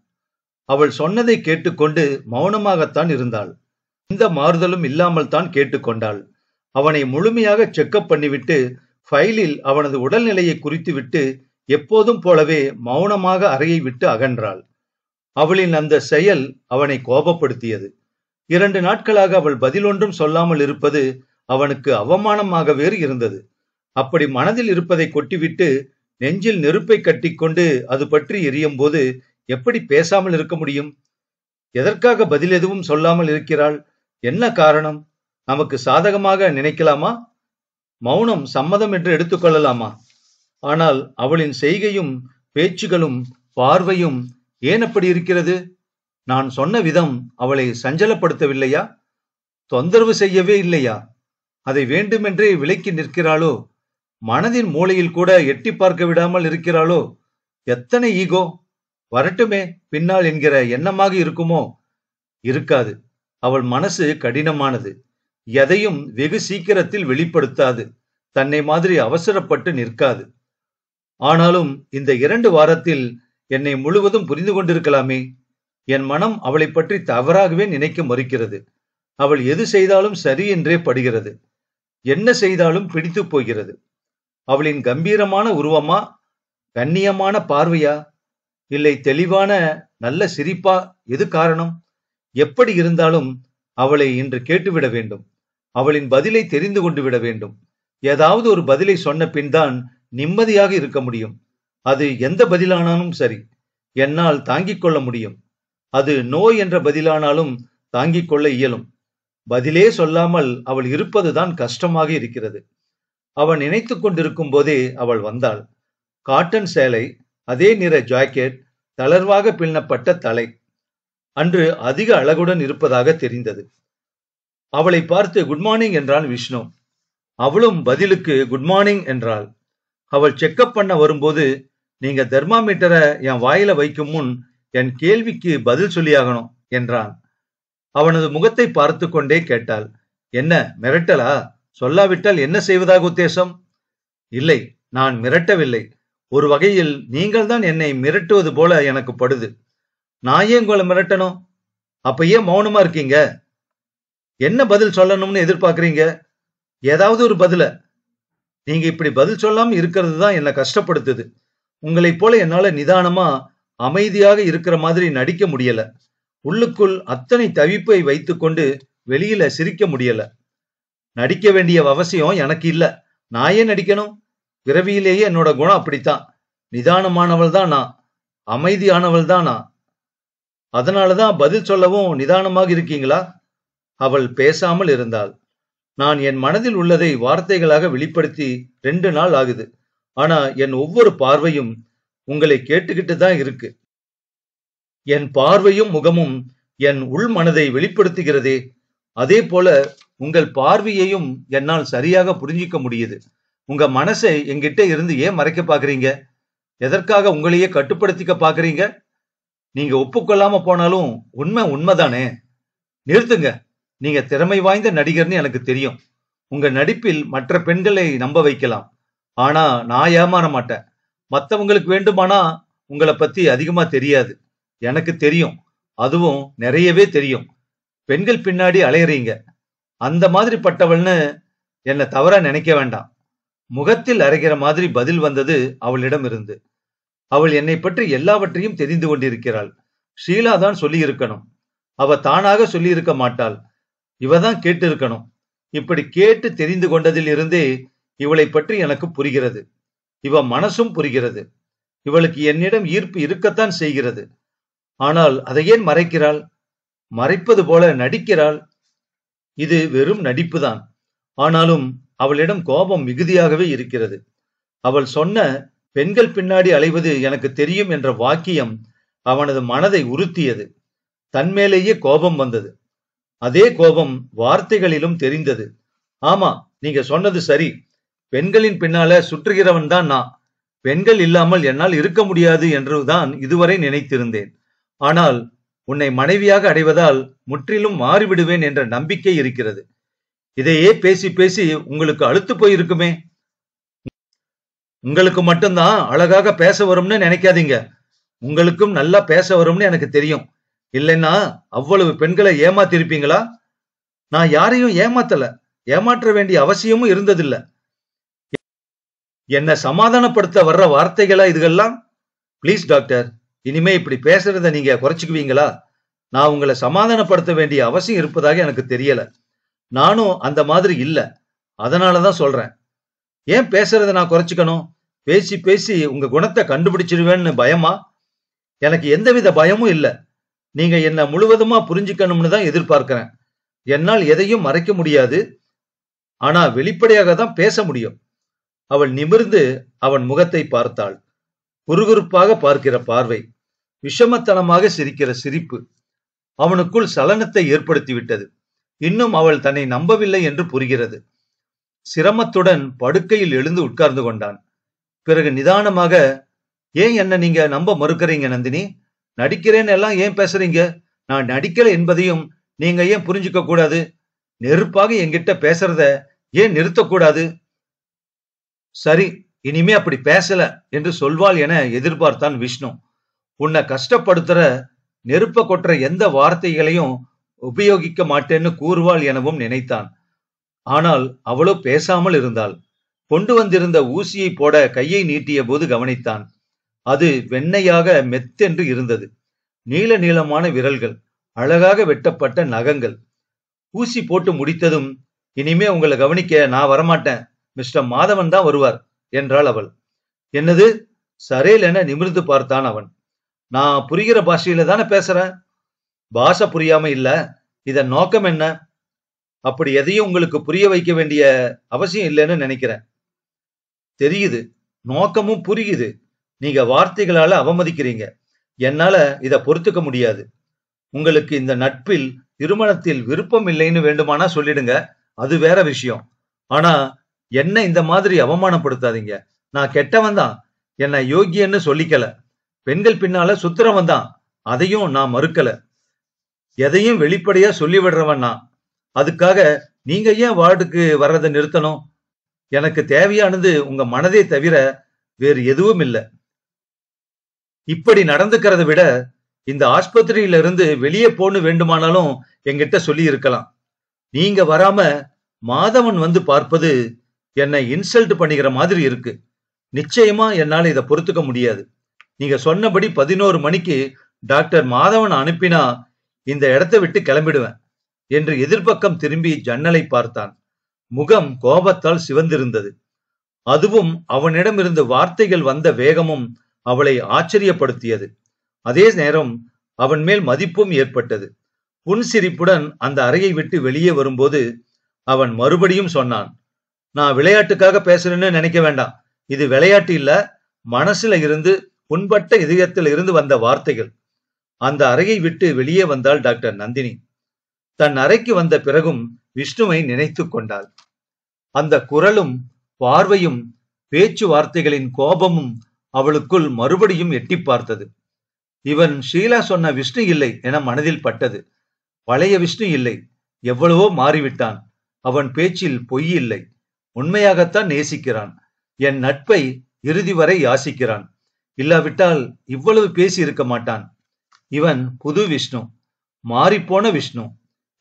அவள் சொன்னதை கேட்டுக்கொண்டு மௌனமாகத்தான் இருந்தாள் எந்த மாறுதலும் இல்லாமல் தான் கேட்டுக்கொண்டாள் அவனை முழுமையாக செக்கப் பண்ணிவிட்டு ஃபைலில் அவனது உடல்நிலையை குறித்துவிட்டு எப்போதும் போலவே மௌனமாக அறையை விட்டு அகன்றாள் அவளின் அந்த செயல் அவனை கோபப்படுத்தியது இரண்டு நாட்களாக அவள் பதிலொன்றும் சொல்லாமல் இருப்பது அவனுக்கு அவமானமாகவே வேறு இருந்தது அப்படி மனதில் இருப்பதை கொட்டிவிட்டு நெஞ்சில் நெருப்பை கட்டிக்கொண்டு அது பற்றி எரியும் போது எப்படி பேசாமல் இருக்க முடியும் எதற்காக பதில் எதுவும் சொல்லாமல் இருக்கிறாள் என்ன காரணம் நமக்கு சாதகமாக நினைக்கலாமா மௌனம் சம்மதம் என்று எடுத்துக்கொள்ளலாமா ஆனால் அவளின் செய்கையும் பேச்சுகளும் பார்வையும் ஏன் அப்படி இருக்கிறது நான் சொன்ன விதம் அவளை சஞ்சலப்படுத்தவில்லையா தொந்தரவு செய்யவே இல்லையா அதை வேண்டுமென்றே விலக்கி நிற்கிறாளோ மனதின் மூளையில் கூட எட்டி பார்க்க விடாமல் இருக்கிறாளோ எத்தனை ஈகோ வரட்டுமே பின்னால் என்கிற எண்ணமாக இருக்குமோ இருக்காது அவள் மனசு கடினமானது எதையும் வெகு சீக்கிரத்தில் வெளிப்படுத்தாது தன்னை மாதிரி அவசரப்பட்டு நிற்காது ஆனாலும் இந்த இரண்டு வாரத்தில் என்னை முழுவதும் புரிந்து கொண்டிருக்கலாமே என் மனம் அவளை பற்றி தவறாகவே நினைக்க மறுக்கிறது அவள் எது செய்தாலும் சரி என்றே படுகிறது என்ன செய்தாலும் பிடித்து போகிறது அவளின் கம்பீரமான உருவமா கண்ணியமான பார்வையா இல்லை தெளிவான நல்ல சிரிப்பா எது காரணம் எப்படி இருந்தாலும் அவளை இன்று கேட்டுவிட வேண்டும் அவளின் பதிலை தெரிந்து கொண்டு விட வேண்டும் ஏதாவது ஒரு பதிலை சொன்ன பின் தான் நிம்மதியாக இருக்க முடியும் அது எந்த பதிலானாலும் சரி என்னால் தாங்கிக் கொள்ள முடியும் அது நோய் என்ற பதிலானாலும் தாங்கிக் கொள்ள இயலும் பதிலே சொல்லாமல் அவள் இருப்பதுதான் கஷ்டமாக இருக்கிறது அவன் நினைத்து கொண்டிருக்கும் போதே அவள் வந்தாள் காட்டன் சேலை அதே நிற ஜாக்கெட் தளர்வாக பின்னப்பட்ட தலை அன்று அதிக அழகுடன் இருப்பதாக தெரிந்தது அவளை பார்த்து குட் மார்னிங் என்றான் விஷ்ணு அவளும் பதிலுக்கு குட் மார்னிங் என்றாள் அவள் செக்கப் பண்ண வரும்போது நீங்க தெர்மாமீட்டரை என் வாயில வைக்கும் முன் என் கேள்விக்கு பதில் சொல்லியாகணும் என்றான் அவனது முகத்தை பார்த்து கொண்டே கேட்டாள் என்ன மிரட்டலா சொல்லாவிட்டால் என்ன செய்வதாக உத்தேசம் இல்லை நான் மிரட்டவில்லை ஒரு வகையில் நீங்கள்தான் என்னை மிரட்டுவது போல எனக்கு படுது நான் ஏன் உங்களை மிரட்டணும் அப்ப ஏன் மௌனமா இருக்கீங்க என்ன பதில் சொல்லணும்னு எதிர்பார்க்குறீங்க ஏதாவது ஒரு பதில நீங்க இப்படி பதில் சொல்லாம இருக்கிறது தான் என்னை கஷ்டப்படுத்துது உங்களைப் போல என்னால நிதானமா அமைதியாக இருக்கிற மாதிரி நடிக்க முடியல உள்ளுக்குள் அத்தனை தவிப்பை வைத்துக்கொண்டு வெளியில சிரிக்க முடியல நடிக்க வேண்டிய அவசியம் எனக்கு இல்ல நான் ஏன் நடிக்கணும் பிறவியிலேயே என்னோட குணம் அப்படித்தான் நிதானமானவள் தான் நான் அமைதியானவள் தான் நான் அதனாலதான் பதில் சொல்லவும் நிதானமாக இருக்கீங்களா அவள் பேசாமல் இருந்தாள் நான் என் மனதில் உள்ளதை வார்த்தைகளாக வெளிப்படுத்தி ரெண்டு நாள் ஆகுது ஆனா என் ஒவ்வொரு பார்வையும் உங்களை கேட்டுக்கிட்டு தான் இருக்கு என் பார்வையும் முகமும் என் உள் மனதை வெளிப்படுத்துகிறதே அதே போல உங்கள் பார்வையையும் என்னால் சரியாக புரிஞ்சிக்க முடியுது உங்க மனசை எங்கிட்ட இருந்து ஏன் மறைக்க பாக்குறீங்க எதற்காக உங்களையே கட்டுப்படுத்திக்க பாக்குறீங்க நீங்க ஒப்புக்கொள்ளாம போனாலும் உண்மை உண்மைதானே நிறுத்துங்க நீங்க திறமை வாய்ந்த நடிகர்னு எனக்கு தெரியும் உங்க நடிப்பில் மற்ற பெண்களை நம்ப வைக்கலாம் ஆனா நான் ஏமாற மாட்டேன் மற்றவங்களுக்கு வேண்டுமானா உங்களை பத்தி அதிகமா தெரியாது எனக்கு தெரியும் அதுவும் நிறையவே தெரியும் பெண்கள் பின்னாடி அலையறீங்க அந்த மாதிரி பட்டவள்னு என்னை தவறா நினைக்க வேண்டாம் முகத்தில் அரைகிற மாதிரி பதில் வந்தது அவளிடம் இருந்து அவள் என்னை பற்றி எல்லாவற்றையும் தெரிந்து கொண்டிருக்கிறாள் ஷீலா தான் சொல்லியிருக்கணும் அவ தானாக சொல்லியிருக்க மாட்டாள் இவ தான் கேட்டிருக்கணும் இப்படி கேட்டு தெரிந்து கொண்டதில் இருந்தே இவளை பற்றி எனக்கு புரிகிறது இவ மனசும் புரிகிறது இவளுக்கு என்னிடம் ஈர்ப்பு இருக்கத்தான் செய்கிறது ஆனால் அதை ஏன் மறைக்கிறாள் மறைப்பது போல நடிக்கிறாள் இது வெறும் நடிப்புதான் ஆனாலும் அவளிடம் கோபம் மிகுதியாகவே இருக்கிறது அவள் சொன்ன பெண்கள் பின்னாடி அலைவது எனக்கு தெரியும் என்ற வாக்கியம் அவனது மனதை உறுத்தியது தன்மேலேயே கோபம் வந்தது அதே கோபம் வார்த்தைகளிலும் தெரிந்தது ஆமா நீங்க சொன்னது சரி பெண்களின் பின்னால சுற்றுகிறவன் தான் நான் பெண்கள் இல்லாமல் என்னால் இருக்க முடியாது என்றுதான் இதுவரை நினைத்திருந்தேன் ஆனால் உன்னை மனைவியாக அடைவதால் முற்றிலும் மாறிவிடுவேன் என்ற நம்பிக்கை இருக்கிறது இதையே பேசி பேசி உங்களுக்கு அழுத்து போயிருக்குமே உங்களுக்கு மட்டும்தான் அழகாக பேச வரும்னு நினைக்காதீங்க உங்களுக்கும் நல்லா பேச வரும்னு எனக்கு தெரியும் இல்லைன்னா அவ்வளவு பெண்களை ஏமாத்திருப்பீங்களா நான் யாரையும் ஏமாத்தல ஏமாற்ற வேண்டிய அவசியமும் இருந்ததில்லை என்னை சமாதானப்படுத்த வர்ற வார்த்தைகளா இதுகெல்லாம் ப்ளீஸ் டாக்டர் இனிமே இப்படி பேசுறத நீங்க குறைச்சிக்குவீங்களா நான் உங்களை சமாதானப்படுத்த வேண்டிய அவசியம் இருப்பதாக எனக்கு தெரியல நானும் அந்த மாதிரி இல்லை அதனாலதான் சொல்றேன் ஏன் பேசுறத நான் குறைச்சிக்கணும் பேசி பேசி உங்க குணத்தை கண்டுபிடிச்சிருவேன்னு பயமா எனக்கு எந்தவித பயமும் இல்லை நீங்க என்ன முழுவதுமா புரிஞ்சுக்கணும்னு தான் எதிர்பார்க்கிறேன் என்னால் எதையும் மறைக்க முடியாது ஆனா வெளிப்படையாக தான் பேச முடியும் அவள் நிமிர்ந்து அவன் முகத்தை பார்த்தாள் குறுகுறுப்பாக பார்க்கிற பார்வை விஷமத்தனமாக சிரிக்கிற சிரிப்பு அவனுக்குள் சலனத்தை ஏற்படுத்திவிட்டது இன்னும் அவள் தன்னை நம்பவில்லை என்று புரிகிறது சிரமத்துடன் படுக்கையில் எழுந்து உட்கார்ந்து கொண்டான் பிறகு நிதானமாக ஏன் என்ன நீங்க நம்ப மறுக்கிறீங்க நந்தினி நடிக்கிறேன்னு எல்லாம் ஏன் பேசுறீங்க நான் நடிக்கல என்பதையும் நீங்க ஏன் புரிஞ்சுக்க கூடாது நெருப்பாக என்கிட்ட பேசுறத ஏன் நிறுத்தக்கூடாது சரி இனிமே அப்படி பேசல என்று சொல்வாள் என எதிர்பார்த்தான் விஷ்ணு உன்னை கஷ்டப்படுத்துற நெருப்ப கொட்டுற எந்த வார்த்தைகளையும் உபயோகிக்க மாட்டேன்னு கூறுவாள் எனவும் நினைத்தான் ஆனால் அவளோ பேசாமல் இருந்தாள் கொண்டு வந்திருந்த ஊசியை போட கையை நீட்டிய போது கவனித்தான் அது வெண்ணையாக மெத்தென்று இருந்தது நீல நீளமான விரல்கள் அழகாக வெட்டப்பட்ட நகங்கள் ஊசி போட்டு முடித்ததும் இனிமே உங்களை கவனிக்க நான் வரமாட்டேன் மிஸ்டர் மாதவன் தான் வருவார் என்றாள் அவள் என்னது சரேல் என நிமிர்ந்து பார்த்தான் அவன் நான் புரிகிற பாஷையில தானே பேசுறேன் பாஷை புரியாம இல்ல இதன் நோக்கம் என்ன அப்படி எதையும் உங்களுக்கு புரிய வைக்க வேண்டிய அவசியம் இல்லைன்னு நினைக்கிறேன் தெரியுது நோக்கமும் புரியுது நீங்க வார்த்தைகளால அவமதிக்கிறீங்க என்னால இதை பொறுத்துக்க முடியாது உங்களுக்கு இந்த நட்பில் திருமணத்தில் விருப்பம் இல்லைன்னு வேண்டுமானா சொல்லிடுங்க அது வேற விஷயம் ஆனா என்ன இந்த மாதிரி அவமானப்படுத்தாதீங்க நான் கெட்டவன் தான் என்னை யோகியன்னு சொல்லிக்கல பெண்கள் பின்னால சுத்திரவன் தான் அதையும் நான் மறுக்கல எதையும் வெளிப்படையா சொல்லிவிடுறவன் நான் அதுக்காக நீங்க ஏன் வார்டுக்கு வர்றதை நிறுத்தணும் எனக்கு தேவையானது உங்க மனதே தவிர வேறு எதுவும் இல்லை இப்படி நடந்துக்கிறத விட இந்த ஆஸ்பத்திரியில இருந்து வெளியே போன்னு வேண்டுமானாலும் எங்கிட்ட சொல்லி இருக்கலாம் நீங்க வராம மாதவன் வந்து பார்ப்பது என்னை இன்சல்ட் பண்ணிக்கிற மாதிரி இருக்கு நிச்சயமா என்னால் இதை பொறுத்துக்க முடியாது நீங்க சொன்னபடி பதினோரு மணிக்கு டாக்டர் மாதவன் அனுப்பினா இந்த இடத்தை விட்டு கிளம்பிடுவேன் என்று எதிர்ப்பக்கம் திரும்பி ஜன்னலை பார்த்தான் முகம் கோபத்தால் சிவந்திருந்தது அதுவும் அவனிடம் இருந்து வார்த்தைகள் வந்த வேகமும் அவளை ஆச்சரியப்படுத்தியது அதே நேரம் அவன் மேல் மதிப்பும் ஏற்பட்டது புன்சிரிப்புடன் அந்த அறையை விட்டு வெளியே வரும்போது அவன் மறுபடியும் சொன்னான் நான் விளையாட்டுக்காக பேசுறேன்னு நினைக்க வேண்டாம் இது விளையாட்டு இல்ல மனசுல இருந்து புண்பட்ட இதயத்தில் இருந்து வந்த வார்த்தைகள் அந்த அறையை விட்டு வெளியே வந்தாள் டாக்டர் நந்தினி தன் அறைக்கு வந்த பிறகும் விஷ்ணுவை நினைத்து கொண்டாள் அந்த குரலும் பார்வையும் பேச்சு வார்த்தைகளின் கோபமும் அவளுக்குள் மறுபடியும் எட்டி பார்த்தது இவன் ஷீலா சொன்ன விஷ்ணு இல்லை என மனதில் பட்டது பழைய விஷ்ணு இல்லை எவ்வளவோ மாறிவிட்டான் அவன் பேச்சில் பொய் இல்லை உண்மையாகத்தான் நேசிக்கிறான் என் நட்பை இறுதி வரை யாசிக்கிறான் இல்லாவிட்டால் இவ்வளவு பேசி இருக்க மாட்டான் இவன் புது விஷ்ணு மாறிப்போன விஷ்ணு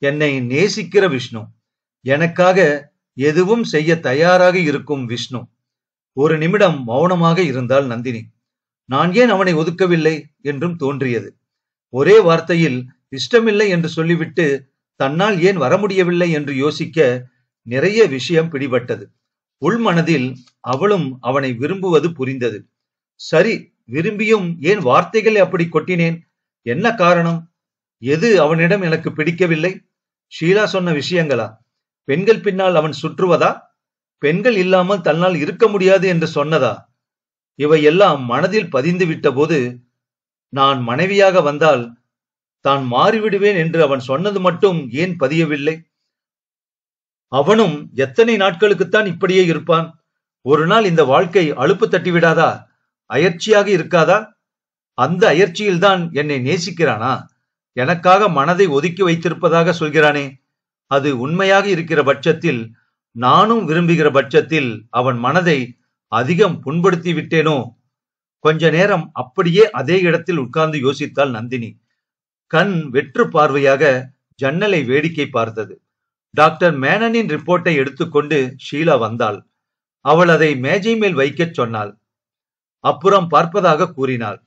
என்னை நேசிக்கிற விஷ்ணு எனக்காக எதுவும் செய்ய தயாராக இருக்கும் விஷ்ணு ஒரு நிமிடம் மௌனமாக இருந்தால் நந்தினி நான் ஏன் அவனை ஒதுக்கவில்லை என்றும் தோன்றியது ஒரே வார்த்தையில் இஷ்டமில்லை என்று சொல்லிவிட்டு தன்னால் ஏன் வர முடியவில்லை என்று யோசிக்க நிறைய விஷயம் பிடிபட்டது உள்மனதில் அவளும் அவனை விரும்புவது புரிந்தது சரி விரும்பியும் ஏன் வார்த்தைகளை அப்படி கொட்டினேன் என்ன காரணம் எது அவனிடம் எனக்கு பிடிக்கவில்லை ஷீலா சொன்ன விஷயங்களா பெண்கள் பின்னால் அவன் சுற்றுவதா பெண்கள் இல்லாமல் தன்னால் இருக்க முடியாது என்று சொன்னதா இவையெல்லாம் மனதில் பதிந்து விட்டபோது நான் மனைவியாக வந்தால் தான் மாறிவிடுவேன் என்று அவன் சொன்னது மட்டும் ஏன் பதியவில்லை அவனும் எத்தனை நாட்களுக்குத்தான் இப்படியே இருப்பான் ஒரு நாள் இந்த வாழ்க்கை அழுப்பு தட்டிவிடாதா அயற்சியாக இருக்காதா அந்த அயற்சியில்தான் என்னை நேசிக்கிறானா எனக்காக மனதை ஒதுக்கி வைத்திருப்பதாக சொல்கிறானே அது உண்மையாக இருக்கிற பட்சத்தில் நானும் விரும்புகிற பட்சத்தில் அவன் மனதை அதிகம் புண்படுத்தி விட்டேனோ கொஞ்ச நேரம் அப்படியே அதே இடத்தில் உட்கார்ந்து யோசித்தாள் நந்தினி கண் வெற்று பார்வையாக ஜன்னலை வேடிக்கை பார்த்தது டாக்டர் மேனனின் ரிப்போர்ட்டை எடுத்துக்கொண்டு ஷீலா வந்தாள் அவள் அதை மேஜை மேல் வைக்கச் சொன்னாள் அப்புறம் பார்ப்பதாக கூறினாள்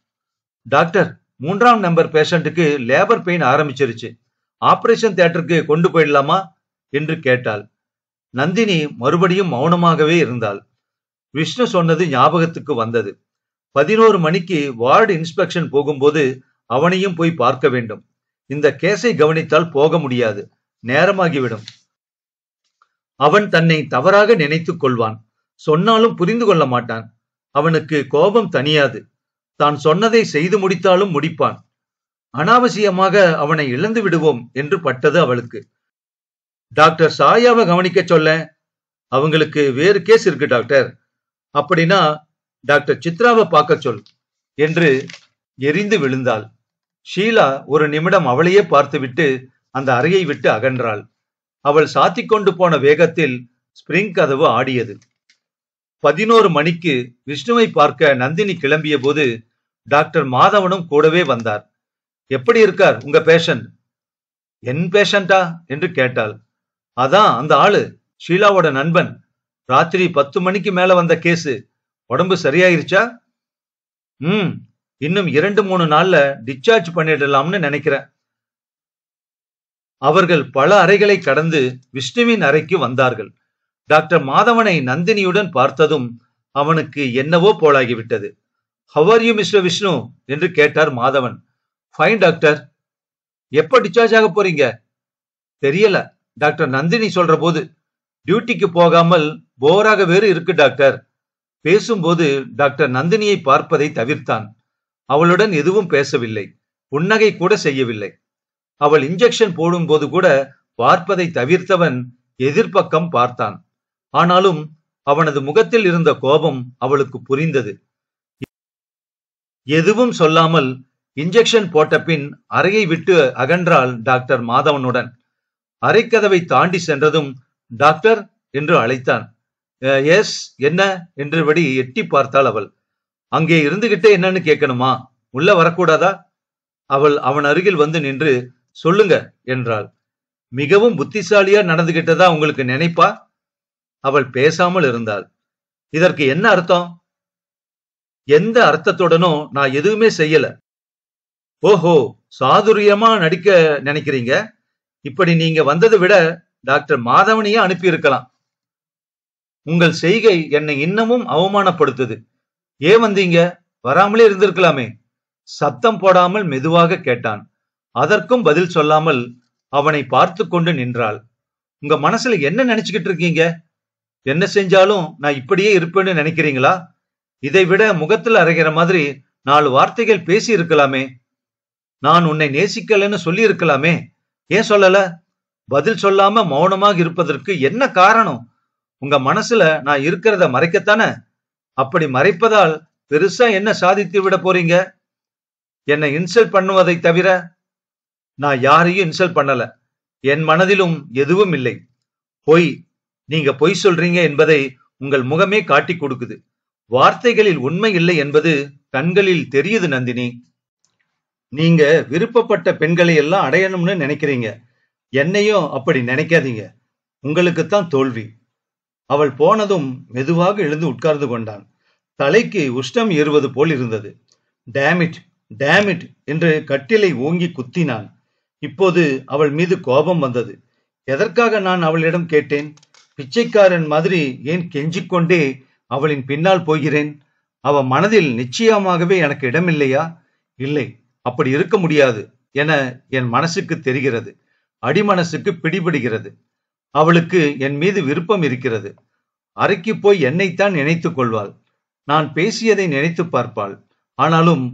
டாக்டர் மூன்றாம் நம்பர் பேஷண்ட்டுக்கு லேபர் பெயின் ஆரம்பிச்சிருச்சு ஆபரேஷன் தியேட்டருக்கு கொண்டு போயிடலாமா என்று கேட்டாள் நந்தினி மறுபடியும் மௌனமாகவே இருந்தாள் விஷ்ணு சொன்னது ஞாபகத்துக்கு வந்தது பதினோரு மணிக்கு வார்டு இன்ஸ்பெக்ஷன் போகும்போது அவனையும் போய் பார்க்க வேண்டும் இந்த கேஸை கவனித்தால் போக முடியாது நேரமாகிவிடும் அவன் தன்னை தவறாக நினைத்துக் கொள்வான் சொன்னாலும் புரிந்து கொள்ள மாட்டான் அவனுக்கு கோபம் தனியாது தான் சொன்னதை செய்து முடித்தாலும் முடிப்பான் அனாவசியமாக அவனை இழந்து விடுவோம் என்று பட்டது அவளுக்கு டாக்டர் சாயாவை கவனிக்க சொல்ல அவங்களுக்கு வேறு கேஸ் இருக்கு டாக்டர் அப்படின்னா டாக்டர் சித்ராவை பார்க்க சொல் என்று எரிந்து விழுந்தாள் ஷீலா ஒரு நிமிடம் அவளையே பார்த்துவிட்டு அந்த அறையை விட்டு அகன்றாள் அவள் சாத்திக் கொண்டு போன வேகத்தில் ஸ்பிரிங் கதவு ஆடியது பதினோரு மணிக்கு விஷ்ணுவை பார்க்க நந்தினி கிளம்பிய போது டாக்டர் மாதவனும் கூடவே வந்தார் எப்படி இருக்கார் உங்க பேஷண்ட் என் பேஷண்டா என்று கேட்டாள் அதான் அந்த ஆளு ஷீலாவோட நண்பன் ராத்திரி பத்து மணிக்கு மேல வந்த கேஸு உடம்பு சரியாயிருச்சா ம் இன்னும் இரண்டு மூணு நாள்ல டிஸ்சார்ஜ் பண்ணிடலாம்னு நினைக்கிறேன் அவர்கள் பல அறைகளை கடந்து விஷ்ணுவின் அறைக்கு வந்தார்கள் டாக்டர் மாதவனை நந்தினியுடன் பார்த்ததும் அவனுக்கு என்னவோ போலாகிவிட்டது ஹவர் யூ மிஸ்டர் விஷ்ணு என்று கேட்டார் மாதவன் ஃபைன் டாக்டர் எப்ப டிஸ்சார்ஜ் ஆக போறீங்க தெரியல டாக்டர் நந்தினி சொல்ற போது டியூட்டிக்கு போகாமல் போராக வேறு இருக்கு டாக்டர் பேசும்போது டாக்டர் நந்தினியை பார்ப்பதை தவிர்த்தான் அவளுடன் எதுவும் பேசவில்லை புன்னகை கூட செய்யவில்லை அவள் இன்ஜெக்ஷன் போடும்போது கூட பார்ப்பதை தவிர்த்தவன் எதிர்ப்பக்கம் பார்த்தான் ஆனாலும் அவனது முகத்தில் இருந்த கோபம் அவளுக்கு புரிந்தது எதுவும் சொல்லாமல் இன்ஜெக்ஷன் போட்ட பின் அறையை விட்டு அகன்றாள் டாக்டர் மாதவனுடன் அரைக்கதவை தாண்டி சென்றதும் டாக்டர் என்று அழைத்தான் எஸ் என்ன என்றபடி எட்டி பார்த்தாள் அவள் அங்கே இருந்துகிட்டே என்னன்னு கேட்கணுமா உள்ள வரக்கூடாதா அவள் அவன் அருகில் வந்து நின்று சொல்லுங்க என்றாள் மிகவும் புத்திசாலியா நடந்துகிட்டதா உங்களுக்கு நினைப்பா அவள் பேசாமல் இருந்தாள் இதற்கு என்ன அர்த்தம் எந்த அர்த்தத்துடனும் நான் எதுவுமே செய்யல ஓஹோ சாதுரியமா நடிக்க நினைக்கிறீங்க இப்படி நீங்க வந்ததை விட டாக்டர் மாதவனையே அனுப்பியிருக்கலாம் உங்கள் செய்கை என்னை இன்னமும் அவமானப்படுத்துது ஏன் வந்தீங்க வராமலே இருந்திருக்கலாமே சத்தம் போடாமல் மெதுவாக கேட்டான் அதற்கும் பதில் சொல்லாமல் அவனை பார்த்து கொண்டு நின்றாள் உங்க மனசுல என்ன நினைச்சுக்கிட்டு இருக்கீங்க என்ன செஞ்சாலும் நான் இப்படியே இருப்பேன்னு நினைக்கிறீங்களா இதை விட முகத்துல அரைகிற மாதிரி நாலு வார்த்தைகள் பேசி இருக்கலாமே நான் உன்னை நேசிக்கலன்னு சொல்லி இருக்கலாமே ஏன் சொல்லல பதில் சொல்லாம மௌனமாக இருப்பதற்கு என்ன காரணம் உங்க மனசுல நான் இருக்கிறத மறைக்கத்தானே அப்படி மறைப்பதால் பெருசா என்ன சாதித்து விட போறீங்க என்னை இன்சல்ட் பண்ணுவதை தவிர நான் யாரையும் இன்சல்ட் பண்ணல என் மனதிலும் எதுவும் இல்லை பொய் நீங்க பொய் சொல்றீங்க என்பதை உங்கள் முகமே காட்டி கொடுக்குது வார்த்தைகளில் உண்மை இல்லை என்பது கண்களில் தெரியுது நந்தினி நீங்க விருப்பப்பட்ட பெண்களை எல்லாம் அடையணும்னு நினைக்கிறீங்க என்னையும் அப்படி நினைக்காதீங்க உங்களுக்குத்தான் தோல்வி அவள் போனதும் மெதுவாக எழுந்து உட்கார்ந்து கொண்டான் தலைக்கு உஷ்டம் ஏறுவது போல் இருந்தது டேமிட் டேமிட் என்று கட்டிலை ஓங்கி குத்தினான் இப்போது அவள் மீது கோபம் வந்தது எதற்காக நான் அவளிடம் கேட்டேன் பிச்சைக்காரன் மாதிரி ஏன் கெஞ்சிக்கொண்டே அவளின் பின்னால் போகிறேன் அவ மனதில் நிச்சயமாகவே எனக்கு இடமில்லையா இல்லை அப்படி இருக்க முடியாது என என் மனசுக்கு தெரிகிறது அடிமனசுக்கு பிடிபடுகிறது அவளுக்கு என் மீது விருப்பம் இருக்கிறது அறைக்கு போய் என்னைத்தான் நினைத்து கொள்வாள் நான் பேசியதை நினைத்து பார்ப்பாள் ஆனாலும்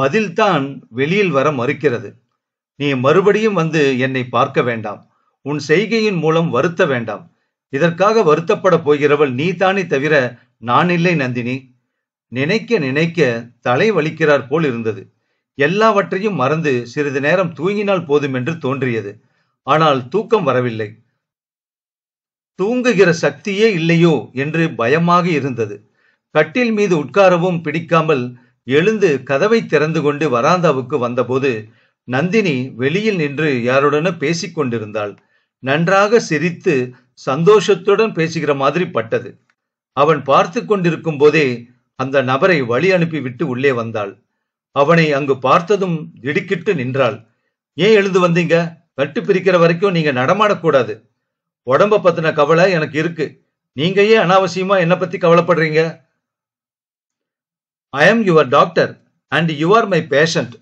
பதில்தான் வெளியில் வர மறுக்கிறது நீ மறுபடியும் வந்து என்னை பார்க்க வேண்டாம் உன் செய்கையின் மூலம் வருத்த வேண்டாம் இதற்காக வருத்தப்பட போகிறவள் நீ தானே தவிர நான் இல்லை நந்தினி நினைக்க நினைக்க தலை வலிக்கிறார் போல் இருந்தது எல்லாவற்றையும் மறந்து சிறிது நேரம் தூங்கினால் போதும் என்று தோன்றியது ஆனால் தூக்கம் வரவில்லை தூங்குகிற சக்தியே இல்லையோ என்று பயமாக இருந்தது கட்டில் மீது உட்காரவும் பிடிக்காமல் எழுந்து கதவை திறந்து கொண்டு வராந்தாவுக்கு வந்தபோது நந்தினி வெளியில் நின்று யாருடனும் பேசிக் கொண்டிருந்தாள் நன்றாக சிரித்து சந்தோஷத்துடன் பேசுகிற மாதிரி பட்டது அவன் பார்த்து கொண்டிருக்கும் போதே அந்த நபரை வழி அனுப்பிவிட்டு உள்ளே வந்தாள் அவனை அங்கு பார்த்ததும் திடுக்கிட்டு நின்றாள் ஏன் எழுந்து வந்தீங்க கட்டு பிரிக்கிற வரைக்கும் நீங்க நடமாடக்கூடாது உடம்ப பத்தின கவலை எனக்கு இருக்கு நீங்க ஏன் அனாவசியமா என்னை பத்தி கவலைப்படுறீங்க I am your doctor and you are my patient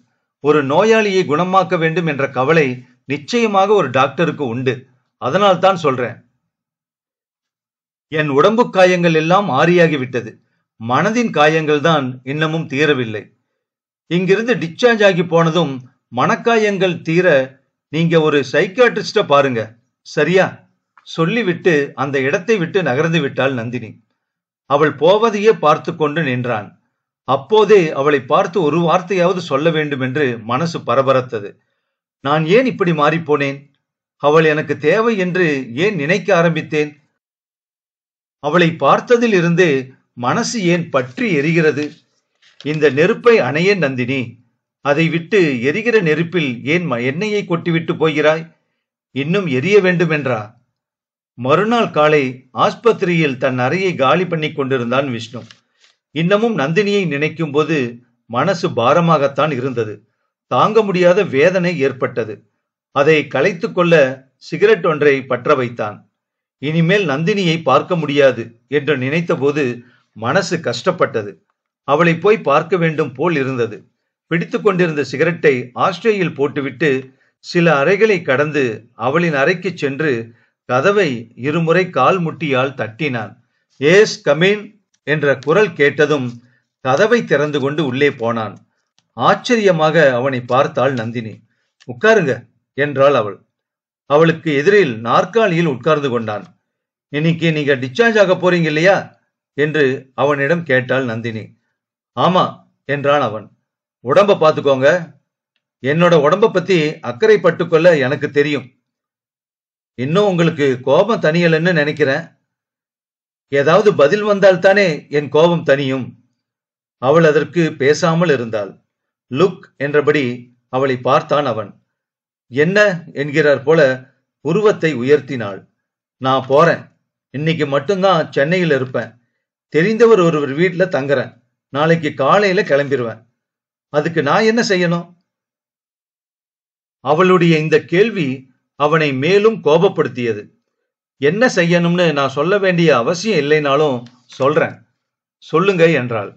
ஒரு நோயாளியை குணமாக்க வேண்டும் என்ற கவலை நிச்சயமாக ஒரு டாக்டருக்கு உண்டு அதனால் தான் சொல்றேன் என் உடம்பு காயங்கள் எல்லாம் ஆறியாகிவிட்டது மனதின் காயங்கள் தான் இன்னமும் தீரவில்லை இங்கிருந்து டிஸ்சார்ஜ் ஆகி போனதும் மனக்காயங்கள் தீர நீங்க ஒரு சைக்காட்ரிஸ்ட பாருங்க சரியா சொல்லிவிட்டு அந்த இடத்தை விட்டு நகர்ந்து விட்டாள் நந்தினி அவள் போவதையே பார்த்து கொண்டு நின்றான் அப்போதே அவளை பார்த்து ஒரு வார்த்தையாவது சொல்ல வேண்டும் என்று மனசு பரபரத்தது நான் ஏன் இப்படி மாறிப்போனேன் அவள் எனக்கு தேவை என்று ஏன் நினைக்க ஆரம்பித்தேன் அவளை பார்த்ததில் இருந்து மனசு ஏன் பற்றி எரிகிறது இந்த நெருப்பை அணைய நந்தினி அதை விட்டு எரிகிற நெருப்பில் ஏன் எண்ணெயை கொட்டிவிட்டு போகிறாய் இன்னும் எரிய வேண்டுமென்றா மறுநாள் காலை ஆஸ்பத்திரியில் தன் அறையை காலி பண்ணி கொண்டிருந்தான் விஷ்ணு இன்னமும் நந்தினியை நினைக்கும் போது மனசு பாரமாகத்தான் இருந்தது தாங்க முடியாத வேதனை ஏற்பட்டது அதை கலைத்து கொள்ள சிகரெட் ஒன்றை பற்ற வைத்தான் இனிமேல் நந்தினியை பார்க்க முடியாது என்று நினைத்தபோது மனசு கஷ்டப்பட்டது அவளை போய் பார்க்க வேண்டும் போல் இருந்தது பிடித்து கொண்டிருந்த சிகரெட்டை ஆஸ்திரேலியில் போட்டுவிட்டு சில அறைகளை கடந்து அவளின் அறைக்கு சென்று கதவை இருமுறை கால் முட்டியால் தட்டினான் ஏஸ் கமீன் என்ற குரல் கேட்டதும் கதவை திறந்து கொண்டு உள்ளே போனான் ஆச்சரியமாக அவனை பார்த்தாள் நந்தினி உட்காருங்க என்றாள் அவள் அவளுக்கு எதிரில் நாற்காலியில் உட்கார்ந்து கொண்டான் இன்னைக்கு நீங்க டிஸ்சார்ஜ் ஆக போறீங்க இல்லையா என்று அவனிடம் கேட்டாள் நந்தினி ஆமா என்றான் அவன் உடம்ப பார்த்துக்கோங்க என்னோட உடம்ப பத்தி அக்கறை பட்டுக்கொள்ள எனக்கு தெரியும் இன்னும் உங்களுக்கு கோபம் தனியலன்னு நினைக்கிறேன் ஏதாவது பதில் வந்தால் தானே என் கோபம் தனியும் அவள் அதற்கு பேசாமல் இருந்தாள் லுக் என்றபடி அவளை பார்த்தான் அவன் என்ன என்கிறார் போல உருவத்தை உயர்த்தினாள் நான் போறேன் இன்னைக்கு மட்டும்தான் சென்னையில் இருப்பேன் தெரிந்தவர் ஒருவர் வீட்டில் தங்குறேன் நாளைக்கு காலையில கிளம்பிடுவேன் அதுக்கு நான் என்ன செய்யணும் அவளுடைய இந்த கேள்வி அவனை மேலும் கோபப்படுத்தியது என்ன செய்யணும்னு நான் சொல்ல வேண்டிய அவசியம் இல்லைனாலும் சொல்றேன் சொல்லுங்க என்றாள்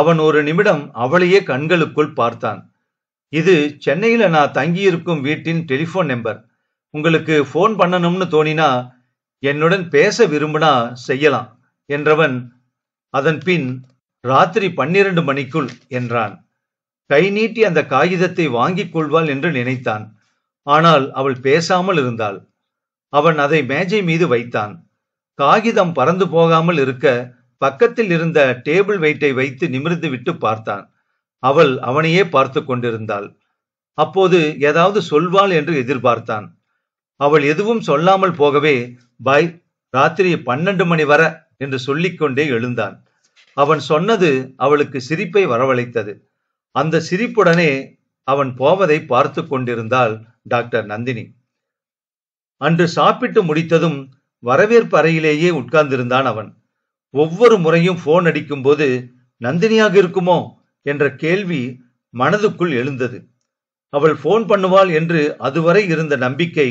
அவன் ஒரு நிமிடம் அவளையே கண்களுக்குள் பார்த்தான் இது சென்னையில நான் தங்கியிருக்கும் வீட்டின் டெலிஃபோன் நம்பர் உங்களுக்கு ஃபோன் பண்ணணும்னு தோணினா என்னுடன் பேச விரும்பினா செய்யலாம் என்றவன் அதன் பின் ராத்திரி பன்னிரண்டு மணிக்குள் என்றான் கை நீட்டி அந்த காகிதத்தை வாங்கிக் கொள்வாள் என்று நினைத்தான் ஆனால் அவள் பேசாமல் இருந்தாள் அவன் அதை மேஜை மீது வைத்தான் காகிதம் பறந்து போகாமல் இருக்க பக்கத்தில் இருந்த டேபிள் வெயிட்டை வைத்து நிமிர்ந்து விட்டு பார்த்தான் அவள் அவனையே பார்த்து கொண்டிருந்தாள் அப்போது ஏதாவது சொல்வாள் என்று எதிர்பார்த்தான் அவள் எதுவும் சொல்லாமல் போகவே பாய் ராத்திரி பன்னெண்டு மணி வர என்று சொல்லிக்கொண்டே எழுந்தான் அவன் சொன்னது அவளுக்கு சிரிப்பை வரவழைத்தது அந்த சிரிப்புடனே அவன் போவதை பார்த்து கொண்டிருந்தாள் டாக்டர் நந்தினி அன்று சாப்பிட்டு முடித்ததும் வரவேற்பு அறையிலேயே உட்கார்ந்திருந்தான் அவன் ஒவ்வொரு முறையும் போன் அடிக்கும்போது நந்தினியாக இருக்குமோ என்ற கேள்வி மனதுக்குள் எழுந்தது அவள் போன் பண்ணுவாள் என்று அதுவரை இருந்த நம்பிக்கை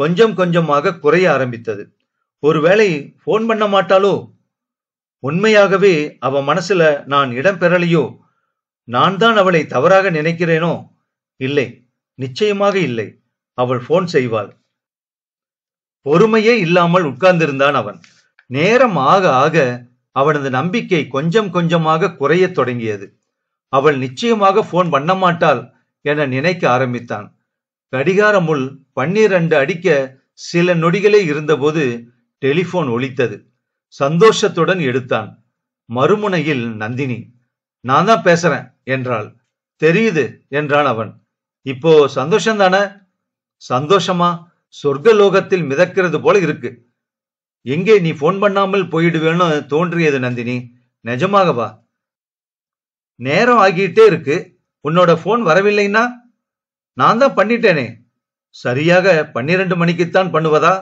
கொஞ்சம் கொஞ்சமாக குறைய ஆரம்பித்தது ஒருவேளை போன் பண்ண மாட்டாளோ உண்மையாகவே அவ மனசுல நான் இடம் பெறலையோ நான் தான் அவளை தவறாக நினைக்கிறேனோ இல்லை நிச்சயமாக இல்லை அவள் போன் செய்வாள் பொறுமையே இல்லாமல் உட்கார்ந்திருந்தான் அவன் நேரம் ஆக ஆக அவனது நம்பிக்கை கொஞ்சம் கொஞ்சமாக குறையத் தொடங்கியது அவள் நிச்சயமாக போன் பண்ண மாட்டாள் என நினைக்க ஆரம்பித்தான் கடிகார முள் பன்னிரண்டு அடிக்க சில நொடிகளே இருந்தபோது டெலிபோன் ஒலித்தது சந்தோஷத்துடன் எடுத்தான் மறுமுனையில் நந்தினி நான் தான் பேசுறேன் என்றாள் தெரியுது என்றான் அவன் இப்போ சந்தோஷம் தானே சந்தோஷமா சொர்க்க லோகத்தில் மிதக்கிறது போல இருக்கு எங்கே நீ போன் பண்ணாமல் போயிடுவேன்னு தோன்றியது நந்தினி நிஜமாகவா நேரம் ஆகிட்டே இருக்கு உன்னோட போன் வரவில்லைன்னா நான் தான் பண்ணிட்டேனே சரியாக பன்னிரண்டு மணிக்குத்தான் பண்ணுவதா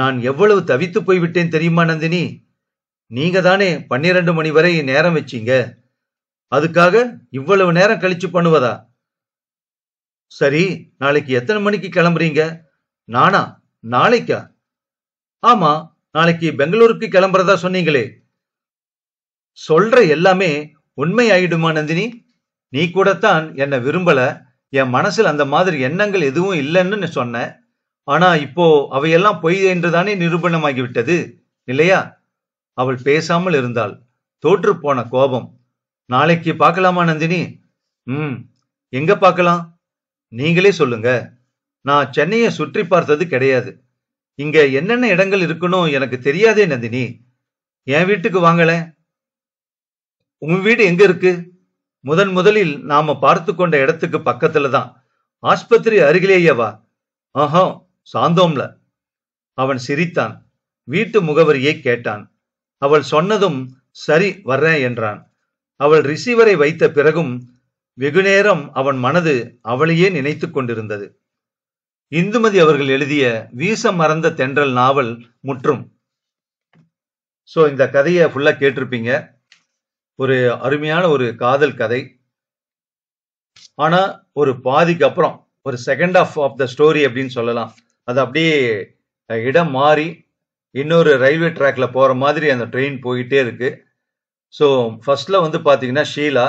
நான் எவ்வளவு தவித்து போய்விட்டேன் தெரியுமா நந்தினி நீங்க தானே பன்னிரண்டு மணி வரை நேரம் வச்சீங்க அதுக்காக இவ்வளவு நேரம் கழிச்சு பண்ணுவதா சரி நாளைக்கு எத்தனை மணிக்கு கிளம்புறீங்க நானா நாளைக்கா ஆமா நாளைக்கு பெங்களூருக்கு கிளம்புறதா சொன்னீங்களே சொல்ற எல்லாமே உண்மை ஆயிடுமா நந்தினி நீ கூடத்தான் என்னை விரும்பல என் மனசில் அந்த மாதிரி எண்ணங்கள் எதுவும் இல்லைன்னு சொன்ன ஆனா இப்போ அவையெல்லாம் பொய் என்றுதானே நிரூபணமாகிவிட்டது இல்லையா அவள் பேசாமல் இருந்தாள் தோற்று போன கோபம் நாளைக்கு பார்க்கலாமா நந்தினி ம் எங்க பார்க்கலாம் நீங்களே சொல்லுங்க நான் சென்னையை சுற்றி பார்த்தது கிடையாது இங்க என்னென்ன இடங்கள் இருக்கணும் எனக்கு தெரியாதே நந்தினி என் வீட்டுக்கு வாங்கல உங்க வீடு எங்க இருக்கு முதன் முதலில் நாம பார்த்து கொண்ட இடத்துக்கு பக்கத்துல தான் ஆஸ்பத்திரி அருகிலேயேவா ஆஹோ சாந்தோம்ல அவன் சிரித்தான் வீட்டு முகவரியை கேட்டான் அவள் சொன்னதும் சரி வர்றேன் என்றான் அவள் ரிசீவரை வைத்த பிறகும் வெகுநேரம் அவன் மனது அவளையே நினைத்து கொண்டிருந்தது இந்துமதி அவர்கள் எழுதிய வீச மறந்த தென்றல் நாவல் முற்றும் ஸோ இந்த கதையை ஃபுல்லாக கேட்டிருப்பீங்க ஒரு அருமையான ஒரு காதல் கதை ஆனால் ஒரு பாதிக்கு அப்புறம் ஒரு second half of the story அப்படின்னு சொல்லலாம் அது அப்படியே இடம் மாறி இன்னொரு ரயில்வே ட்ராக்ல போகிற மாதிரி அந்த ட்ரெயின் போயிட்டே இருக்கு ஸோ ஃபர்ஸ்ட்ல வந்து பார்த்தீங்கன்னா ஷீலா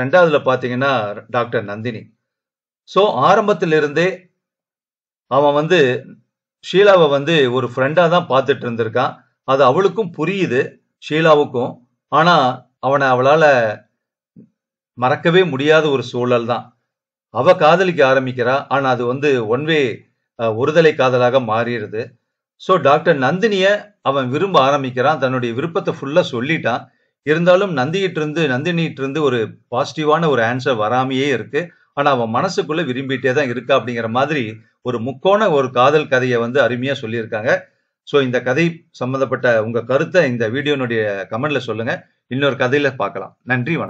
ரெண்டாவதுல பார்த்தீங்கன்னா டாக்டர் நந்தினி ஸோ ஆரம்பத்திலிருந்தே அவன் வந்து ஷீலாவை வந்து ஒரு ஃப்ரெண்டாக தான் பார்த்துட்டு இருந்திருக்கான் அது அவளுக்கும் புரியுது ஷீலாவுக்கும் ஆனால் அவனை அவளால் மறக்கவே முடியாத ஒரு சூழல் தான் அவ காதலிக்க ஆரம்பிக்கிறா ஆனால் அது வந்து ஒன்வே ஒருதலை காதலாக மாறிடுது ஸோ டாக்டர் நந்தினிய அவன் விரும்ப ஆரம்பிக்கிறான் தன்னுடைய விருப்பத்தை ஃபுல்லாக சொல்லிட்டான் இருந்தாலும் நந்திகிட்டிருந்து நந்தினிகிட்டிருந்து ஒரு பாசிட்டிவான ஒரு ஆன்சர் வராமையே இருக்குது ஆனால் அவன் மனசுக்குள்ளே விரும்பிட்டே தான் இருக்கா அப்படிங்கிற மாதிரி ஒரு முக்கோண ஒரு காதல் கதையை வந்து அருமையாக சொல்லியிருக்காங்க ஸோ இந்த கதை சம்மந்தப்பட்ட உங்கள் கருத்தை இந்த வீடியோனுடைய கமெண்ட்ல சொல்லுங்கள் இன்னொரு கதையில் பார்க்கலாம் நன்றி வணக்கம்